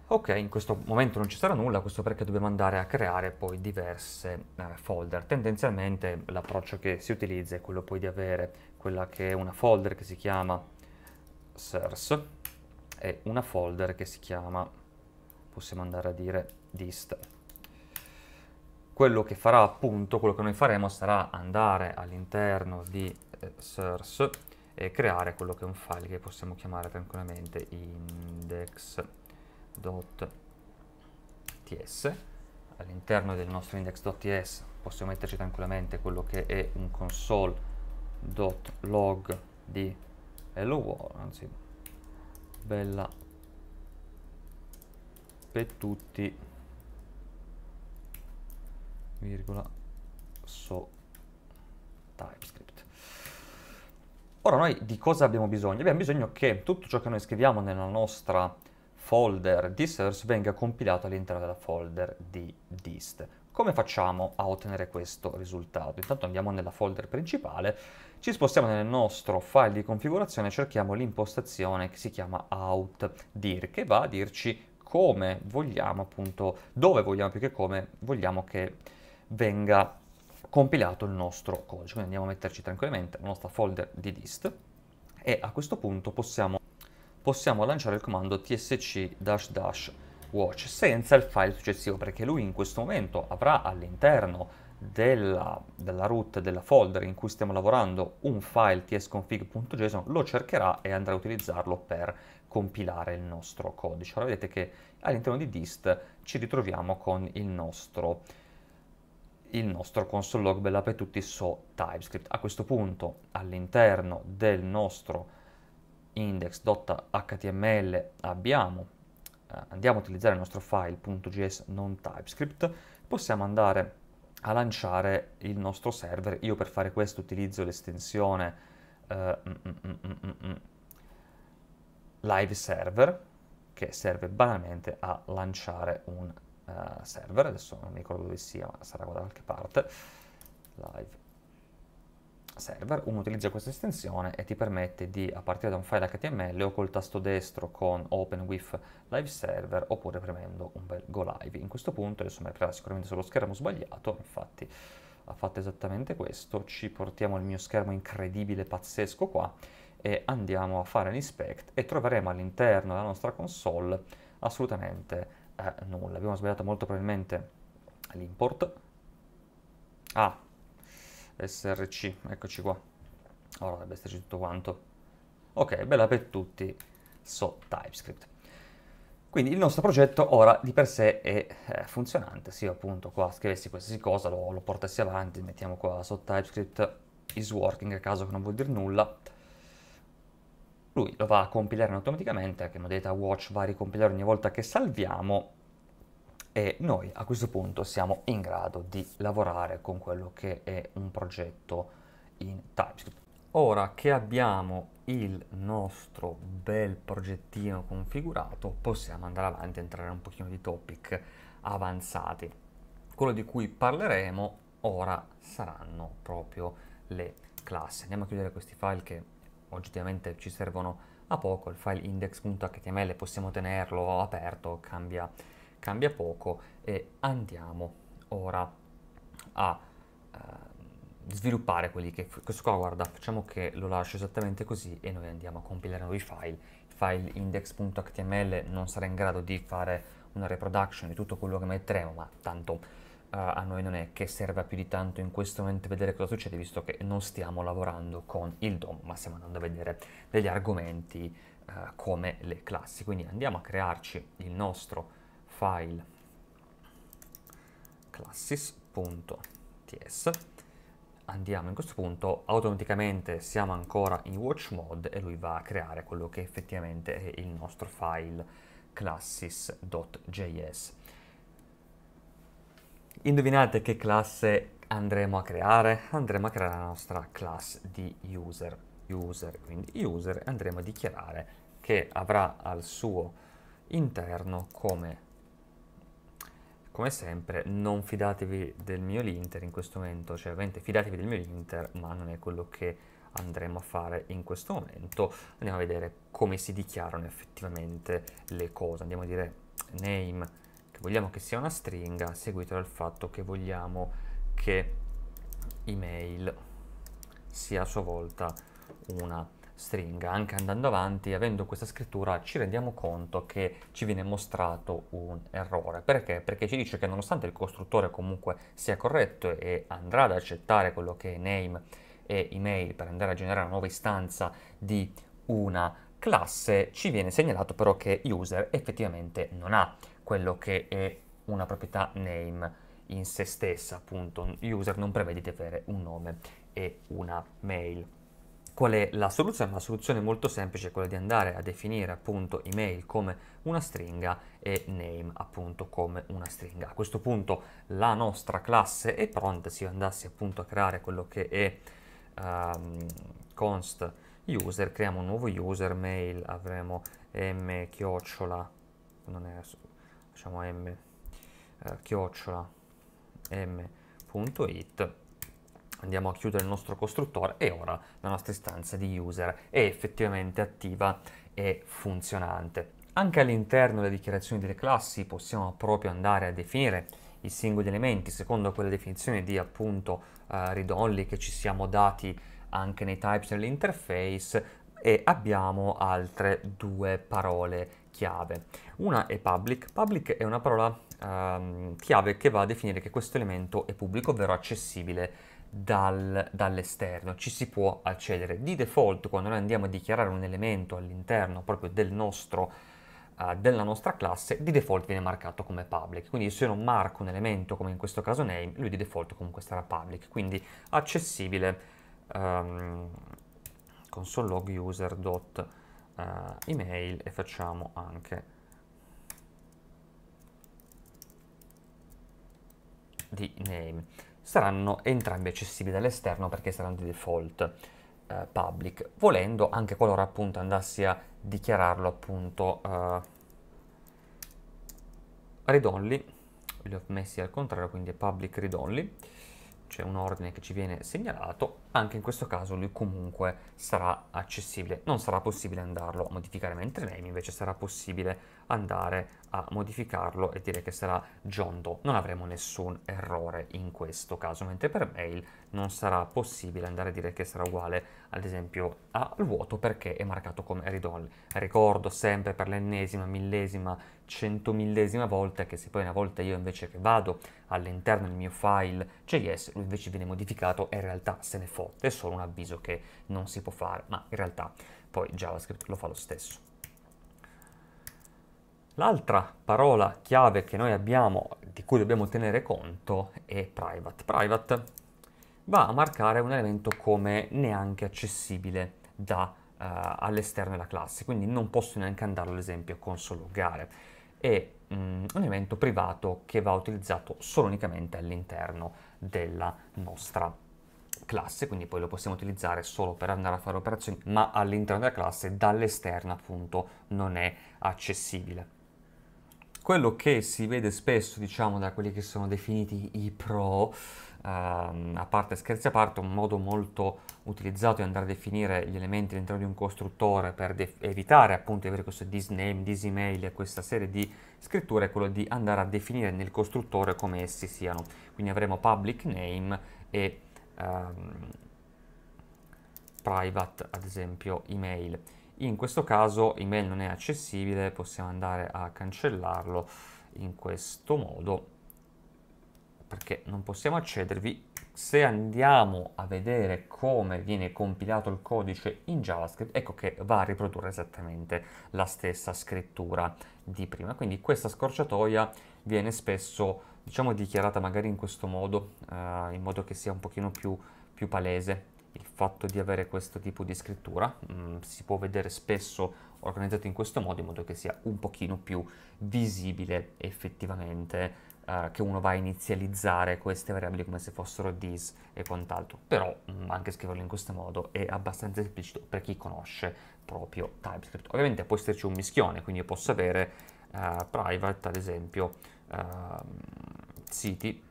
S1: Ok, in questo momento non ci sarà nulla, questo perché dobbiamo andare a creare poi diverse eh, folder. Tendenzialmente l'approccio che si utilizza è quello poi di avere quella che è una folder che si chiama source e una folder che si chiama, possiamo andare a dire dist. Quello che farà appunto, quello che noi faremo sarà andare all'interno di eh, source e creare quello che è un file che possiamo chiamare tranquillamente index.json index.ts all'interno del nostro index.ts possiamo metterci tranquillamente quello che è un console.log di hello world anzi bella per tutti virgola so typescript ora noi di cosa abbiamo bisogno abbiamo bisogno che tutto ciò che noi scriviamo nella nostra folder disters venga compilato all'interno della folder di dist. Come facciamo a ottenere questo risultato? Intanto andiamo nella folder principale, ci spostiamo nel nostro file di configurazione e cerchiamo l'impostazione che si chiama outdir, che va a dirci come vogliamo appunto, dove vogliamo più che come vogliamo che venga compilato il nostro codice. Quindi andiamo a metterci tranquillamente nella nostra folder di dist e a questo punto possiamo possiamo lanciare il comando tsc dash dash watch senza il file successivo perché lui in questo momento avrà all'interno della, della, root della folder in cui stiamo lavorando un file tsconfig.json lo cercherà e andrà a utilizzarlo per compilare il nostro codice. Ora vedete che all'interno di dist ci ritroviamo con il nostro, il nostro console log bell'ape tutti so TypeScript. A questo punto all'interno del nostro index.html abbiamo, eh, andiamo a utilizzare il nostro file.js non TypeScript, possiamo andare a lanciare il nostro server. Io per fare questo utilizzo l'estensione eh, mm, mm, mm, live server, che serve banalmente a lanciare un uh, server, adesso non mi ricordo dove sia, ma sarà da qualche parte, live server, uno utilizza questa estensione e ti permette di, a partire da un file HTML o col tasto destro con Open with Live Server oppure premendo un bel Go Live. In questo punto, adesso mi aprirà sicuramente sullo schermo sbagliato, infatti ha fatto esattamente questo, ci portiamo il mio schermo incredibile, pazzesco qua e andiamo a fare l'inspect e troveremo all'interno della nostra console assolutamente eh, nulla. Abbiamo sbagliato molto probabilmente l'import. Ah, src eccoci qua ora dovrebbe esserci tutto quanto ok bella per tutti so typescript quindi il nostro progetto ora di per sé è eh, funzionante se io appunto qua scrivessi qualsiasi cosa lo, lo portassi avanti mettiamo qua so typescript is working a caso che non vuol dire nulla lui lo va a compilare automaticamente, che modalità watch va a ricompilare ogni volta che salviamo e noi a questo punto siamo in grado di lavorare con quello che è un progetto in TypeScript. Ora che abbiamo il nostro bel progettino configurato, possiamo andare avanti e entrare un pochino di topic avanzati. Quello di cui parleremo ora saranno proprio le classi. Andiamo a chiudere questi file che oggettivamente ci servono a poco. Il file index.html possiamo tenerlo aperto, cambia cambia poco e andiamo ora a eh, sviluppare quelli che questo qua guarda facciamo che lo lascio esattamente così e noi andiamo a compilare nuovi file file index.html non sarà in grado di fare una reproduction di tutto quello che metteremo ma tanto Uh, a noi non è che serva più di tanto in questo momento vedere cosa succede, visto che non stiamo lavorando con il DOM, ma stiamo andando a vedere degli argomenti uh, come le classi. Quindi andiamo a crearci il nostro file classes.ts andiamo in questo punto automaticamente siamo ancora in watch mode e lui va a creare quello che effettivamente è il nostro file classes.js indovinate che classe andremo a creare? Andremo a creare la nostra class di user, user, quindi user, andremo a dichiarare che avrà al suo interno come come sempre non fidatevi del mio linter in questo momento, cioè ovviamente fidatevi del mio linter, ma non è quello che andremo a fare in questo momento. Andiamo a vedere come si dichiarano effettivamente le cose. Andiamo a dire name che vogliamo che sia una stringa, seguito dal fatto che vogliamo che email sia a sua volta una stringa stringa. Anche andando avanti, avendo questa scrittura, ci rendiamo conto che ci viene mostrato un errore. Perché? Perché ci dice che nonostante il costruttore comunque sia corretto e andrà ad accettare quello che è name e email per andare a generare una nuova istanza di una classe, ci viene segnalato però che user effettivamente non ha quello che è una proprietà name in se stessa, appunto. User non prevede di avere un nome e una mail. Qual è la soluzione? La soluzione molto semplice è quella di andare a definire appunto email come una stringa e name appunto come una stringa. A questo punto la nostra classe è pronta se io andassi appunto a creare quello che è um, const user, creiamo un nuovo user, mail, avremo m chiocciola, non è, diciamo m eh, chiocciola m.it andiamo a chiudere il nostro costruttore e ora la nostra istanza di user è effettivamente attiva e funzionante. Anche all'interno delle dichiarazioni delle classi possiamo proprio andare a definire i singoli elementi secondo quelle definizioni di appunto uh, read only che ci siamo dati anche nei types nell'interface e abbiamo altre due parole chiave. Una è public, public è una parola um, chiave che va a definire che questo elemento è pubblico, ovvero accessibile dal, dall'esterno, ci si può accedere. Di default, quando noi andiamo a dichiarare un elemento all'interno proprio del nostro, uh, della nostra classe, di default viene marcato come public. Quindi se io non marco un elemento, come in questo caso name, lui di default comunque sarà public. Quindi accessibile um, console log user.email eh, uh, e facciamo anche di name saranno entrambi accessibili dall'esterno perché saranno di default eh, public, volendo anche qualora appunto andassi a dichiararlo appunto eh, read only, li ho messi al contrario, quindi è public read only, c'è un ordine che ci viene segnalato, anche in questo caso lui comunque sarà accessibile, non sarà possibile andarlo a modificare mentre name, invece sarà possibile andare a modificarlo e dire che sarà John Doe. Non avremo nessun errore in questo caso, mentre per mail non sarà possibile andare a dire che sarà uguale ad esempio al vuoto perché è marcato come Ridol. Ricordo sempre per l'ennesima, millesima, centomillesima volta che se poi una volta io invece che vado all'interno del mio file JS lui invece viene modificato e in realtà se ne fotte, è solo un avviso che non si può fare, ma in realtà poi JavaScript lo fa lo stesso. L'altra parola chiave che noi abbiamo, di cui dobbiamo tenere conto, è private. Private va a marcare un elemento come neanche accessibile da, uh, all'esterno della classe, quindi non posso neanche andarlo ad esempio a console È mh, mm, un elemento privato che va utilizzato solo unicamente all'interno della nostra classe, quindi poi lo possiamo utilizzare solo per andare a fare operazioni, ma all'interno della classe, dall'esterno appunto non è accessibile. Quello che si vede spesso, diciamo, da quelli che sono definiti i pro, ehm, a parte scherzi a parte, un modo molto utilizzato di andare a definire gli elementi all'interno di un costruttore per evitare appunto di avere questo disname, disemail e questa serie di scritture, è quello di andare a definire nel costruttore come essi siano. Quindi avremo public name e ehm, private, ad esempio, email. In questo caso email non è accessibile, possiamo andare a cancellarlo in questo modo perché non possiamo accedervi. Se andiamo a vedere come viene compilato il codice in JavaScript, ecco che va a riprodurre esattamente la stessa scrittura di prima. Quindi questa scorciatoia viene spesso, diciamo, dichiarata magari in questo modo, eh, in modo che sia un pochino più, più palese il fatto di avere questo tipo di scrittura mh, mm, si può vedere spesso organizzato in questo modo in modo che sia un pochino più visibile effettivamente eh, che uno va a inizializzare queste variabili come se fossero this e quant'altro però mh, mm, anche scriverlo in questo modo è abbastanza esplicito per chi conosce proprio TypeScript ovviamente può esserci un mischione quindi io posso avere eh, private ad esempio eh, siti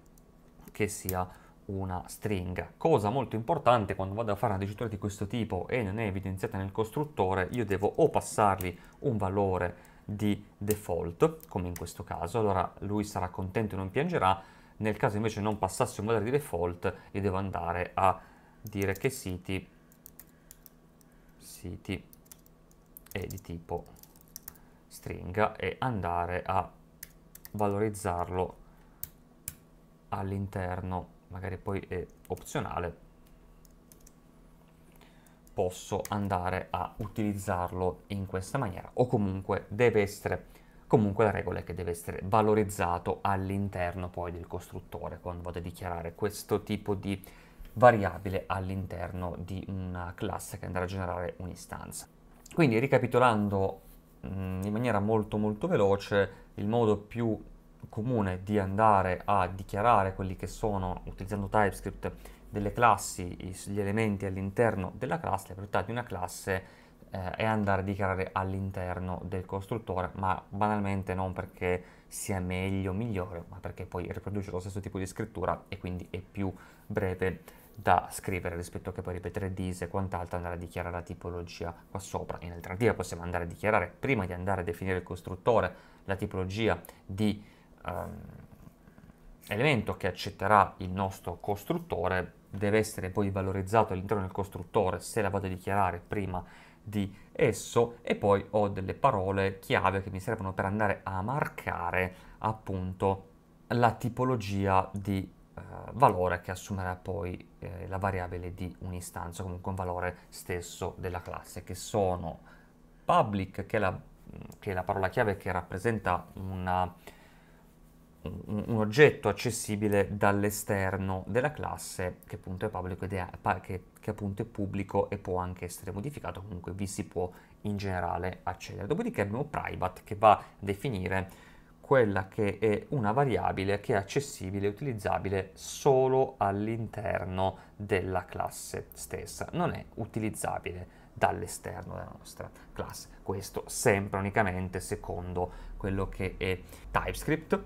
S1: che sia una stringa. Cosa molto importante quando vado a fare una dicitura di questo tipo e non è evidenziata nel costruttore, io devo o passargli un valore di default, come in questo caso, allora lui sarà contento e non piangerà, nel caso invece non passassi un valore di default, io devo andare a dire che siti, siti è di tipo stringa e andare a valorizzarlo all'interno magari poi è opzionale, posso andare a utilizzarlo in questa maniera o comunque deve essere comunque la regola è che deve essere valorizzato all'interno poi del costruttore quando vado a dichiarare questo tipo di variabile all'interno di una classe che andrà a generare un'istanza. Quindi ricapitolando mm, in maniera molto molto veloce il modo più comune di andare a dichiarare quelli che sono, utilizzando TypeScript, delle classi, gli elementi all'interno della classe, le proprietà di una classe e eh, andare a dichiarare all'interno del costruttore, ma banalmente non perché sia meglio o migliore, ma perché poi riproduce lo stesso tipo di scrittura e quindi è più breve da scrivere rispetto a che poi ripetere dis e quant'altro andare a dichiarare la tipologia qua sopra. In alternativa possiamo andare a dichiarare prima di andare a definire il costruttore la tipologia di um, elemento che accetterà il nostro costruttore deve essere poi valorizzato all'interno del costruttore se la vado a dichiarare prima di esso e poi ho delle parole chiave che mi servono per andare a marcare appunto la tipologia di eh, valore che assumerà poi eh, la variabile di un'istanza, comunque un valore stesso della classe, che sono public, che è la, che è la parola chiave che rappresenta una un oggetto accessibile dall'esterno della classe che appunto è pubblico, ed è, che, che appunto è pubblico e può anche essere modificato, comunque vi si può in generale accedere. Dopodiché abbiamo private che va a definire quella che è una variabile che è accessibile e utilizzabile solo all'interno della classe stessa, non è utilizzabile dall'esterno della nostra classe. Questo sempre unicamente secondo quello che è TypeScript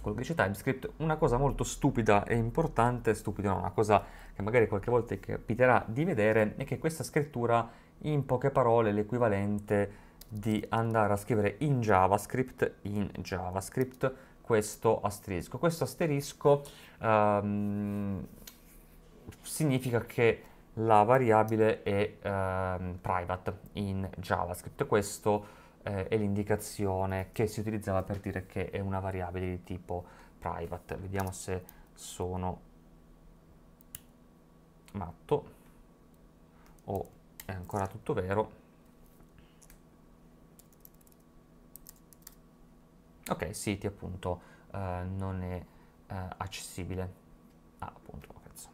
S1: col che TypeScript, una cosa molto stupida e importante, stupida una cosa che magari qualche volta capiterà di vedere, è che questa scrittura in poche parole è l'equivalente di andare a scrivere in JavaScript, in JavaScript, questo asterisco. Questo asterisco ehm, significa che la variabile è ehm, private in JavaScript, questo eh, è l'indicazione che si utilizzava per dire che è una variabile di tipo private. Vediamo se sono matto o è ancora tutto vero. Ok, siti appunto eh, non è eh, accessibile. Ah, appunto, cazzo.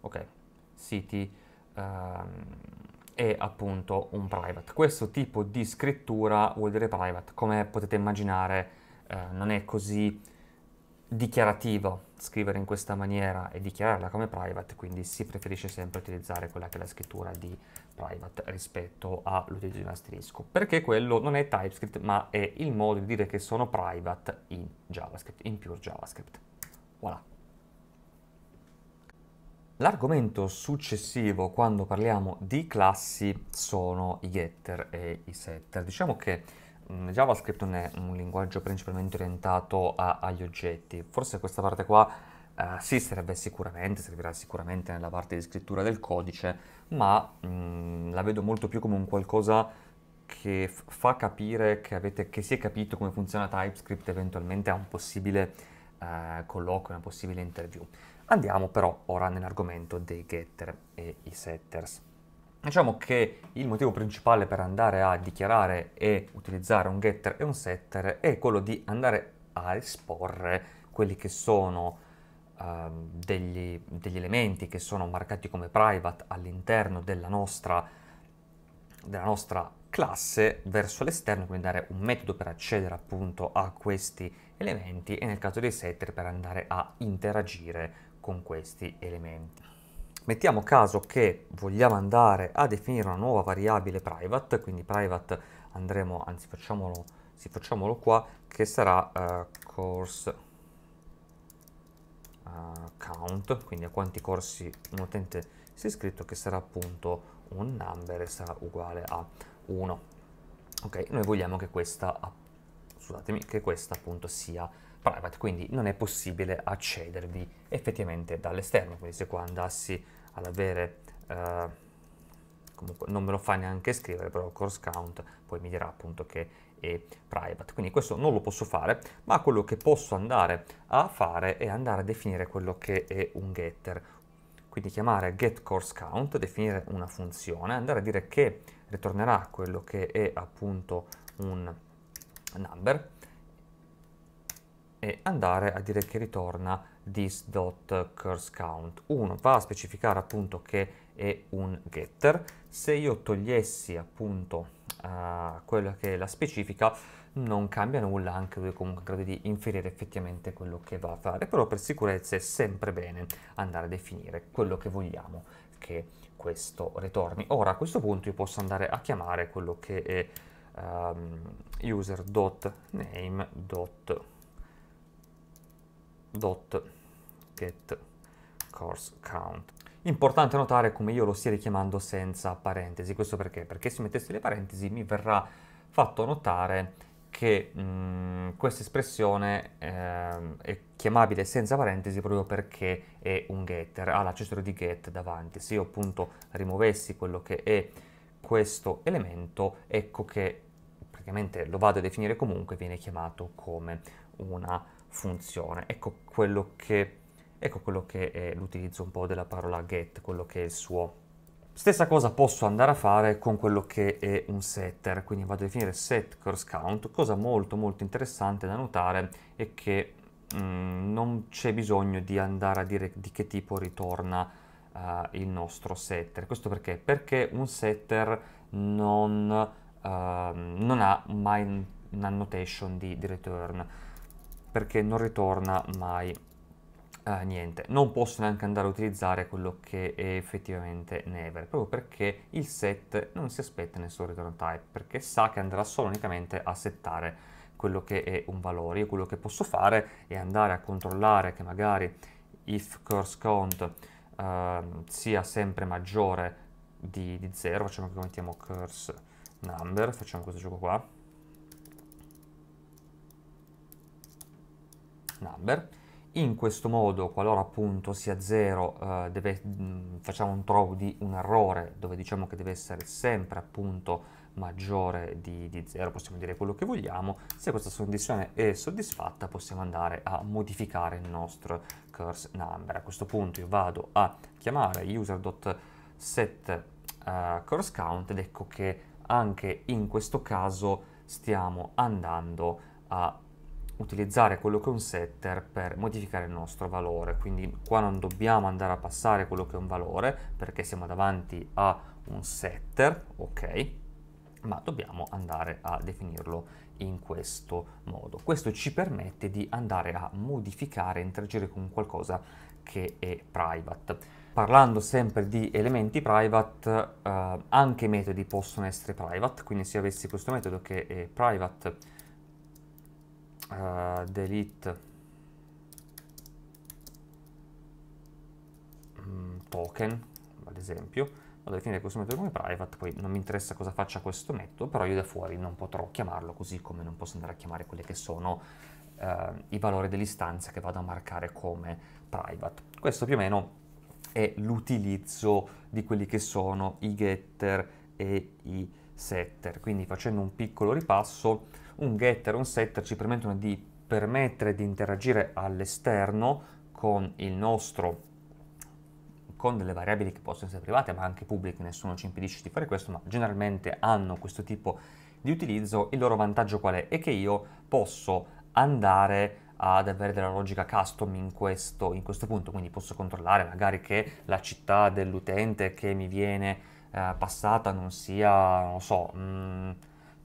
S1: Ok, siti... Ehm, è appunto un private. Questo tipo di scrittura vuol dire private, come potete immaginare eh, non è così dichiarativo scrivere in questa maniera e dichiararla come private, quindi si preferisce sempre utilizzare quella che è la scrittura di private rispetto all'utilizzo di un asterisco, perché quello non è TypeScript ma è il modo di dire che sono private in JavaScript, in pure JavaScript. Voilà. L'argomento successivo quando parliamo di classi sono i getter e i setter. Diciamo che JavaScript non è un linguaggio principalmente orientato a, agli oggetti, forse questa parte qua eh, sì serve sicuramente, servirà sicuramente nella parte di scrittura del codice, ma mh, la vedo molto più come un qualcosa che f- fa capire che, avete, che si è capito come funziona TypeScript eventualmente a un possibile eh, colloquio, una possibile interview. Andiamo però ora nell'argomento dei getter e i setters. Diciamo che il motivo principale per andare a dichiarare e utilizzare un getter e un setter è quello di andare a esporre quelli che sono uh, degli, degli, elementi che sono marcati come private all'interno della nostra, della nostra classe verso l'esterno, quindi dare un metodo per accedere appunto a questi elementi e nel caso dei setter per andare a interagire con con questi elementi. Mettiamo caso che vogliamo andare a definire una nuova variabile private, quindi private andremo, anzi facciamolo, sì, facciamolo qua, che sarà uh, course uh, count, quindi a quanti corsi un utente si è iscritto, che sarà appunto un number e sarà uguale a 1. Ok, noi vogliamo che questa, scusatemi, che questa appunto sia private, quindi non è possibile accedervi effettivamente dall'esterno, quindi se qua andassi ad avere, eh, comunque non me lo fa neanche scrivere, però course count poi mi dirà appunto che è private, quindi questo non lo posso fare, ma quello che posso andare a fare è andare a definire quello che è un getter, quindi chiamare getCourseCount, definire una funzione, andare a dire che ritornerà quello che è appunto un number, e andare a dire che ritorna this.curseCount. 1 va a specificare appunto che è un getter. Se io togliessi appunto uh, eh, quella che è la specifica, non cambia nulla, anche lui comunque in grado di inferire effettivamente quello che va a fare, però per sicurezza è sempre bene andare a definire quello che vogliamo che questo ritorni. Ora a questo punto io posso andare a chiamare quello che è um, ehm, user.name.com dot get course count. Importante notare come io lo stia richiamando senza parentesi, questo perché? Perché se mettessi le parentesi mi verrà fatto notare che mm, questa espressione eh, è chiamabile senza parentesi proprio perché è un getter, ha l'accessorio di get davanti. Se io appunto rimuovessi quello che è questo elemento, ecco che praticamente lo vado a definire comunque, viene chiamato come una funzione. Ecco quello che, ecco quello che è l'utilizzo un po' della parola get, quello che è il suo. Stessa cosa posso andare a fare con quello che è un setter, quindi vado a definire set curse count, cosa molto molto interessante da notare è che Mm, non c'è bisogno di andare a dire di che tipo ritorna uh, il nostro setter. Questo perché? Perché un setter non, uh, non ha mai un annotation di, di return perché non ritorna mai eh, niente. Non posso neanche andare a utilizzare quello che è effettivamente Never, proprio perché il set non si aspetta nessun return type, perché sa che andrà solo unicamente a settare quello che è un valore. Io quello che posso fare è andare a controllare che magari if curse count eh, sia sempre maggiore di, di 0, facciamo che mettiamo curse number, facciamo questo gioco qua, number. In questo modo, qualora appunto sia 0, eh, mm, facciamo un throw di un errore dove diciamo che deve essere sempre appunto maggiore di, 0, possiamo dire quello che vogliamo. Se questa condizione è soddisfatta possiamo andare a modificare il nostro curse number. A questo punto io vado a chiamare user.set uh, ed ecco che anche in questo caso stiamo andando a utilizzare quello che è un setter per modificare il nostro valore quindi qua non dobbiamo andare a passare quello che è un valore perché siamo davanti a un setter ok ma dobbiamo andare a definirlo in questo modo questo ci permette di andare a modificare interagire con qualcosa che è private parlando sempre di elementi private eh, anche i metodi possono essere private quindi se avessi questo metodo che è private uh, delete mm, token ad esempio vado a definire questo metodo come private poi non mi interessa cosa faccia questo metodo però io da fuori non potrò chiamarlo così come non posso andare a chiamare quelli che sono uh, i valori dell'istanza che vado a marcare come private questo più o meno è l'utilizzo di quelli che sono i getter e i setter quindi facendo un piccolo ripasso un getter e un setter ci permettono di permettere di interagire all'esterno con il nostro con delle variabili che possono essere private ma anche pubbliche, nessuno ci impedisce di fare questo, ma generalmente hanno questo tipo di utilizzo, il loro vantaggio qual è? È che io posso andare ad avere della logica custom in questo, in questo punto, quindi posso controllare magari che la città dell'utente che mi viene eh, passata non sia, non lo so, mh, mm,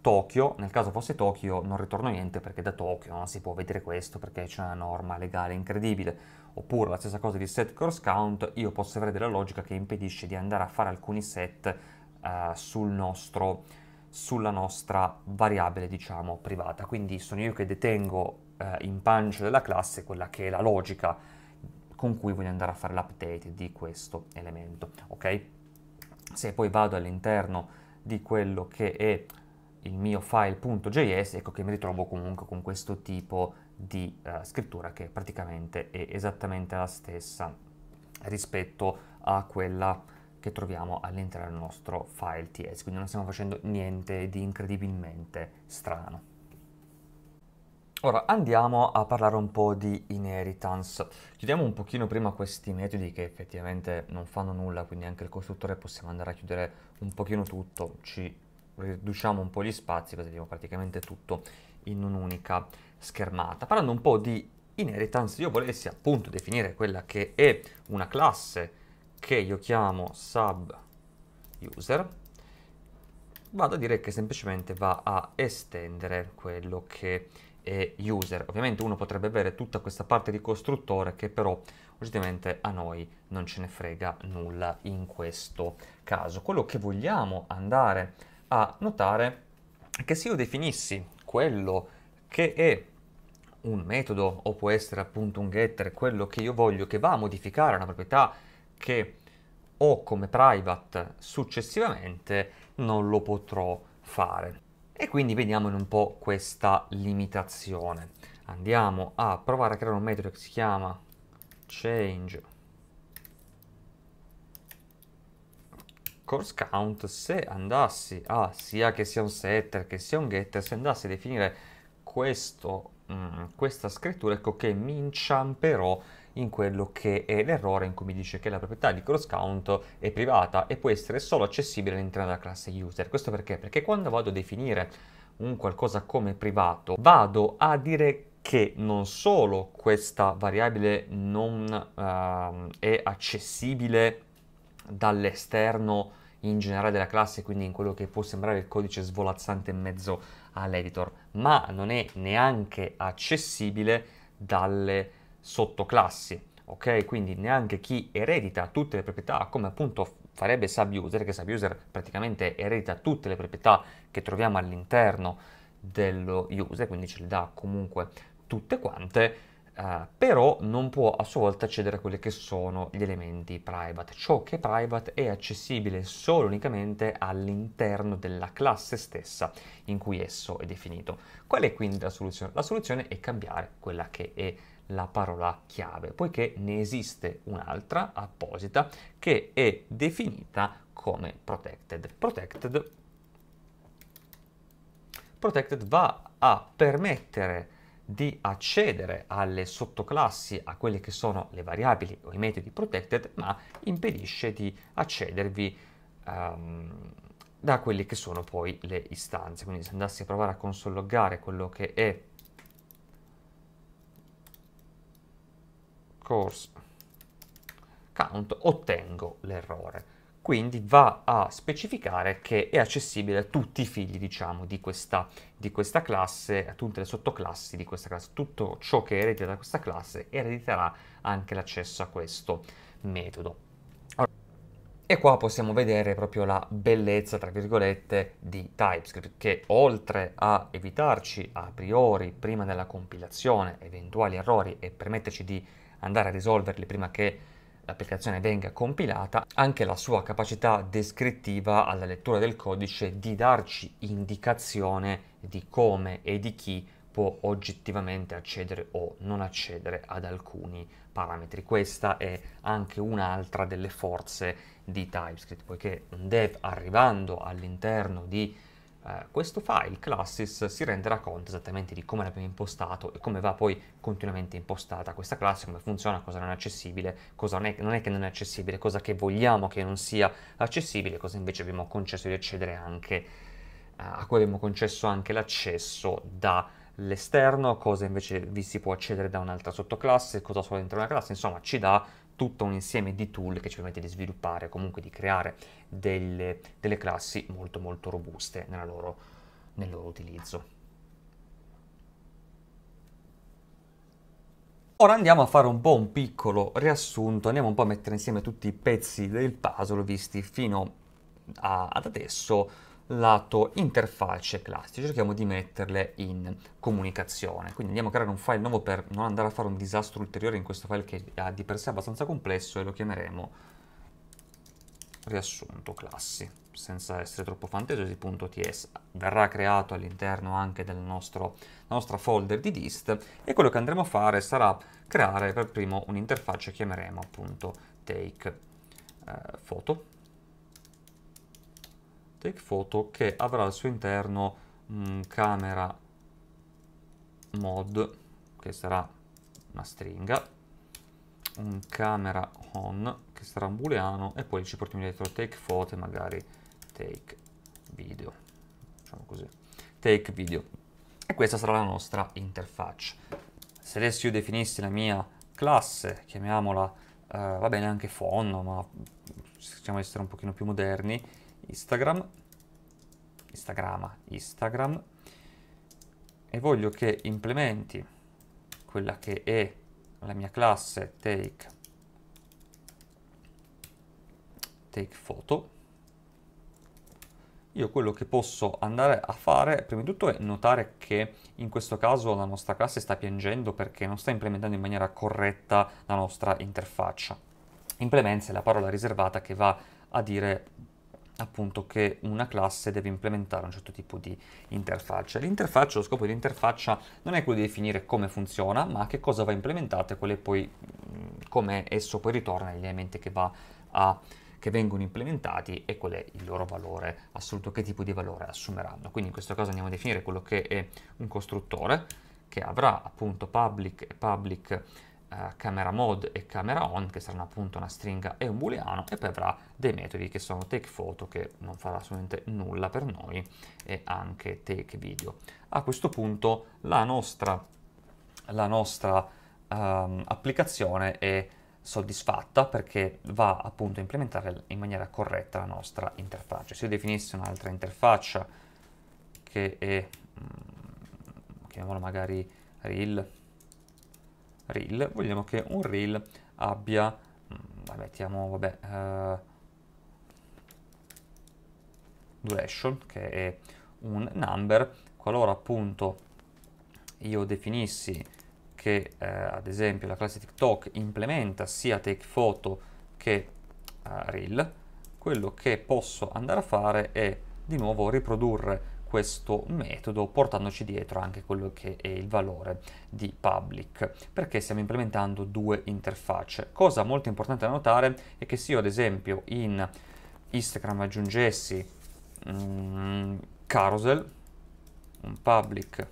S1: Tokyo, nel caso fosse Tokyo non ritorno niente perché da Tokyo non si può vedere questo perché c'è una norma legale incredibile. Oppure la stessa cosa di set course count, io posso avere della logica che impedisce di andare a fare alcuni set uh, sul nostro, sulla nostra variabile diciamo privata. Quindi sono io che detengo uh, in pancia della classe quella che è la logica con cui voglio andare a fare l'update di questo elemento. Ok? Se poi vado all'interno di quello che è il mio file.js, ecco che mi ritrovo comunque con questo tipo di uh, scrittura che praticamente è esattamente la stessa rispetto a quella che troviamo all'interno del nostro file ts, quindi non stiamo facendo niente di incredibilmente strano. Ora andiamo a parlare un po' di inheritance. Chiudiamo un pochino prima questi metodi che effettivamente non fanno nulla, quindi anche il costruttore possiamo andare a chiudere un pochino tutto, ci riduciamo un po' gli spazi perché abbiamo praticamente tutto in un'unica schermata. Parlando un po' di inheritance, io volessi appunto definire quella che è una classe che io chiamo subuser, vado a dire che semplicemente va a estendere quello che è user. Ovviamente uno potrebbe avere tutta questa parte di costruttore che però oggettivamente a noi non ce ne frega nulla in questo caso. Quello che vogliamo andare a a notare che se io definissi quello che è un metodo o può essere appunto un getter, quello che io voglio che va a modificare una proprietà che ho come private successivamente, non lo potrò fare. E quindi vediamo un po' questa limitazione. Andiamo a provare a creare un metodo che si chiama change course count se andassi a sia che sia un setter che sia un getter se andassi a definire questo, mh, mm, questa scrittura ecco che mi inciamperò in quello che è l'errore in cui mi dice che la proprietà di cross count è privata e può essere solo accessibile all'interno della classe user. Questo perché? Perché quando vado a definire un qualcosa come privato, vado a dire che non solo questa variabile non uh, è accessibile dall'esterno in generale della classe, quindi in quello che può sembrare il codice svolazzante in mezzo all'editor, ma non è neanche accessibile dalle sottoclassi. Ok, quindi neanche chi eredita tutte le proprietà, come appunto farebbe SubUser, che SubUser praticamente eredita tutte le proprietà che troviamo all'interno dello user, quindi ce le dà comunque tutte quante, eh, però non può a sua volta accedere a quelli che sono gli elementi private. Ciò che è private è accessibile solo unicamente all'interno della classe stessa in cui esso è definito. Qual è quindi la soluzione? La soluzione è cambiare quella che è la parola chiave, poiché ne esiste un'altra apposita che è definita come protected. Protected, protected va a permettere di accedere alle sottoclassi, a quelle che sono le variabili o i metodi protected, ma impedisce di accedervi um, da quelle che sono poi le istanze. Quindi se andassi a provare a console quello che è course count, ottengo l'errore quindi va a specificare che è accessibile a tutti i figli diciamo, di, questa, di questa classe, a tutte le sottoclassi di questa classe, tutto ciò che eredita da questa classe erediterà anche l'accesso a questo metodo. Allora, e qua possiamo vedere proprio la bellezza, tra virgolette, di TypeScript, che oltre a evitarci a priori, prima della compilazione, eventuali errori e permetterci di andare a risolverli prima che l'applicazione venga compilata, anche la sua capacità descrittiva alla lettura del codice di darci indicazione di come e di chi può oggettivamente accedere o non accedere ad alcuni parametri. Questa è anche un'altra delle forze di TypeScript, poiché un dev arrivando all'interno di eh, questo file classes si renderà conto esattamente di come l'abbiamo impostato e come va poi continuamente impostata questa classe, come funziona, cosa non è accessibile, cosa non è, non è che non è accessibile, cosa che vogliamo che non sia accessibile, cosa invece abbiamo concesso di accedere anche, eh, a cui abbiamo concesso anche l'accesso dall'esterno, cosa invece vi si può accedere da un'altra sottoclasse, cosa solo dentro una classe, insomma ci dà tutto un insieme di tool che ci permette di sviluppare, comunque di creare delle, delle classi molto molto robuste loro, nel loro utilizzo. Ora andiamo a fare un po' un piccolo riassunto, andiamo un po' a mettere insieme tutti i pezzi del puzzle visti fino a, ad adesso lato interfacce classiche, cerchiamo di metterle in comunicazione. Quindi andiamo a creare un file nuovo per non andare a fare un disastro ulteriore in questo file che è di per sé abbastanza complesso e lo chiameremo riassunto classi, senza essere troppo fantasiosi.ts. Verrà creato all'interno anche del nostro, della nostra folder di dist e quello che andremo a fare sarà creare per primo un'interfaccia che chiameremo appunto take eh, photo take photo che avrà al suo interno mh, mm, camera mod che sarà una stringa un camera on che sarà un booleano e poi ci portiamo dietro take photo e magari take video diciamo così take video e questa sarà la nostra interfaccia se adesso io definissi la mia classe chiamiamola eh, va bene anche phone ma possiamo essere un pochino più moderni Instagram, Instagrama, Instagram, e voglio che implementi quella che è la mia classe take, take photo, io quello che posso andare a fare prima di tutto è notare che in questo caso la nostra classe sta piangendo perché non sta implementando in maniera corretta la nostra interfaccia. Implements è la parola riservata che va a dire appunto che una classe deve implementare un certo tipo di interfaccia. L'interfaccia, lo scopo dell'interfaccia non è quello di definire come funziona, ma che cosa va implementata e poi, come esso poi ritorna agli elementi che, a, che vengono implementati e qual è il loro valore assoluto, che tipo di valore assumeranno. Quindi in questo caso andiamo a definire quello che è un costruttore che avrà appunto public e public eh, camera mode e camera on che saranno appunto una stringa e un booleano e poi avrà dei metodi che sono take photo che non farà assolutamente nulla per noi e anche take video a questo punto la nostra, la nostra ehm, applicazione è soddisfatta perché va appunto a implementare in maniera corretta la nostra interfaccia se io definissi un'altra interfaccia che è mm, chiamiamola magari reel reel, vogliamo che un reel abbia, mh, mm, mettiamo, vabbè, eh, duration, che è un number, qualora appunto io definissi che eh, ad esempio la classe TikTok implementa sia take photo che eh, reel, quello che posso andare a fare è di nuovo riprodurre questo metodo portandoci dietro anche quello che è il valore di public perché stiamo implementando due interfacce cosa molto importante da notare è che se io ad esempio in Instagram aggiungessi mm, carousel un public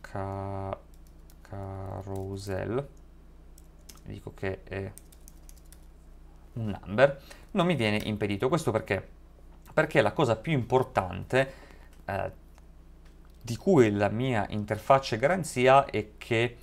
S1: ca carousel dico che è un number non mi viene impedito questo perché perché la cosa più importante eh, di cui la mia interfaccia è garanzia è che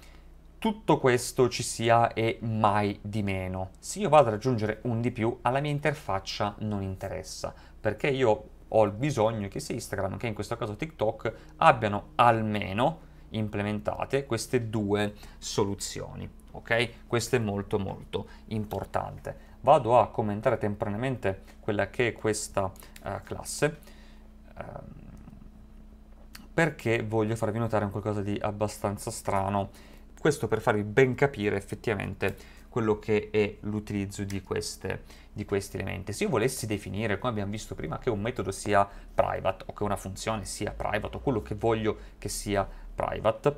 S1: tutto questo ci sia e mai di meno. Se io vado ad aggiungere un di più, alla mia interfaccia non interessa, perché io ho il bisogno che sia Instagram, che in questo caso TikTok, abbiano almeno implementate queste due soluzioni. Ok? Questo è molto molto importante vado a commentare temporaneamente quella che è questa eh, classe eh, perché voglio farvi notare un qualcosa di abbastanza strano questo per farvi ben capire effettivamente quello che è l'utilizzo di, di, questi elementi. Se io volessi definire, come abbiamo visto prima, che un metodo sia private o che una funzione sia private o quello che voglio che sia private,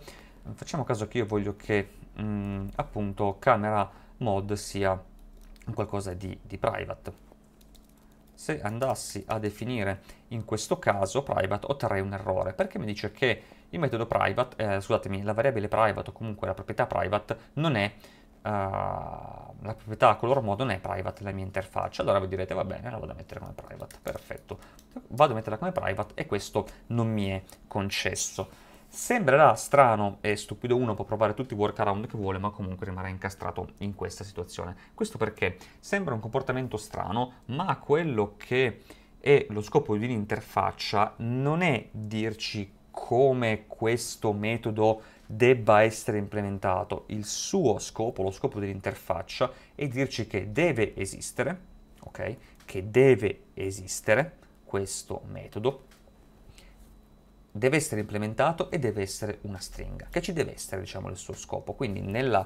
S1: facciamo caso che io voglio che mh, mm, appunto camera mod sia qualcosa di, di private. Se andassi a definire in questo caso private otterrei un errore perché mi dice che il metodo private, eh, scusatemi, la variabile private o comunque la proprietà private non è Uh, la proprietà color modo non è private la mia interfaccia allora voi direte va bene la vado a mettere come private perfetto vado a metterla come private e questo non mi è concesso Sembrerà strano e stupido, uno può provare tutti i workaround che vuole, ma comunque rimarrà incastrato in questa situazione. Questo perché sembra un comportamento strano, ma quello che è lo scopo di un'interfaccia non è dirci come questo metodo debba essere implementato. Il suo scopo, lo scopo dell'interfaccia, è dirci che deve esistere, ok? Che deve esistere questo metodo, deve essere implementato e deve essere una stringa, che ci deve essere, diciamo, il suo scopo. Quindi nella,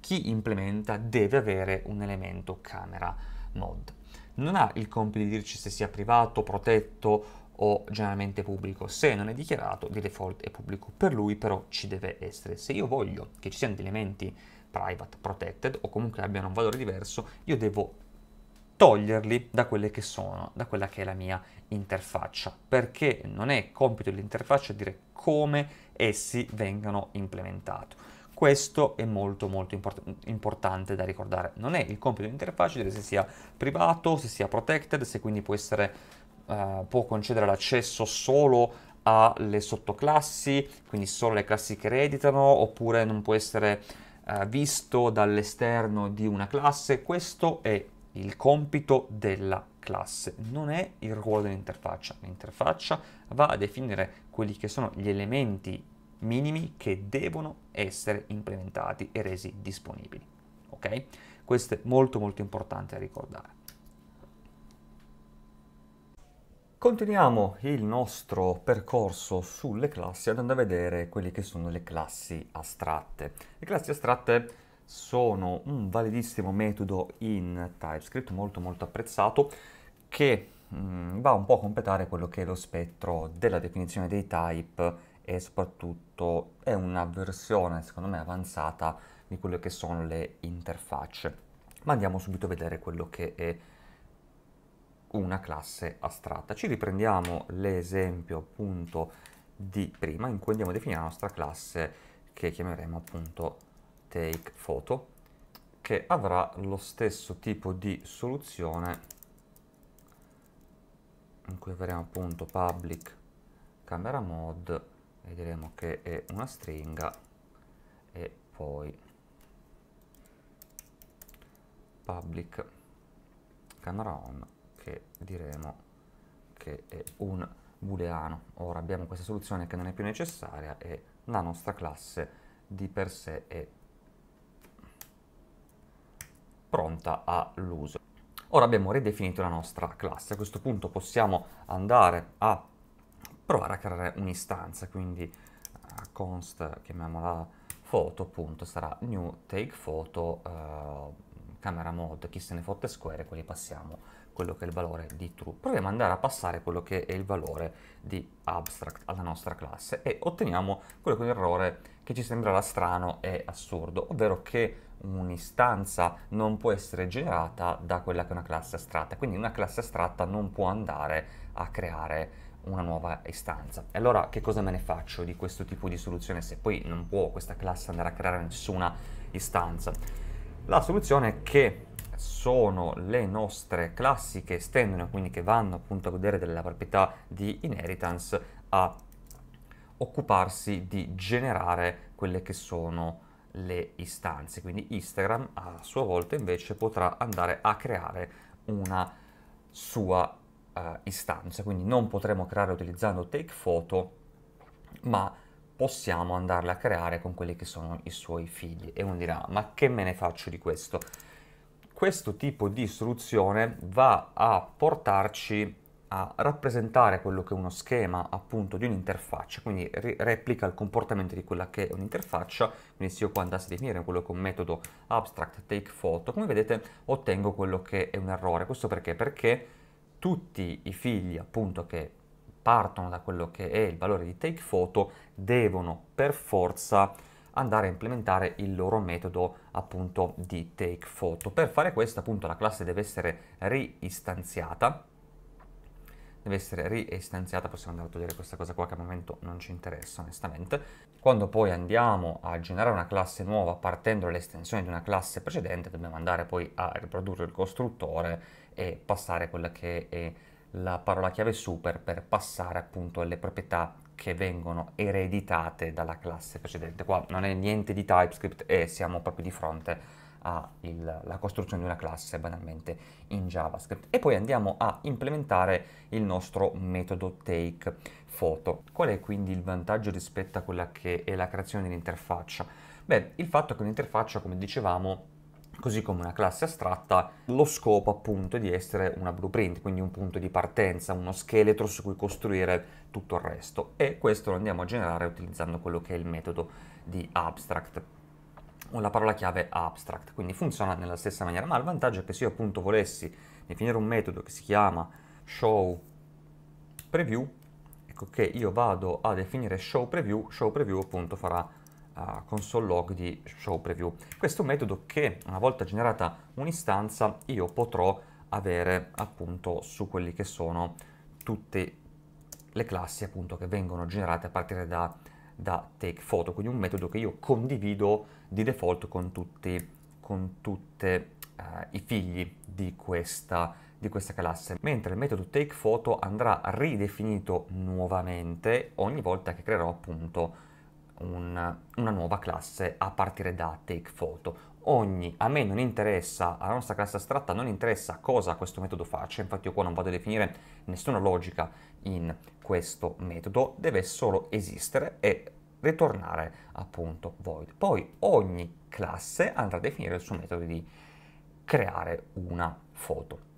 S1: chi implementa deve avere un elemento camera mod. Non ha il compito di dirci se sia privato, protetto o generalmente pubblico. Se non è dichiarato, di default è pubblico. Per lui però ci deve essere. Se io voglio che ci siano degli elementi private, protected o comunque abbiano un valore diverso, io devo toglierli da quelle che sono, da quella che è la mia interfaccia, perché non è compito dell'interfaccia dire come essi vengano implementati. Questo è molto molto import- importante da ricordare. Non è il compito dell'interfaccia dire se sia privato, se sia protected, se quindi può, essere, uh, può concedere l'accesso solo alle sottoclassi, quindi solo le classi che ereditano, oppure non può essere uh, visto dall'esterno di una classe. Questo è il compito della classe, non è il ruolo dell'interfaccia. L'interfaccia va a definire quelli che sono gli elementi minimi che devono essere implementati e resi disponibili. Ok? Questo è molto molto importante da ricordare. Continuiamo il nostro percorso sulle classi andando a vedere quelle che sono le classi astratte. Le classi astratte sono un validissimo metodo in TypeScript molto molto apprezzato che mh, mm, va un po' a completare quello che è lo spettro della definizione dei type e soprattutto è una versione secondo me avanzata di quelle che sono le interfacce. Ma andiamo subito a vedere quello che è una classe astratta. Ci riprendiamo l'esempio appunto di prima in cui andiamo a definire la nostra classe che chiameremo appunto take photo che avrà lo stesso tipo di soluzione in cui avremo appunto public camera mode vedremo che è una stringa e poi public camera on che diremo che è un booleano ora abbiamo questa soluzione che non è più necessaria e la nostra classe di per sé è pronta all'uso. Ora abbiamo ridefinito la nostra classe, a questo punto possiamo andare a provare a creare un'istanza, quindi eh, const, chiamiamola foto, appunto, sarà new take photo, eh, camera mode, chi se ne fotte square, quelli passiamo quello che è il valore di true. Proviamo ad andare a passare quello che è il valore di abstract alla nostra classe e otteniamo quello che è un errore che ci sembrerà strano e assurdo, ovvero che un'istanza non può essere generata da quella che è una classe astratta, quindi una classe astratta non può andare a creare una nuova istanza. E allora che cosa me ne faccio di questo tipo di soluzione se poi non può questa classe andare a creare nessuna istanza? La soluzione è che sono le nostre classi che estendono, quindi che vanno appunto a godere della proprietà di inheritance, a occuparsi di generare quelle che sono le istanze. Quindi Instagram a sua volta invece potrà andare a creare una sua uh, istanza, quindi non potremo creare utilizzando take photo, ma possiamo andarla a creare con quelli che sono i suoi figli. E uno dirà, ma che me ne faccio di questo? questo tipo di soluzione va a portarci a rappresentare quello che è uno schema appunto di un'interfaccia, quindi ri- replica il comportamento di quella che è un'interfaccia, quindi se io qua andassi a definire quello che è un metodo abstract take photo, come vedete ottengo quello che è un errore, questo perché? Perché tutti i figli appunto che partono da quello che è il valore di take photo devono per forza andare a implementare il loro metodo appunto di take photo. Per fare questo appunto la classe deve essere reistanziata, deve essere reistanziata, possiamo andare a togliere questa cosa qua che al momento non ci interessa onestamente. Quando poi andiamo a generare una classe nuova partendo dall'estensione di una classe precedente dobbiamo andare poi a riprodurre il costruttore e passare quella che è la parola chiave super per passare appunto alle proprietà che vengono ereditate dalla classe precedente. Qua non è niente di TypeScript e siamo proprio di fronte alla costruzione di una classe banalmente in JavaScript. E poi andiamo a implementare il nostro metodo takePhoto. Qual è quindi il vantaggio rispetto a quella che è la creazione dell'interfaccia? Beh, il fatto è che un'interfaccia, come dicevamo, così come una classe astratta, lo scopo appunto è di essere una blueprint, quindi un punto di partenza, uno scheletro su cui costruire tutto il resto e questo lo andiamo a generare utilizzando quello che è il metodo di abstract o la parola chiave abstract, quindi funziona nella stessa maniera, ma il vantaggio è che se io appunto volessi definire un metodo che si chiama show preview, ecco che io vado a definire show preview, show preview appunto farà uh, console log di show preview. Questo è un metodo che una volta generata un'istanza io potrò avere appunto su quelli che sono tutte le classi appunto che vengono generate a partire da, da take photo, quindi un metodo che io condivido di default con tutti con tutte uh, i figli di questa, di questa classe, mentre il metodo take photo andrà ridefinito nuovamente ogni volta che creerò appunto un, una nuova classe a partire da take photo. Ogni, a me non interessa, alla nostra classe astratta non interessa cosa questo metodo faccia, infatti io qua non vado a definire nessuna logica in questo metodo, deve solo esistere e ritornare appunto void. Poi ogni classe andrà a definire il suo metodo di creare una foto.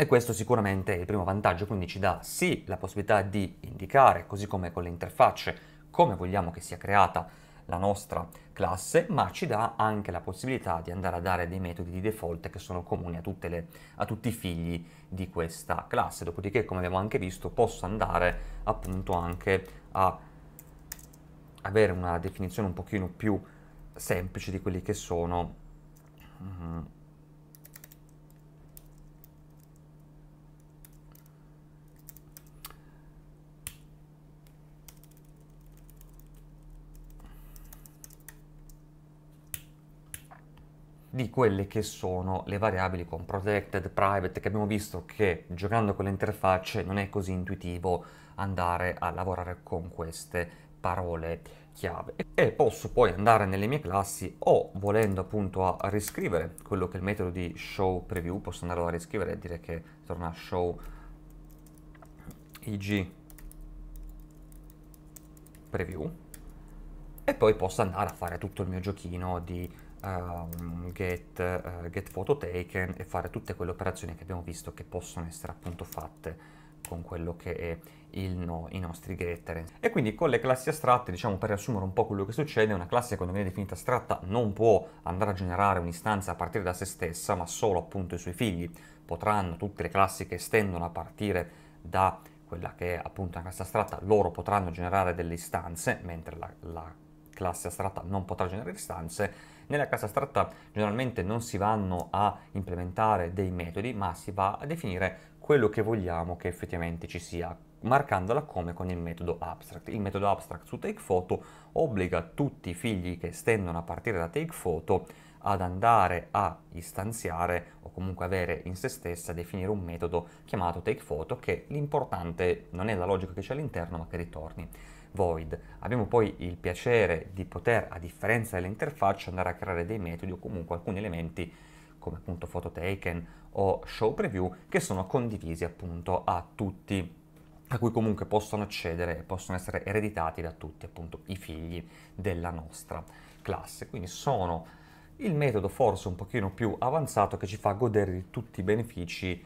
S1: E questo sicuramente è il primo vantaggio, quindi ci dà sì la possibilità di indicare, così come con le interfacce, come vogliamo che sia creata la nostra classe, ma ci dà anche la possibilità di andare a dare dei metodi di default che sono comuni a, le, a tutti i figli di questa classe. Dopodiché, come abbiamo anche visto, posso andare appunto anche a avere una definizione un pochino più semplice di quelli che sono... Mm, di quelle che sono le variabili con protected, private, che abbiamo visto che giocando con le interfacce non è così intuitivo andare a lavorare con queste parole chiave. E posso poi andare nelle mie classi o volendo appunto a riscrivere quello che è il metodo di show preview, posso andare a riscrivere e dire che torna show ig preview e poi posso andare a fare tutto il mio giochino di um, get, uh, get photo taken e fare tutte quelle operazioni che abbiamo visto che possono essere appunto fatte con quello che è il no, i nostri getter. E quindi con le classi astratte, diciamo per riassumere un po' quello che succede, una classe quando viene definita astratta non può andare a generare un'istanza a partire da se stessa, ma solo appunto i suoi figli. Potranno tutte le classi che estendono a partire da quella che è appunto una classe astratta, loro potranno generare delle istanze, mentre la, la classe astratta non potrà generare istanze, nella casa astratta generalmente non si vanno a implementare dei metodi, ma si va a definire quello che vogliamo che effettivamente ci sia, marcandola come con il metodo abstract. Il metodo abstract su TakePhoto obbliga tutti i figli che estendono a partire da TakePhoto ad andare a istanziare o comunque avere in se stessa, definire un metodo chiamato take photo che l'importante non è la logica che c'è all'interno ma che ritorni. Void. Abbiamo poi il piacere di poter, a differenza dell'interfaccia, andare a creare dei metodi o comunque alcuni elementi come appunto photo taken o show preview che sono condivisi appunto a tutti a cui comunque possono accedere e possono essere ereditati da tutti appunto i figli della nostra classe. Quindi sono il metodo forse un pochino più avanzato che ci fa godere di tutti i benefici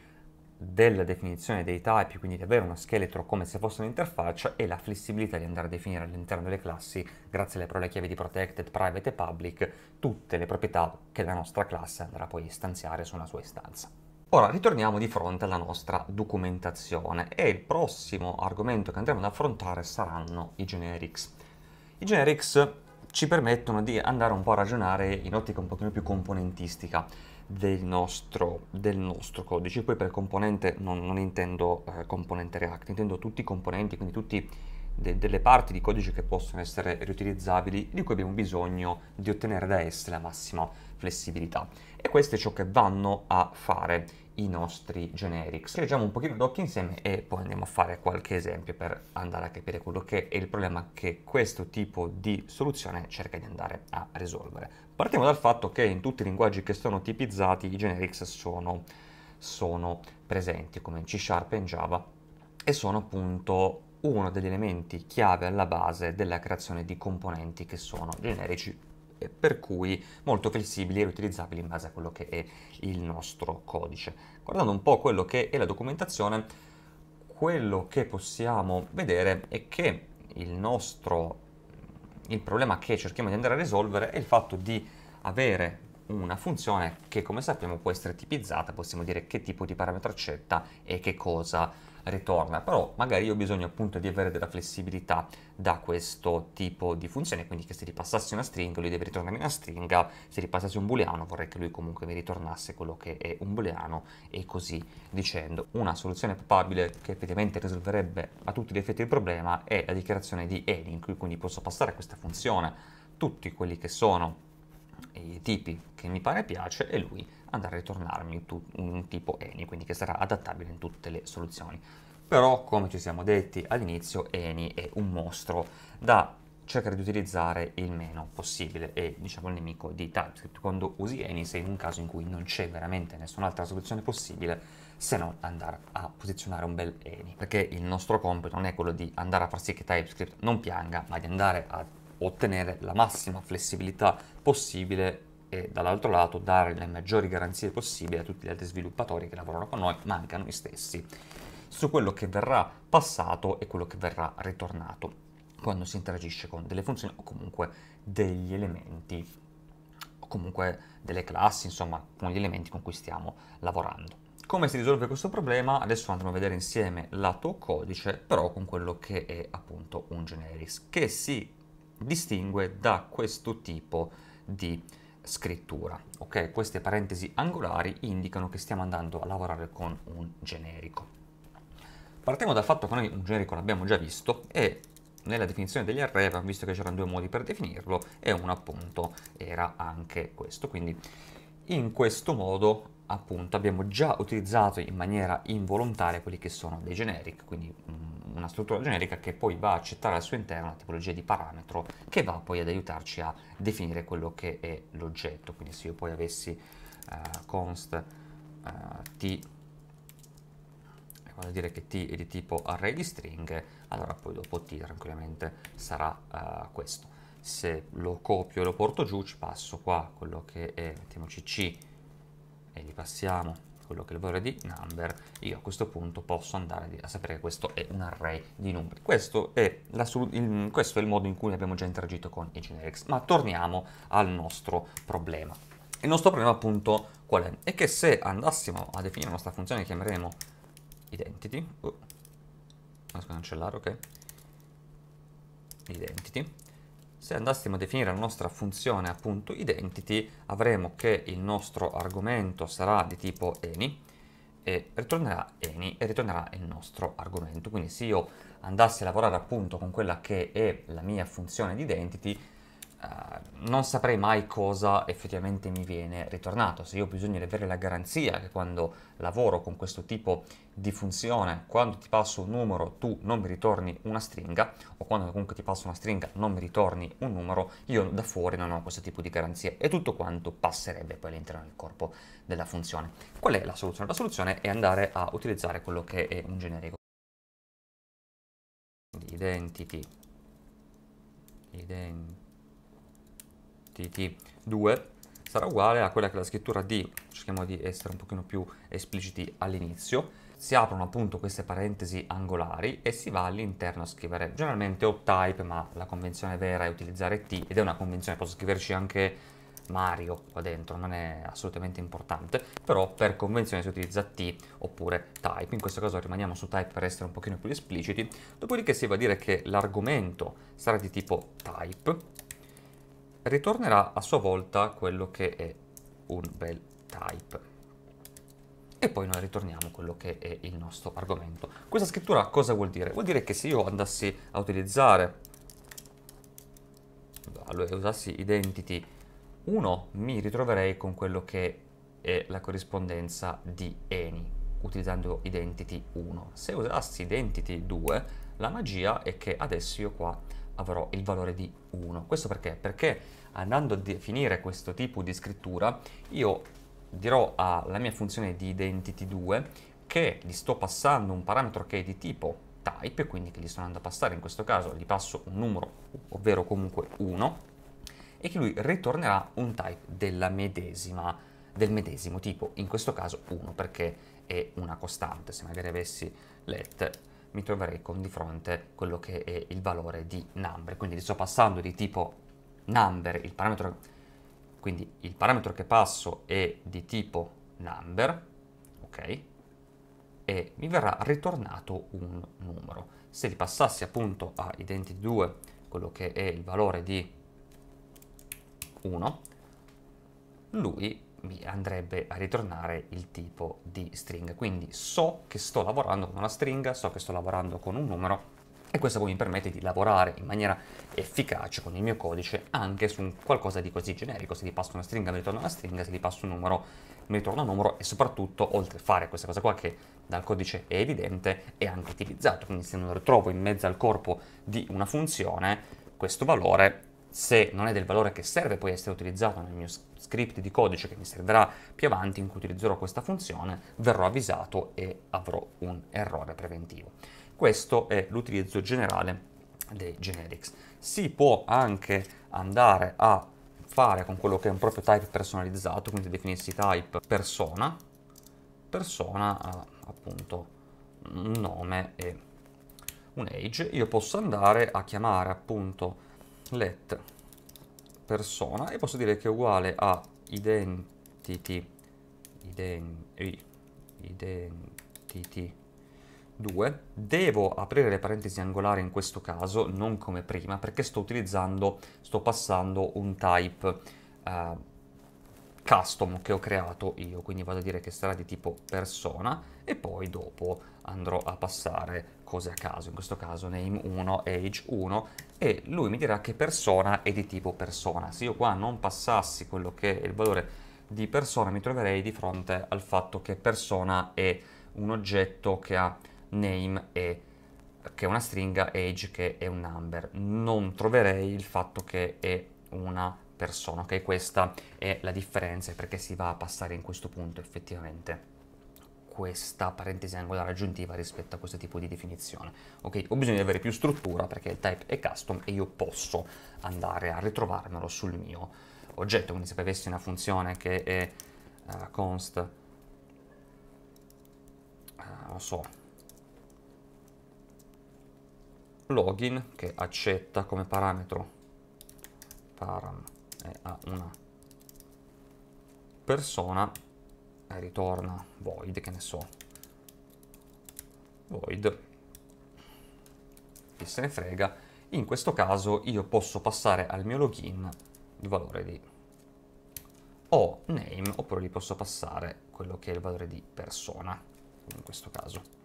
S1: della definizione dei type, quindi di avere uno scheletro come se fosse un'interfaccia e la flessibilità di andare a definire all'interno delle classi, grazie alle parole chiave di protected, private e public, tutte le proprietà che la nostra classe andrà poi a istanziare sulla sua istanza. Ora ritorniamo di fronte alla nostra documentazione e il prossimo argomento che andremo ad affrontare saranno i generics. I generics ci permettono di andare un po' a ragionare in ottica un pochino più componentistica del nostro, del nostro codice. Poi per componente non, non intendo eh, componente React, intendo tutti i componenti, quindi tutte de, delle parti di codice che possono essere riutilizzabili, di cui abbiamo bisogno di ottenere da esse la massima flessibilità. E questo è ciò che vanno a fare i nostri generics. Leggiamo un pochino d'occhio insieme e poi andiamo a fare qualche esempio per andare a capire quello che è il problema che questo tipo di soluzione cerca di andare a risolvere. Partiamo dal fatto che in tutti i linguaggi che sono tipizzati i generics sono, sono presenti, come in C Sharp e in Java, e sono appunto uno degli elementi chiave alla base della creazione di componenti che sono generici e per cui molto flessibili e riutilizzabili in base a quello che è il nostro codice. Guardando un po' quello che è la documentazione, quello che possiamo vedere è che il nostro il problema che cerchiamo di andare a risolvere è il fatto di avere una funzione che come sappiamo può essere tipizzata, possiamo dire che tipo di parametro accetta e che cosa ritorna, però magari io ho bisogno appunto di avere della flessibilità da questo tipo di funzione, quindi che se ripassassi una stringa lui deve ritornarmi una stringa, se ripassassi un booleano vorrei che lui comunque mi ritornasse quello che è un booleano e così dicendo. Una soluzione probabile che effettivamente risolverebbe a tutti gli effetti il problema è la dichiarazione di any, in cui quindi posso passare a questa funzione tutti quelli che sono i tipi che mi pare piace e lui andare a ritornarmi un tipo Eni, quindi che sarà adattabile in tutte le soluzioni. Però, come ci siamo detti all'inizio, Eni è un mostro da cercare di utilizzare il meno possibile e diciamo il nemico di TypeScript. Quando usi Eni sei in un caso in cui non c'è veramente nessun'altra soluzione possibile se non andare a posizionare un bel Eni perché il nostro compito non è quello di andare a far sì che TypeScript non pianga, ma di andare a ottenere la massima flessibilità possibile e dall'altro lato dare le maggiori garanzie possibili a tutti gli altri sviluppatori che lavorano con noi, ma anche a noi stessi, su quello che verrà passato e quello che verrà ritornato quando si interagisce con delle funzioni o comunque degli elementi o comunque delle classi, insomma, con gli elementi con cui stiamo lavorando. Come si risolve questo problema? Adesso andremo a vedere insieme lato codice, però con quello che è appunto un generis, che si distingue da questo tipo di scrittura. Ok, queste parentesi angolari indicano che stiamo andando a lavorare con un generico. Partiamo dal fatto che noi un generico l'abbiamo già visto e nella definizione degli array abbiamo visto che c'erano due modi per definirlo e uno appunto era anche questo. Quindi in questo modo appunto abbiamo già utilizzato in maniera involontaria quelli che sono dei generic, quindi mm, una struttura generica che poi va a accettare al suo interno una tipologia di parametro che va poi ad aiutarci a definire quello che è l'oggetto. Quindi se io poi avessi uh, const uh, t vuol dire che t è di tipo array di string, allora poi dopo t tranquillamente sarà uh, questo. Se lo copio e lo porto giù, ci passo qua quello che è, mettiamoci c e gli passiamo quello che è il valore di number, io a questo punto posso andare a sapere che questo è un array di numeri. Questo è, il, questo è il modo in cui abbiamo già interagito con i generics, ma torniamo al nostro problema. Il nostro problema appunto qual è? È che se andassimo a definire la nostra funzione che chiameremo identity, uh, posso cancellare, ok, identity, se andassimo a definire la nostra funzione appunto identity avremo che il nostro argomento sarà di tipo any e ritornerà any e ritornerà il nostro argomento quindi se io andassi a lavorare appunto con quella che è la mia funzione di identity eh, non saprei mai cosa effettivamente mi viene ritornato, se io ho bisogno di avere la garanzia che quando lavoro con questo tipo di funzione, quando ti passo un numero tu non mi ritorni una stringa, o quando comunque ti passo una stringa non mi ritorni un numero, io da fuori non ho questo tipo di garanzia e tutto quanto passerebbe poi all'interno del corpo della funzione. Qual è la soluzione? La soluzione è andare a utilizzare quello che è un generico identity identity t 2 sarà uguale a quella che la scrittura di, cerchiamo di essere un pochino più espliciti all'inizio, si aprono appunto queste parentesi angolari e si va all'interno a scrivere generalmente o type, ma la convenzione vera è utilizzare t ed è una convenzione, posso scriverci anche Mario qua dentro, non è assolutamente importante, però per convenzione si utilizza t oppure type, in questo caso rimaniamo su type per essere un pochino più espliciti, dopodiché si va a dire che l'argomento sarà di tipo type, ritornerà a sua volta quello che è un bel type e poi noi ritorniamo a quello che è il nostro argomento. Questa scrittura cosa vuol dire? Vuol dire che se io andassi a utilizzare, usassi identity 1, mi ritroverei con quello che è la corrispondenza di any, utilizzando identity 1. Se usassi identity 2, la magia è che adesso io qua avrò il valore di 1. Questo perché? Perché andando a definire questo tipo di scrittura io dirò alla mia funzione di identity2 che gli sto passando un parametro che è di tipo type, quindi che gli sto andando a passare, in questo caso gli passo un numero, ovvero comunque 1, e che lui ritornerà un type della medesima, del medesimo tipo, in questo caso 1 perché è una costante, se magari avessi let mi troverei con di fronte quello che è il valore di number, quindi sto passando di tipo number, il parametro, quindi il parametro che passo è di tipo number, ok? E mi verrà ritornato un numero. Se li passassi appunto a identity 2, quello che è il valore di 1, lui mi andrebbe a ritornare il tipo di stringa. Quindi so che sto lavorando con una stringa, so che sto lavorando con un numero e questo poi mi permette di lavorare in maniera efficace con il mio codice anche su qualcosa di così generico. Se gli passo una stringa mi ritorno una stringa, se gli passo un numero mi ritorno un numero e soprattutto oltre a fare questa cosa qua che dal codice è evidente è anche utilizzato. Quindi se non lo ritrovo in mezzo al corpo di una funzione, questo valore se non è del valore che serve può essere utilizzato nel mio script di codice che mi servirà più avanti in cui utilizzerò questa funzione, verrò avvisato e avrò un errore preventivo. Questo è l'utilizzo generale dei generics. Si può anche andare a fare con quello che è un proprio type personalizzato, quindi definirsi type persona, persona ha appunto un nome e un age, io posso andare a chiamare appunto let persona e posso dire che è uguale a identity identity 2 devo aprire le parentesi angolari in questo caso non come prima perché sto utilizzando sto passando un type uh, custom che ho creato io quindi vado a dire che sarà di tipo persona e poi dopo andrò a passare cose a caso, in questo caso name 1, age 1, e lui mi dirà che persona è di tipo persona. Se io qua non passassi quello che è il valore di persona, mi troverei di fronte al fatto che persona è un oggetto che ha name e che è una stringa, age che è un number. Non troverei il fatto che è una persona, ok? Questa è la differenza perché si va a passare in questo punto effettivamente questa parentesi angolare aggiuntiva rispetto a questo tipo di definizione. Ok, ho bisogno di avere più struttura perché il type è custom e io posso andare a ritrovarmelo sul mio oggetto, quindi se avessi una funzione che è uh, const, uh, lo so, login che accetta come parametro param e eh, ha una persona ritorna void, che ne so, void, chi se ne frega, in questo caso io posso passare al mio login il valore di o name, oppure gli posso passare quello che è il valore di persona, in questo caso.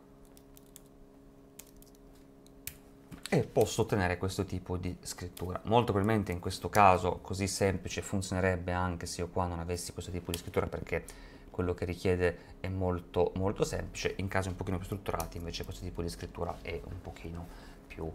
S1: e posso ottenere questo tipo di scrittura. Molto probabilmente in questo caso così semplice funzionerebbe anche se io qua non avessi questo tipo di scrittura perché quello che richiede è molto, molto semplice, in casi un pochino più strutturati invece questo tipo di scrittura è un pochino più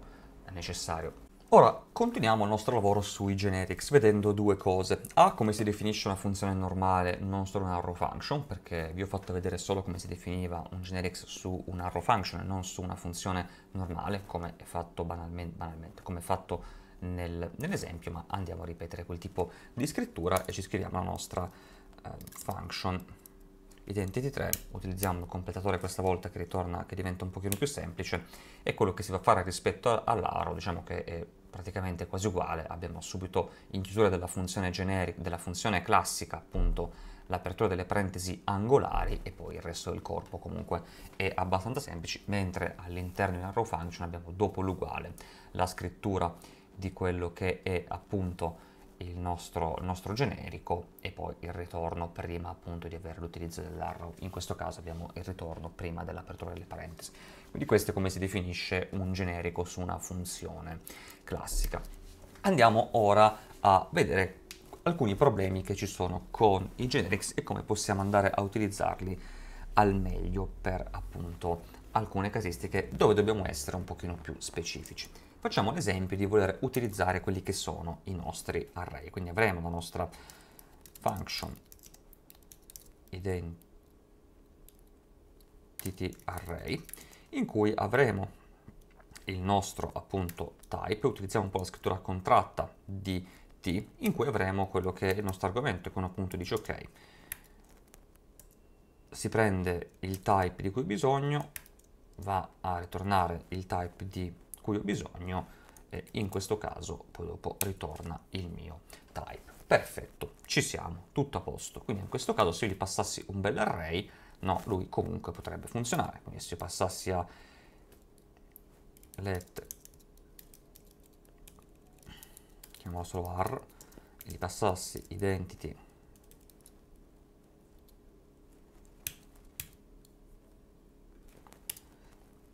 S1: necessario. Ora continuiamo il nostro lavoro sui generics vedendo due cose. A come si definisce una funzione normale, non solo un arrow function, perché vi ho fatto vedere solo come si definiva un generics su un arrow function e non su una funzione normale, come è fatto banalmente, banalmente come è fatto nel, nell'esempio, ma andiamo a ripetere quel tipo di scrittura e ci scriviamo la nostra eh, function Identity 3, utilizziamo il completatore questa volta che ritorna, che diventa un pochino più semplice, e quello che si va a fare rispetto all'arrow diciamo che è praticamente quasi uguale, abbiamo subito in chiusura della funzione, generic, della funzione classica appunto l'apertura delle parentesi angolari e poi il resto del corpo comunque è abbastanza semplice, mentre all'interno di arrow function abbiamo dopo l'uguale la scrittura di quello che è appunto il nostro, il nostro generico e poi il ritorno prima appunto di avere l'utilizzo dell'arrow. In questo caso abbiamo il ritorno prima dell'apertura delle parentesi. Quindi questo è come si definisce un generico su una funzione classica. Andiamo ora a vedere alcuni problemi che ci sono con i generics e come possiamo andare a utilizzarli al meglio per appunto alcune casistiche dove dobbiamo essere un pochino più specifici facciamo l'esempio di voler utilizzare quelli che sono i nostri array. Quindi avremo la nostra function identity array in cui avremo il nostro appunto type, utilizziamo un po' la scrittura contratta di t in cui avremo quello che è il nostro argomento e con appunto dice ok si prende il type di cui ho bisogno va a ritornare il type di cui ho bisogno e in questo caso poi dopo ritorna il mio type. Perfetto, ci siamo, tutto a posto. Quindi in questo caso se gli passassi un bel array, no, lui comunque potrebbe funzionare. Quindi se passassi a let chiamiamolo solo var e gli passassi identity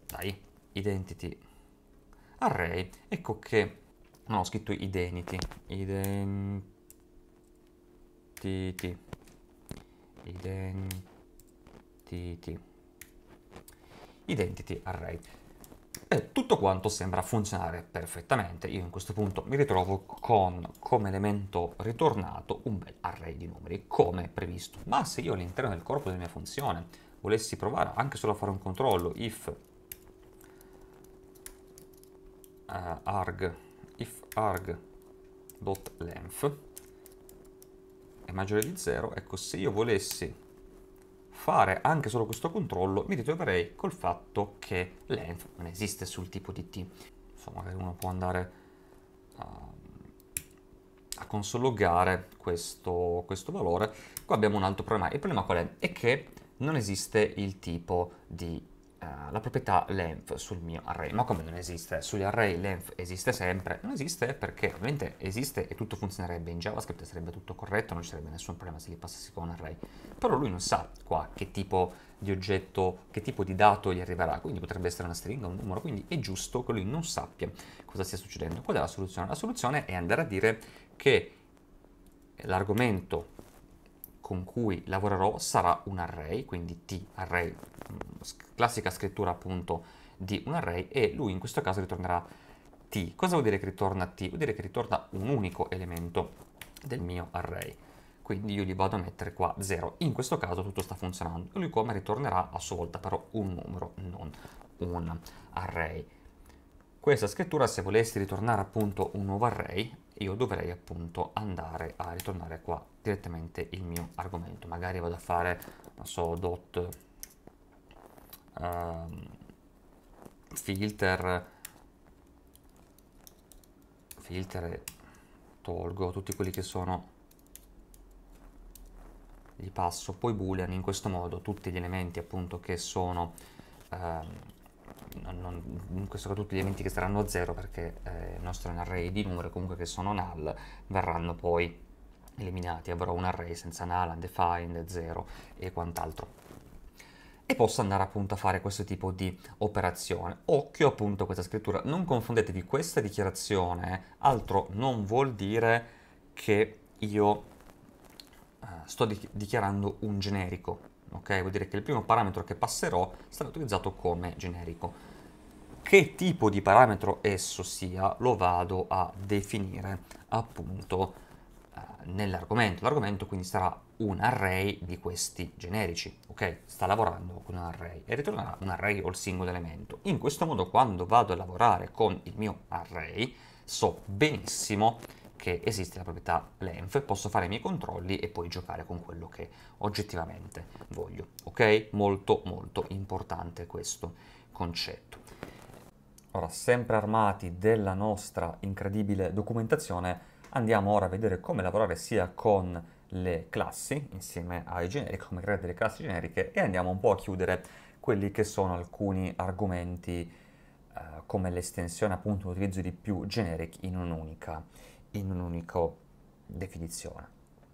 S1: dai identity array. Ecco che non ho scritto identity, identity, identity, identity array. E tutto quanto sembra funzionare perfettamente. Io in questo punto mi ritrovo con come elemento ritornato un bel array di numeri, come previsto. Ma se io all'interno del corpo della mia funzione volessi provare anche solo a fare un controllo if uh, arg if arg.length è maggiore di 0, ecco se io volessi fare anche solo questo controllo mi ritroverei col fatto che length non esiste sul tipo di t. Insomma, magari uno può andare uh, a consologare questo, questo valore. Qua abbiamo un altro problema. Il problema qual è? È che non esiste il tipo di la proprietà length sul mio array. Ma come non esiste? Sugli array length esiste sempre? Non esiste perché ovviamente esiste e tutto funzionerebbe in JavaScript, sarebbe tutto corretto, non ci sarebbe nessun problema se li passassi con un array. Però lui non sa qua che tipo di oggetto, che tipo di dato gli arriverà, quindi potrebbe essere una stringa, un numero, quindi è giusto che lui non sappia cosa stia succedendo. Qual è la soluzione? La soluzione è andare a dire che l'argomento con cui lavorerò sarà un array, quindi t array, mm, classica scrittura appunto di un array e lui in questo caso ritornerà t. Cosa vuol dire che ritorna t? Vuol dire che ritorna un unico elemento del mio array. Quindi io gli vado a mettere qua 0. In questo caso tutto sta funzionando. Lui come ritornerà a sua volta però un numero, non un array. Questa scrittura se volessi ritornare appunto un nuovo array io dovrei appunto andare a ritornare qua direttamente il mio argomento magari vado a fare non so dot um, filter filter e tolgo tutti quelli che sono gli passo poi boolean in questo modo tutti gli elementi appunto che sono um, non, non, in questo caso tutti gli elementi che saranno a 0 perché eh, il nostro è un array di numeri comunque che sono null verranno poi eliminati, avrò un array senza null, undefined, 0 e quant'altro. E posso andare appunto a fare questo tipo di operazione. Occhio appunto a questa scrittura, non confondetevi, questa dichiarazione altro non vuol dire che io eh, sto dichiarando un generico, ok? Vuol dire che il primo parametro che passerò sarà utilizzato come generico che tipo di parametro esso sia lo vado a definire appunto eh, nell'argomento. L'argomento quindi sarà un array di questi generici, ok? Sta lavorando con un array e ritornerà un array o il singolo elemento. In questo modo quando vado a lavorare con il mio array so benissimo che esiste la proprietà length, posso fare i miei controlli e poi giocare con quello che oggettivamente voglio, ok? Molto molto importante questo concetto. Ora, sempre armati della nostra incredibile documentazione, andiamo ora a vedere come lavorare sia con le classi insieme ai generici, come creare delle classi generiche e andiamo un po' a chiudere quelli che sono alcuni argomenti eh, come l'estensione appunto l'utilizzo di più generic in un'unica in un'unica definizione.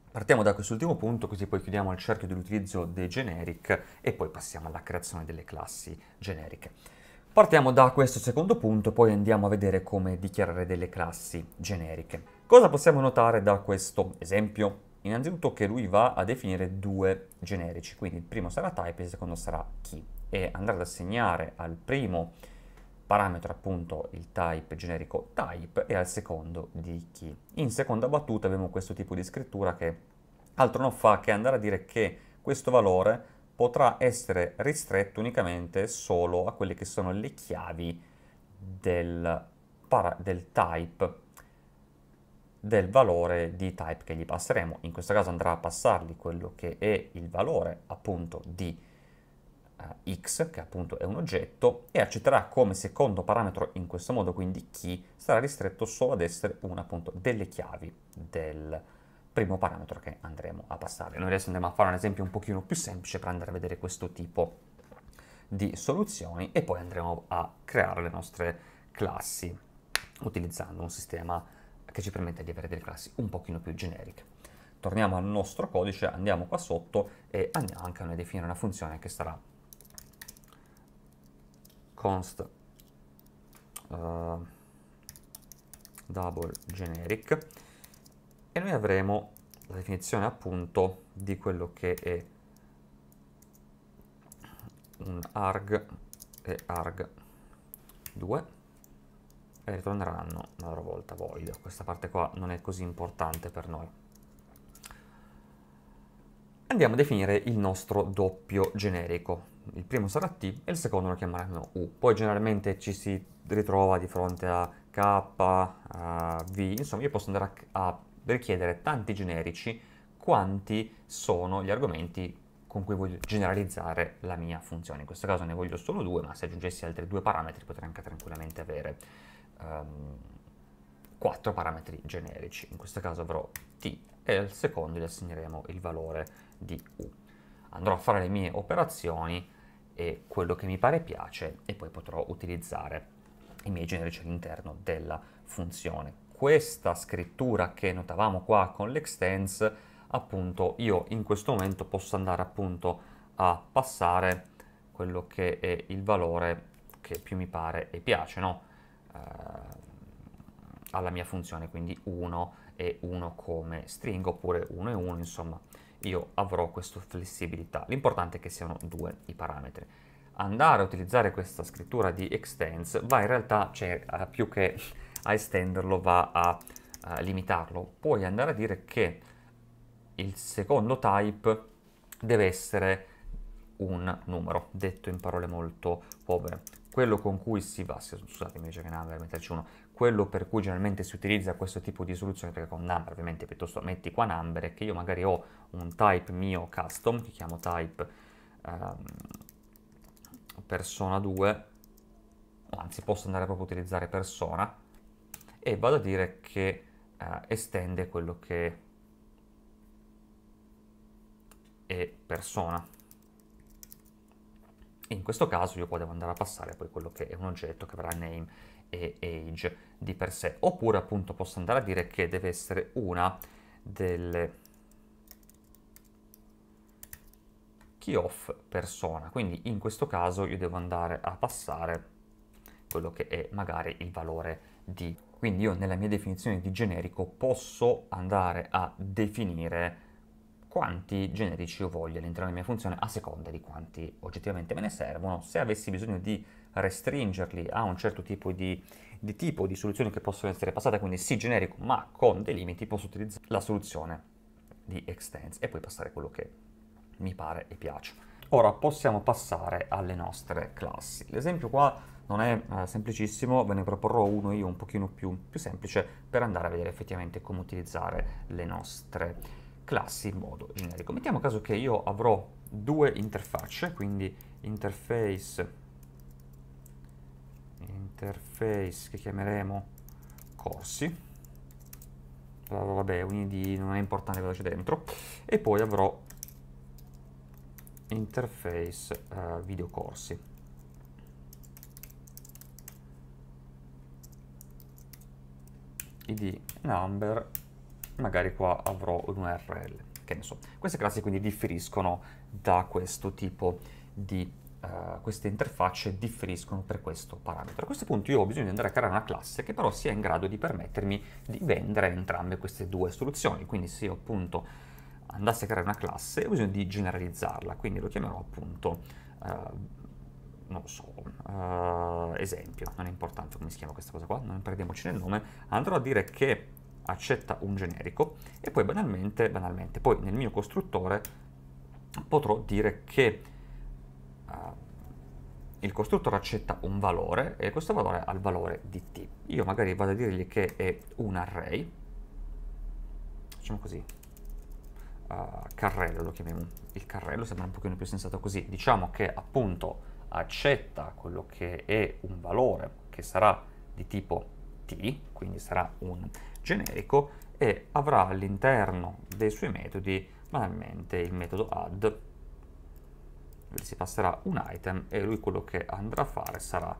S1: Partiamo da quest'ultimo punto così poi chiudiamo il cerchio dell'utilizzo dei generic e poi passiamo alla creazione delle classi generiche. Partiamo da questo secondo punto, poi andiamo a vedere come dichiarare delle classi generiche. Cosa possiamo notare da questo esempio? Innanzitutto che lui va a definire due generici, quindi il primo sarà type e il secondo sarà key e andrà ad assegnare al primo parametro appunto il type generico type e al secondo di key. In seconda battuta abbiamo questo tipo di scrittura che altro non fa che andare a dire che questo valore potrà essere ristretto unicamente solo a quelle che sono le chiavi del, para, del type del valore di type che gli passeremo. In questo caso andrà a passargli quello che è il valore appunto di eh, x, che appunto è un oggetto, e accetterà come secondo parametro in questo modo quindi key sarà ristretto solo ad essere una appunto delle chiavi del primo parametro che andremo a passare. Noi adesso andremo a fare un esempio un pochino più semplice per andare a vedere questo tipo di soluzioni e poi andremo a creare le nostre classi utilizzando un sistema che ci permette di avere delle classi un pochino più generiche. Torniamo al nostro codice, andiamo qua sotto e andiamo anche a definire una funzione che sarà const uh, double generic e noi avremo la definizione appunto di quello che è un arg e arg 2 e ritorneranno una loro volta void questa parte qua non è così importante per noi andiamo a definire il nostro doppio generico il primo sarà t e il secondo lo chiameremo u poi generalmente ci si ritrova di fronte a k a v insomma io posso andare a, a per chiedere tanti generici quanti sono gli argomenti con cui voglio generalizzare la mia funzione. In questo caso ne voglio solo due, ma se aggiungessi altri due parametri potrei anche tranquillamente avere um, quattro parametri generici. In questo caso avrò t e al secondo gli assegneremo il valore di u. Andrò a fare le mie operazioni e quello che mi pare piace e poi potrò utilizzare i miei generici all'interno della funzione questa scrittura che notavamo qua con l'extends, appunto io in questo momento posso andare appunto a passare quello che è il valore che più mi pare e piace, no? eh, alla mia funzione, quindi 1 e 1 come stringo, oppure 1 e 1, insomma, io avrò questa flessibilità. L'importante è che siano due i parametri. Andare a utilizzare questa scrittura di extends va in realtà, cioè, eh, più che a estenderlo, va a uh, limitarlo. Puoi andare a dire che il secondo type deve essere un numero, detto in parole molto povere. Quello con cui si va, scusate invece che number, metterci uno, quello per cui generalmente si utilizza questo tipo di soluzione, perché con number ovviamente piuttosto metti qua number, è che io magari ho un type mio custom, che chiamo type um, persona 2, anzi posso andare proprio a utilizzare persona, e vado a dire che eh, estende quello che è persona. In questo caso io poi devo andare a passare poi quello che è un oggetto che avrà name e age di per sé, oppure appunto posso andare a dire che deve essere una delle key of persona, quindi in questo caso io devo andare a passare quello che è magari il valore di quindi io nella mia definizione di generico posso andare a definire quanti generici io voglio all'interno della mia funzione a seconda di quanti oggettivamente me ne servono. Se avessi bisogno di restringerli a un certo tipo di, di tipo di soluzioni che possono essere passate, quindi sì generico, ma con dei limiti posso utilizzare la soluzione di extends e poi passare quello che mi pare e piace. Ora possiamo passare alle nostre classi. L'esempio qua non è eh, semplicissimo, ve ne proporrò uno io un pochino più, più semplice per andare a vedere effettivamente come utilizzare le nostre classi in modo generico. Mettiamo caso che io avrò due interfacce, quindi interface, interface che chiameremo corsi, vabbè un id non è importante cosa c'è dentro, e poi avrò interface eh, videocorsi id number, magari qua avrò un URL, che ne so. Queste classi quindi differiscono da questo tipo di, uh, queste interfacce differiscono per questo parametro. A questo punto io ho bisogno di andare a creare una classe che però sia in grado di permettermi di vendere entrambe queste due soluzioni, quindi se io appunto andassi a creare una classe ho bisogno di generalizzarla, quindi lo chiamerò appunto uh, non lo so, uh, esempio, non è importante come si chiama questa cosa qua, non perdiamoci nel nome, andrò a dire che accetta un generico e poi banalmente, banalmente, poi nel mio costruttore potrò dire che uh, il costruttore accetta un valore e questo valore ha il valore di t. Io magari vado a dirgli che è un array, facciamo così, uh, carrello lo chiamiamo, il carrello sembra un pochino più sensato così, diciamo che appunto accetta quello che è un valore che sarà di tipo t, quindi sarà un generico, e avrà all'interno dei suoi metodi banalmente il metodo add, si passerà un item e lui quello che andrà a fare sarà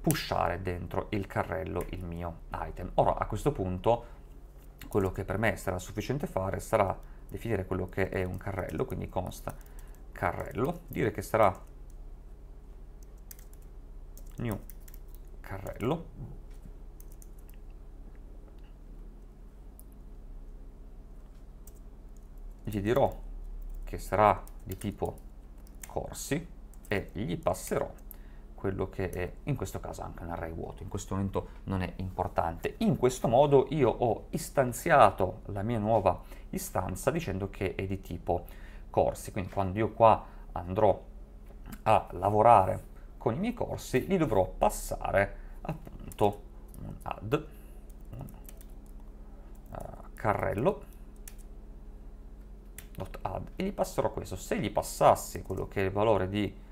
S1: pushare dentro il carrello il mio item. Ora a questo punto quello che per me sarà sufficiente fare sarà definire quello che è un carrello, quindi const carrello, dire che sarà new carrello gli dirò che sarà di tipo corsi e gli passerò quello che è in questo caso anche un array vuoto, in questo momento non è importante. In questo modo io ho istanziato la mia nuova istanza dicendo che è di tipo corsi, quindi quando io qua andrò a lavorare con i miei corsi li dovrò passare appunto un add un, carrello dot add e gli passerò questo se gli passassi quello che è il valore di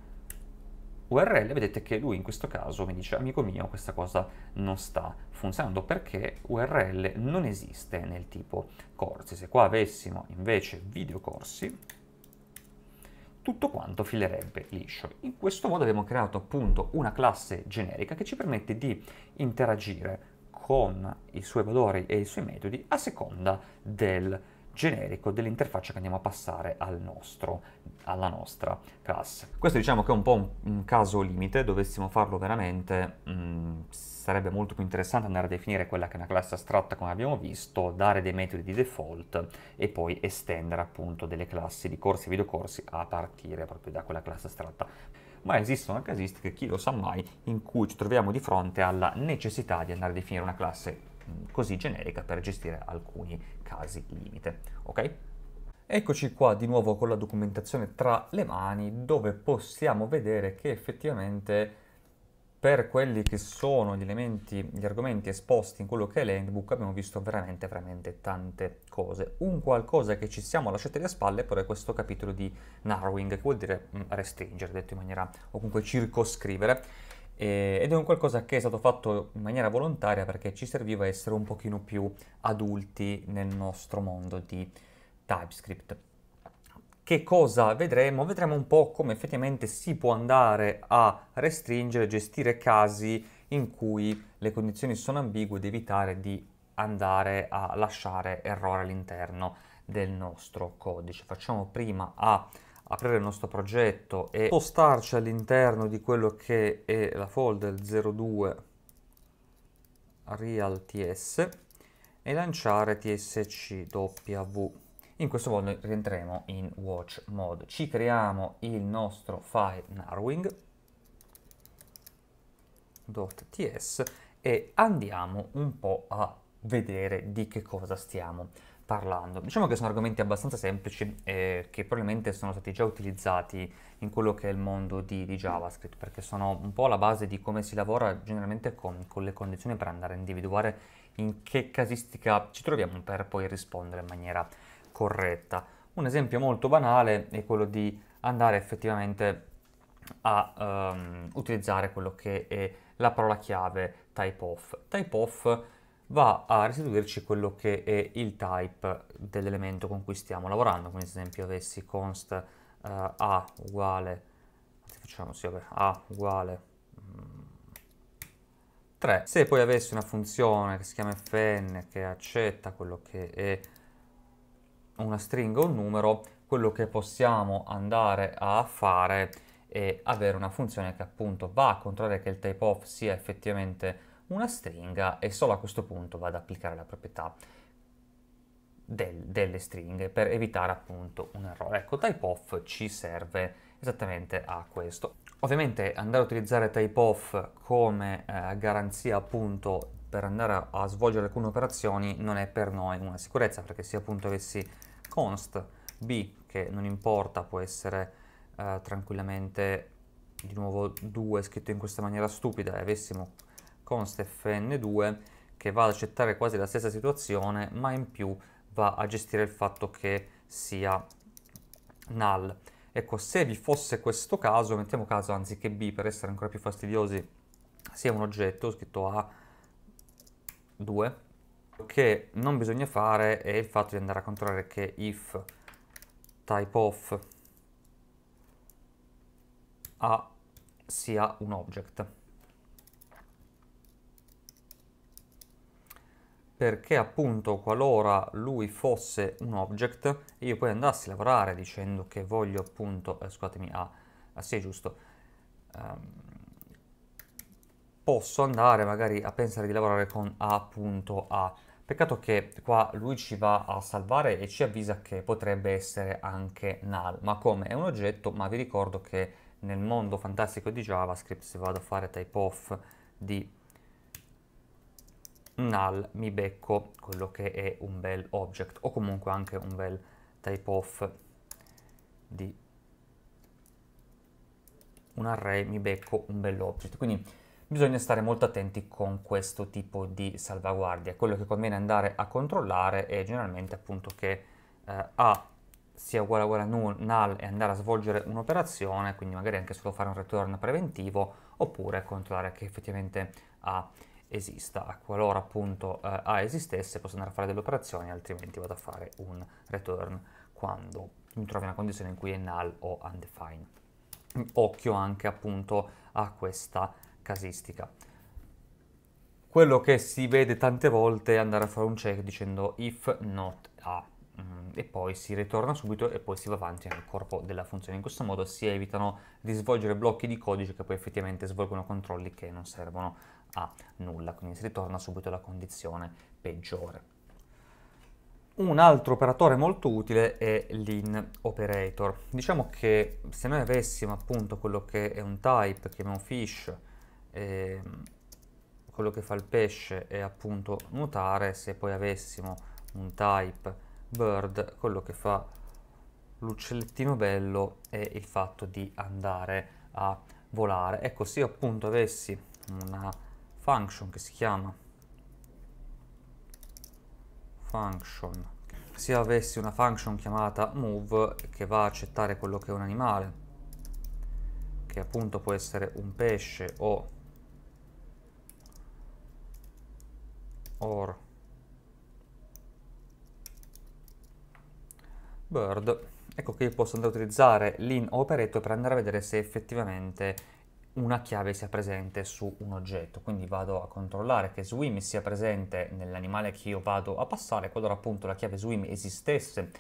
S1: url vedete che lui in questo caso mi dice amico mio questa cosa non sta funzionando perché url non esiste nel tipo corsi se qua avessimo invece video corsi tutto quanto filerebbe liscio. In questo modo abbiamo creato appunto una classe generica che ci permette di interagire con i suoi valori e i suoi metodi a seconda del generico dell'interfaccia che andiamo a passare al nostro, alla nostra classe. Questo diciamo che è un po' un, un caso limite, dovessimo farlo veramente mh, mm, sarebbe molto più interessante andare a definire quella che è una classe astratta come abbiamo visto, dare dei metodi di default e poi estendere appunto delle classi di corsi e videocorsi a partire proprio da quella classe astratta ma esistono casistiche, chi lo sa mai, in cui ci troviamo di fronte alla necessità di andare a definire una classe mm, così generica per gestire alcuni casi limite, ok? Eccoci qua di nuovo con la documentazione tra le mani dove possiamo vedere che effettivamente per quelli che sono gli elementi, gli argomenti esposti in quello che è l'handbook abbiamo visto veramente, veramente tante cose. Un qualcosa che ci siamo lasciati alle spalle però è questo capitolo di narrowing, che vuol dire mm, restringere, detto in maniera, o comunque circoscrivere, eh, ed è un qualcosa che è stato fatto in maniera volontaria perché ci serviva essere un pochino più adulti nel nostro mondo di TypeScript. Che cosa vedremo? Vedremo un po' come effettivamente si può andare a restringere, gestire casi in cui le condizioni sono ambigue ed evitare di andare a lasciare errore all'interno del nostro codice. Facciamo prima a aprire il nostro progetto e spostarci all'interno di quello che è la folder 02 realts e lanciare tscw. In questo modo noi rientriamo in watch mode. Ci creiamo il nostro file narwing.ts e andiamo un po' a vedere di che cosa stiamo parlando. Diciamo che sono argomenti abbastanza semplici eh, che probabilmente sono stati già utilizzati in quello che è il mondo di, di, JavaScript, perché sono un po' la base di come si lavora generalmente con, con le condizioni per andare a individuare in che casistica ci troviamo per poi rispondere in maniera corretta. Un esempio molto banale è quello di andare effettivamente a um, utilizzare quello che è la parola chiave type of. Type off va a restituirci quello che è il type dell'elemento con cui stiamo lavorando, quindi ad esempio avessi const eh, a uguale, facciamo sì, vabbè, a uguale mh, mm, 3, se poi avessi una funzione che si chiama fn che accetta quello che è una stringa o un numero, quello che possiamo andare a fare è avere una funzione che appunto va a controllare che il type of sia effettivamente una stringa e solo a questo punto vado ad applicare la proprietà del, delle stringhe per evitare appunto un errore. Ecco, typeof ci serve esattamente a questo. Ovviamente andare a utilizzare typeof come eh, garanzia appunto per andare a, a svolgere alcune operazioni non è per noi una sicurezza perché se appunto avessi const b che non importa può essere eh, tranquillamente di nuovo 2 scritto in questa maniera stupida e avessimo const fn2 che va ad accettare quasi la stessa situazione ma in più va a gestire il fatto che sia null. Ecco, se vi fosse questo caso, mettiamo caso anziché b per essere ancora più fastidiosi, sia un oggetto scritto a2, che non bisogna fare è il fatto di andare a controllare che if type of a sia un object. perché appunto qualora lui fosse un object e io poi andassi a lavorare dicendo che voglio appunto, eh, scusatemi, a, ah, ah, sì, giusto, um, posso andare magari a pensare di lavorare con a.a. Peccato che qua lui ci va a salvare e ci avvisa che potrebbe essere anche null, ma come? È un oggetto, ma vi ricordo che nel mondo fantastico di JavaScript se vado a fare type off di null mi becco quello che è un bel object o comunque anche un bel type of di un array mi becco un bel object quindi bisogna stare molto attenti con questo tipo di salvaguardia quello che conviene andare a controllare è generalmente appunto che eh, a sia uguale a uguale a null, null e andare a svolgere un'operazione quindi magari anche solo fare un return preventivo oppure controllare che effettivamente a esista, qualora appunto eh, A esistesse posso andare a fare delle operazioni, altrimenti vado a fare un return quando mi trovo in una condizione in cui è null o undefined. Occhio anche appunto a questa casistica. Quello che si vede tante volte è andare a fare un check dicendo if not A mm, e poi si ritorna subito e poi si va avanti nel corpo della funzione. In questo modo si evitano di svolgere blocchi di codice che poi effettivamente svolgono controlli che non servono a nulla, quindi si ritorna subito alla condizione peggiore. Un altro operatore molto utile è l'in operator. Diciamo che se noi avessimo appunto quello che è un type, che fish, eh, quello che fa il pesce è appunto nuotare, se poi avessimo un type bird, quello che fa l'uccellettino bello è il fatto di andare a volare. Ecco, se io appunto avessi una function che si chiama function se io avessi una function chiamata move che va a accettare quello che è un animale che appunto può essere un pesce o or bird ecco che io posso andare a utilizzare l'in operator per andare a vedere se effettivamente una chiave sia presente su un oggetto, quindi vado a controllare che swim sia presente nell'animale che io vado a passare, qualora appunto la chiave swim esistesse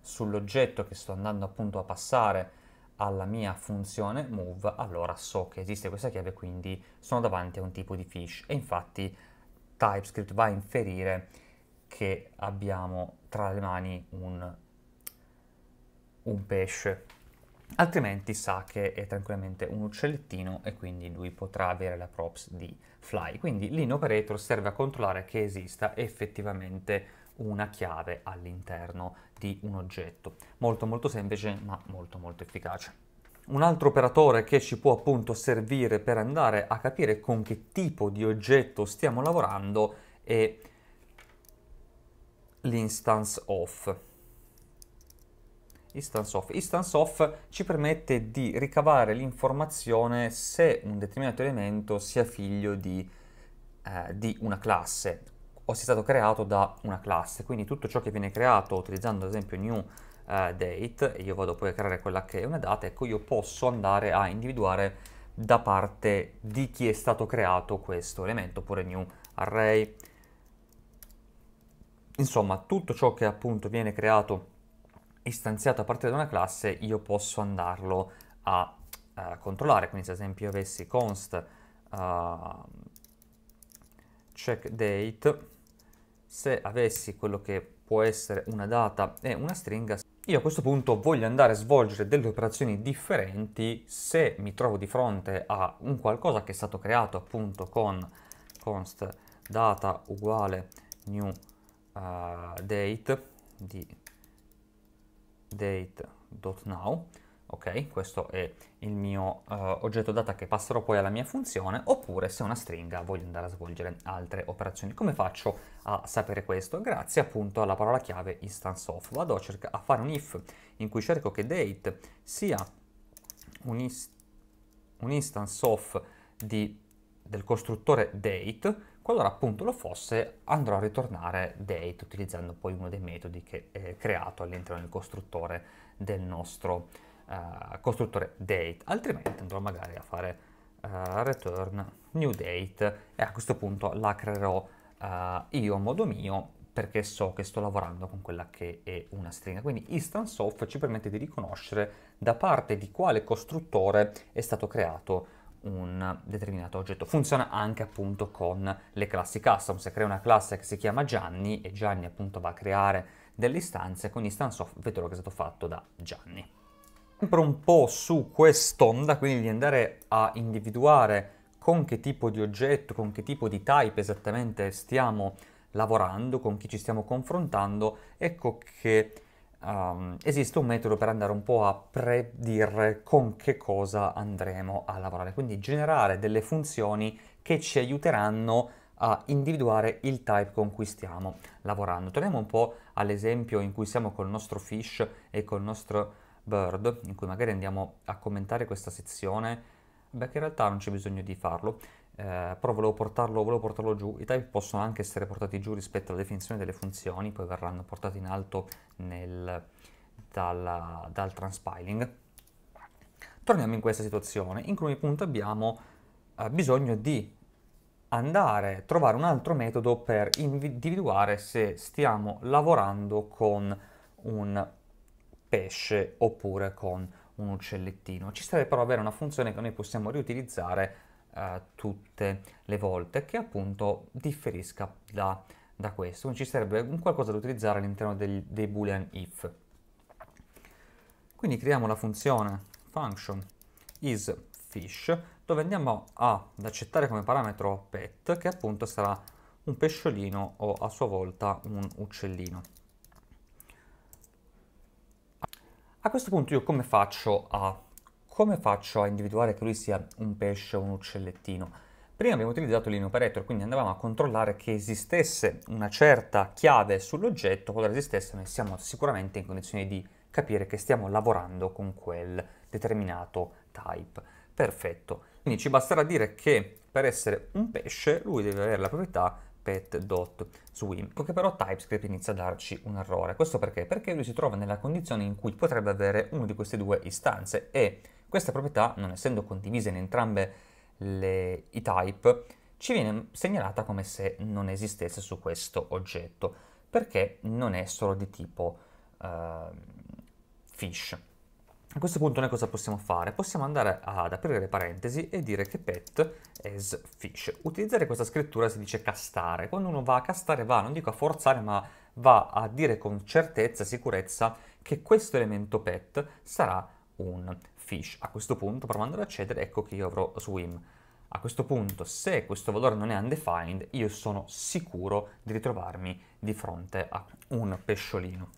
S1: sull'oggetto che sto andando appunto a passare alla mia funzione move, allora so che esiste questa chiave, quindi sono davanti a un tipo di fish e infatti TypeScript va a inferire che abbiamo tra le mani un, un pesce altrimenti sa che è tranquillamente un uccellettino e quindi lui potrà avere la props di fly. Quindi l'inoperator serve a controllare che esista effettivamente una chiave all'interno di un oggetto. Molto molto semplice ma molto molto efficace. Un altro operatore che ci può appunto servire per andare a capire con che tipo di oggetto stiamo lavorando è l'instance off. Instance off. Instance off ci permette di ricavare l'informazione se un determinato elemento sia figlio di, eh, di, una classe o sia stato creato da una classe. Quindi tutto ciò che viene creato utilizzando ad esempio new eh, date, e io vado poi a creare quella che è una data, ecco io posso andare a individuare da parte di chi è stato creato questo elemento, oppure new array. Insomma, tutto ciò che appunto viene creato istanziato a partire da una classe, io posso andarlo a uh, controllare. Quindi se ad esempio io avessi const uh, check se avessi quello che può essere una data e una stringa, io a questo punto voglio andare a svolgere delle operazioni differenti se mi trovo di fronte a un qualcosa che è stato creato appunto con const data uguale new uh, date di date.now ok questo è il mio uh, oggetto data che passerò poi alla mia funzione oppure se è una stringa voglio andare a svolgere altre operazioni come faccio a sapere questo grazie appunto alla parola chiave instance of vado a, cerca- a fare un if in cui cerco che date sia un, is- un instance of di del costruttore date qualora appunto lo fosse andrò a ritornare date utilizzando poi uno dei metodi che è creato all'interno del costruttore del nostro uh, costruttore date, altrimenti andrò magari a fare uh, return new date e a questo punto la creerò uh, io a modo mio perché so che sto lavorando con quella che è una stringa. Quindi instance of ci permette di riconoscere da parte di quale costruttore è stato creato un determinato oggetto. Funziona anche appunto con le classi custom, se crea una classe che si chiama Gianni e Gianni appunto va a creare delle istanze con instance of vettore che è stato fatto da Gianni. Sempre un po' su quest'onda, quindi di andare a individuare con che tipo di oggetto, con che tipo di type esattamente stiamo lavorando, con chi ci stiamo confrontando, ecco che um, esiste un metodo per andare un po' a predire con che cosa andremo a lavorare, quindi generare delle funzioni che ci aiuteranno a individuare il type con cui stiamo lavorando. Torniamo un po' all'esempio in cui siamo col nostro fish e col nostro bird, in cui magari andiamo a commentare questa sezione, beh che in realtà non c'è bisogno di farlo, eh, però volevo portarlo, volevo portarlo giù. I type possono anche essere portati giù rispetto alla definizione delle funzioni, poi verranno portati in alto nel, dal, dal transpiling. Torniamo in questa situazione in cui appunto abbiamo eh, bisogno di andare a trovare un altro metodo per individuare se stiamo lavorando con un pesce oppure con un uccellettino. Ci serve però avere una funzione che noi possiamo riutilizzare eh, tutte le volte, che appunto differisca da, da questo. Quindi ci serve un qualcosa da utilizzare all'interno dei, dei boolean if. Quindi creiamo la funzione function is fish dove andiamo ad accettare come parametro pet che appunto sarà un pesciolino o a sua volta un uccellino. A questo punto io come faccio a come faccio a individuare che lui sia un pesce o un uccellettino? Prima abbiamo utilizzato l'inoperator, quindi andavamo a controllare che esistesse una certa chiave sull'oggetto, qualora esistesse noi siamo sicuramente in condizione di capire che stiamo lavorando con quel determinato type. Perfetto. Quindi ci basterà dire che per essere un pesce lui deve avere la proprietà pet.swim, che però TypeScript inizia a darci un errore. Questo perché? Perché lui si trova nella condizione in cui potrebbe avere una di queste due istanze e questa proprietà, non essendo condivisa in entrambe le, i type, ci viene segnalata come se non esistesse su questo oggetto, perché non è solo di tipo uh, fish. A questo punto noi cosa possiamo fare? Possiamo andare ad aprire le parentesi e dire che pet as fish. Utilizzare questa scrittura si dice castare. Quando uno va a castare va, non dico a forzare, ma va a dire con certezza, sicurezza, che questo elemento pet sarà un fish. A questo punto, provando ad accedere, ecco che io avrò swim. A questo punto, se questo valore non è undefined, io sono sicuro di ritrovarmi di fronte a un pesciolino.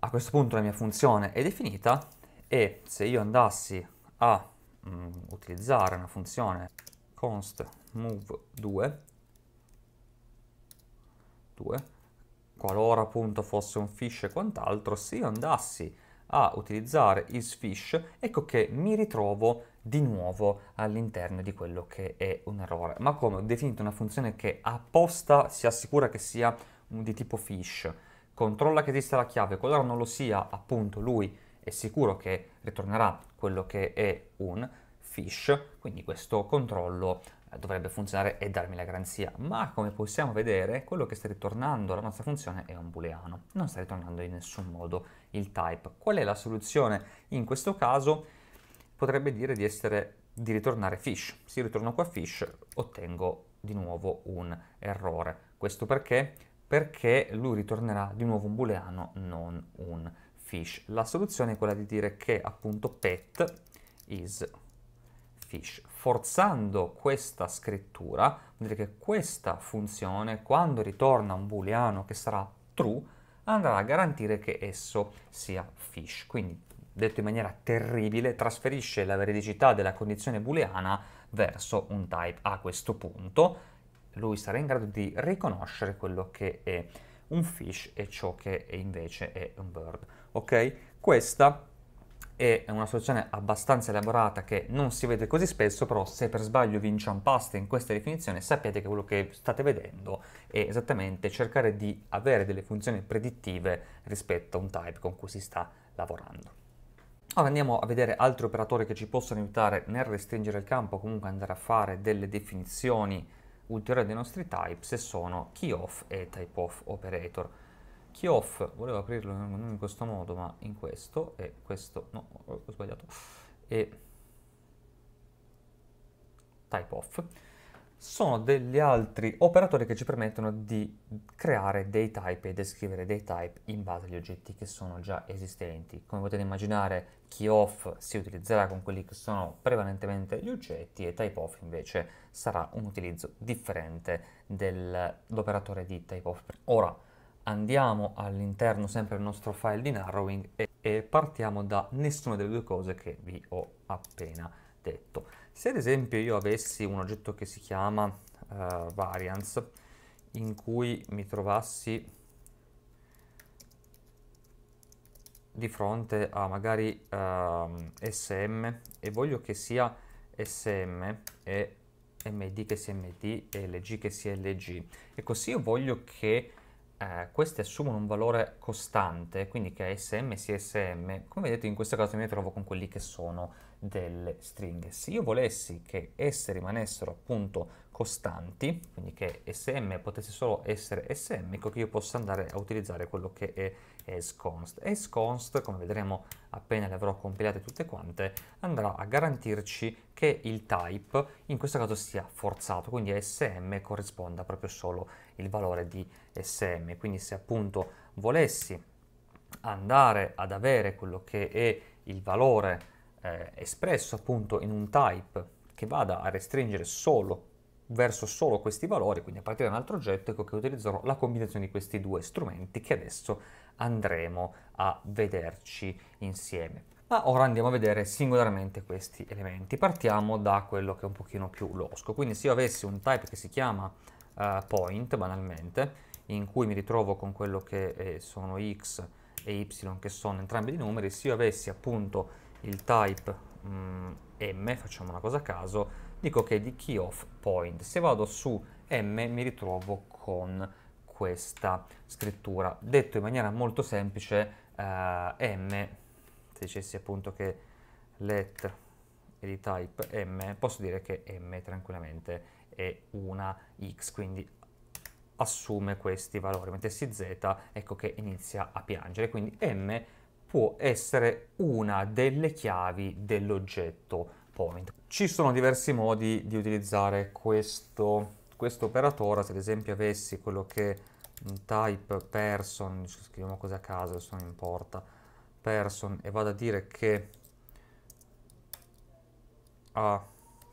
S1: A questo punto la mia funzione è definita e se io andassi a mm, utilizzare una funzione const move2, 2, qualora appunto fosse un fish e quant'altro, se io andassi a a utilizzare isFish, ecco che mi ritrovo di nuovo all'interno di quello che è un errore. Ma come? Ho definito una funzione che apposta si assicura che sia di tipo fish, controlla che esista la chiave, qualora non lo sia, appunto lui è sicuro che ritornerà quello che è un fish, quindi questo controllo dovrebbe funzionare e darmi la garanzia, ma come possiamo vedere quello che sta ritornando alla nostra funzione è un booleano, non sta ritornando in nessun modo il type. Qual è la soluzione in questo caso? Potrebbe dire di, essere, di ritornare fish, se ritorno qua fish ottengo di nuovo un errore, questo perché? Perché lui ritornerà di nuovo un booleano, non un fish. La soluzione è quella di dire che appunto pet is fish forzando questa scrittura, vuol dire che questa funzione, quando ritorna un booleano che sarà true, andrà a garantire che esso sia fish. Quindi, detto in maniera terribile, trasferisce la veridicità della condizione booleana verso un type. A questo punto lui sarà in grado di riconoscere quello che è un fish e ciò che invece è un bird. Ok? Questa è una soluzione abbastanza elaborata che non si vede così spesso, però se per sbaglio vi inciampaste in questa definizione sappiate che quello che state vedendo è esattamente cercare di avere delle funzioni predittive rispetto a un type con cui si sta lavorando. Ora andiamo a vedere altri operatori che ci possono aiutare nel restringere il campo, comunque andare a fare delle definizioni ulteriori dei nostri types, e sono key off e type off operator key off volevo aprirlo non in questo modo ma in questo e questo no ho sbagliato e type off sono degli altri operatori che ci permettono di creare dei type e descrivere dei type in base agli oggetti che sono già esistenti. Come potete immaginare, key off si utilizzerà con quelli che sono prevalentemente gli oggetti e type off invece sarà un utilizzo differente dell'operatore di type off. Ora, andiamo all'interno sempre del nostro file di narrowing e, e, partiamo da nessuna delle due cose che vi ho appena detto. Se ad esempio io avessi un oggetto che si chiama uh, variance in cui mi trovassi di fronte a magari uh, ehm, SM e voglio che sia SM e MD che sia MD e LG che sia LG. Ecco, se io voglio che eh, questi assumono un valore costante, quindi che è SM, CSM, come vedete in questo caso mi trovo con quelli che sono delle stringhe. Se io volessi che S rimanessero appunto costanti, quindi che SM potesse solo essere SM, ecco che io posso andare a utilizzare quello che è sconst. E sconst, come vedremo appena le avrò compilate tutte quante, andrà a garantirci che il type in questo caso sia forzato, quindi SM corrisponda proprio solo il valore di SM. Quindi se appunto volessi andare ad avere quello che è il valore eh, espresso appunto in un type che vada a restringere solo verso solo questi valori, quindi a partire da un altro oggetto, ecco che utilizzerò la combinazione di questi due strumenti che adesso andremo a vederci insieme. Ma ora andiamo a vedere singolarmente questi elementi. Partiamo da quello che è un pochino più losco. Quindi se io avessi un type che si chiama uh, point, banalmente, in cui mi ritrovo con quello che eh, sono x e y che sono entrambi i numeri, se io avessi appunto il type mh, mm, m, facciamo una cosa a caso, dico che è di key of point. Se vado su m mi ritrovo con questa scrittura. Detto in maniera molto semplice, eh, m, se dicessi appunto che let è di type m, posso dire che m tranquillamente è una x, quindi assume questi valori, mettessi z ecco che inizia a piangere, quindi m può essere una delle chiavi dell'oggetto point. Ci sono diversi modi di utilizzare questo, questo operatore, se ad esempio avessi quello che type person, scriviamo cose a caso, adesso non importa, person e vado a dire che a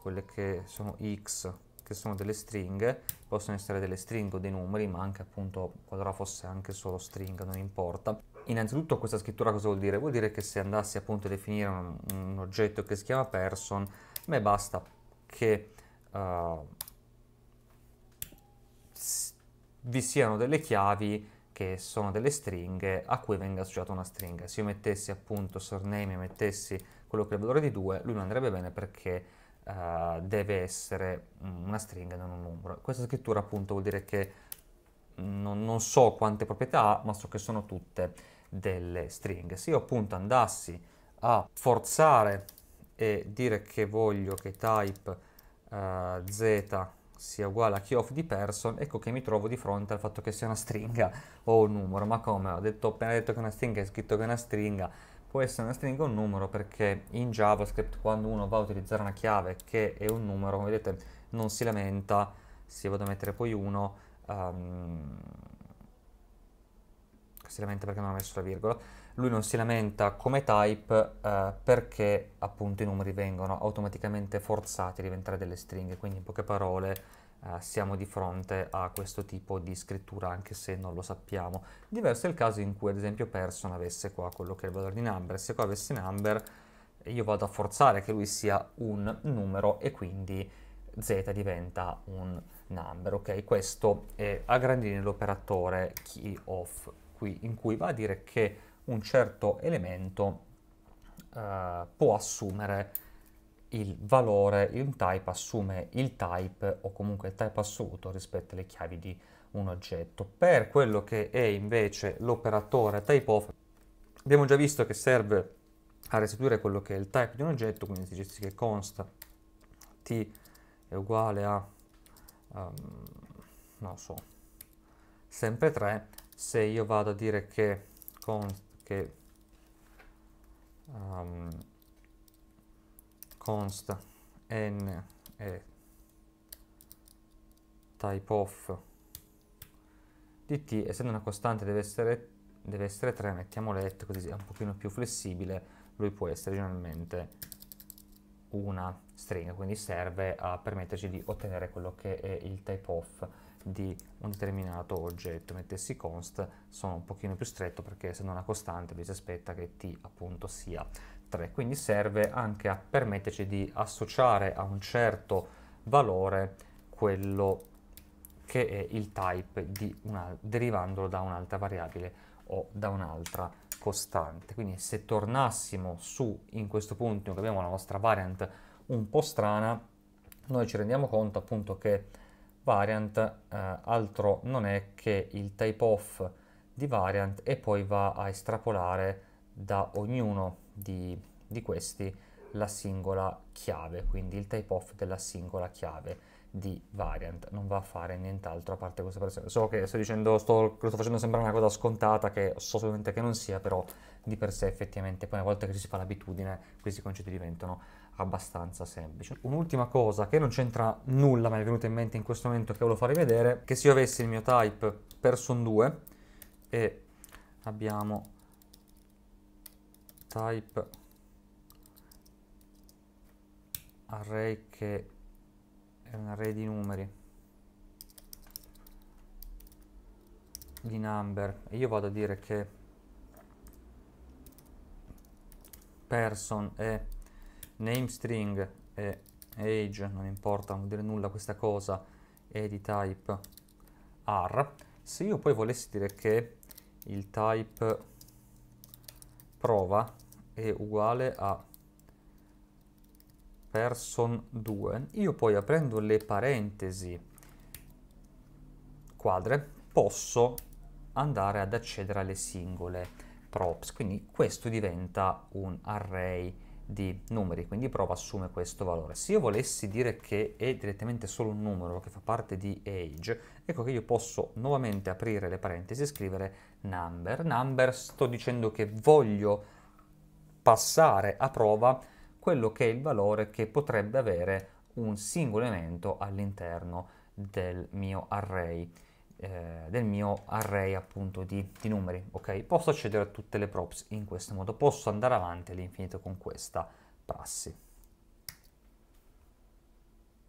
S1: quelle che sono x che sono delle stringhe, possono essere delle stringhe o dei numeri, ma anche appunto qualora fosse anche solo stringa, non importa. Innanzitutto questa scrittura cosa vuol dire? Vuol dire che se andassi appunto a definire un, un oggetto che si chiama person, a me basta che uh, vi siano delle chiavi che sono delle stringhe a cui venga associata una stringa. Se io mettessi appunto surname e mettessi quello che è il valore di 2, lui non andrebbe bene perché uh, deve essere mm, una stringa e non un numero. Questa scrittura appunto vuol dire che non, non so quante proprietà ha, ma so che sono tutte delle stringhe. Se io appunto andassi a forzare e dire che voglio che type uh, z sia uguale a key of di person, ecco che mi trovo di fronte al fatto che sia una stringa o un numero. Ma come? Ho detto, appena detto che una stringa, è scritto che è una stringa, può essere una stringa o un numero perché in JavaScript quando uno va a utilizzare una chiave che è un numero, come vedete, non si lamenta, se vado a mettere poi uno, um, si lamenta perché non ha messo la virgola, lui non si lamenta come type eh, perché appunto i numeri vengono automaticamente forzati a diventare delle stringhe, quindi in poche parole eh, siamo di fronte a questo tipo di scrittura anche se non lo sappiamo. Diverso è il caso in cui ad esempio Person avesse qua quello che è il valore di number, se qua avesse number io vado a forzare che lui sia un numero e quindi z diventa un number, ok? Questo è a grandi linee l'operatore key off qui in cui va a dire che un certo elemento eh, può assumere il valore in type assume il type o comunque il type assoluto rispetto alle chiavi di un oggetto. Per quello che è invece l'operatore typeof, abbiamo già visto che serve a restituire quello che è il type di un oggetto, quindi si dice che consta t è uguale a, um, non so, sempre 3, se io vado a dire che const che um, const n type of di t, essendo una costante deve essere, deve essere 3, mettiamo let, così è un pochino più flessibile, lui può essere generalmente una stringa, quindi serve a permetterci di ottenere quello che è il type of di un determinato oggetto. Mettessi const sono un pochino più stretto perché essendo una costante vi si aspetta che t appunto sia 3, quindi serve anche a permetterci di associare a un certo valore quello che è il type una, derivandolo da un'altra variabile o da un'altra costante. Quindi se tornassimo su in questo punto che abbiamo la nostra variant un po' strana, noi ci rendiamo conto appunto che variant eh, altro non è che il type of di variant e poi va a estrapolare da ognuno di, di questi la singola chiave, quindi il type off della singola chiave di variant, non va a fare nient'altro a parte questa operazione. So che sto dicendo, sto, sto facendo sembrare una cosa scontata, che so assolutamente che non sia, però di per sé effettivamente poi una volta che ci si fa l'abitudine questi concetti diventano abbastanza semplici. Un'ultima cosa che non c'entra nulla, ma è venuta in mente in questo momento che volevo farvi vedere, che se io avessi il mio type person2 e abbiamo type array che è un array di numeri di number e io vado a dire che person è name string e age non importa non vuol dire nulla questa cosa è di type r se io poi volessi dire che il type prova è uguale a person 2, io poi aprendo le parentesi quadre posso andare ad accedere alle singole props, quindi questo diventa un array di numeri, quindi prova assume questo valore. Se io volessi dire che è direttamente solo un numero che fa parte di age, ecco che io posso nuovamente aprire le parentesi e scrivere number. Number sto dicendo che voglio passare a prova quello che è il valore che potrebbe avere un singolo elemento all'interno del mio array eh, del mio array appunto di, di, numeri ok posso accedere a tutte le props in questo modo posso andare avanti all'infinito con questa prassi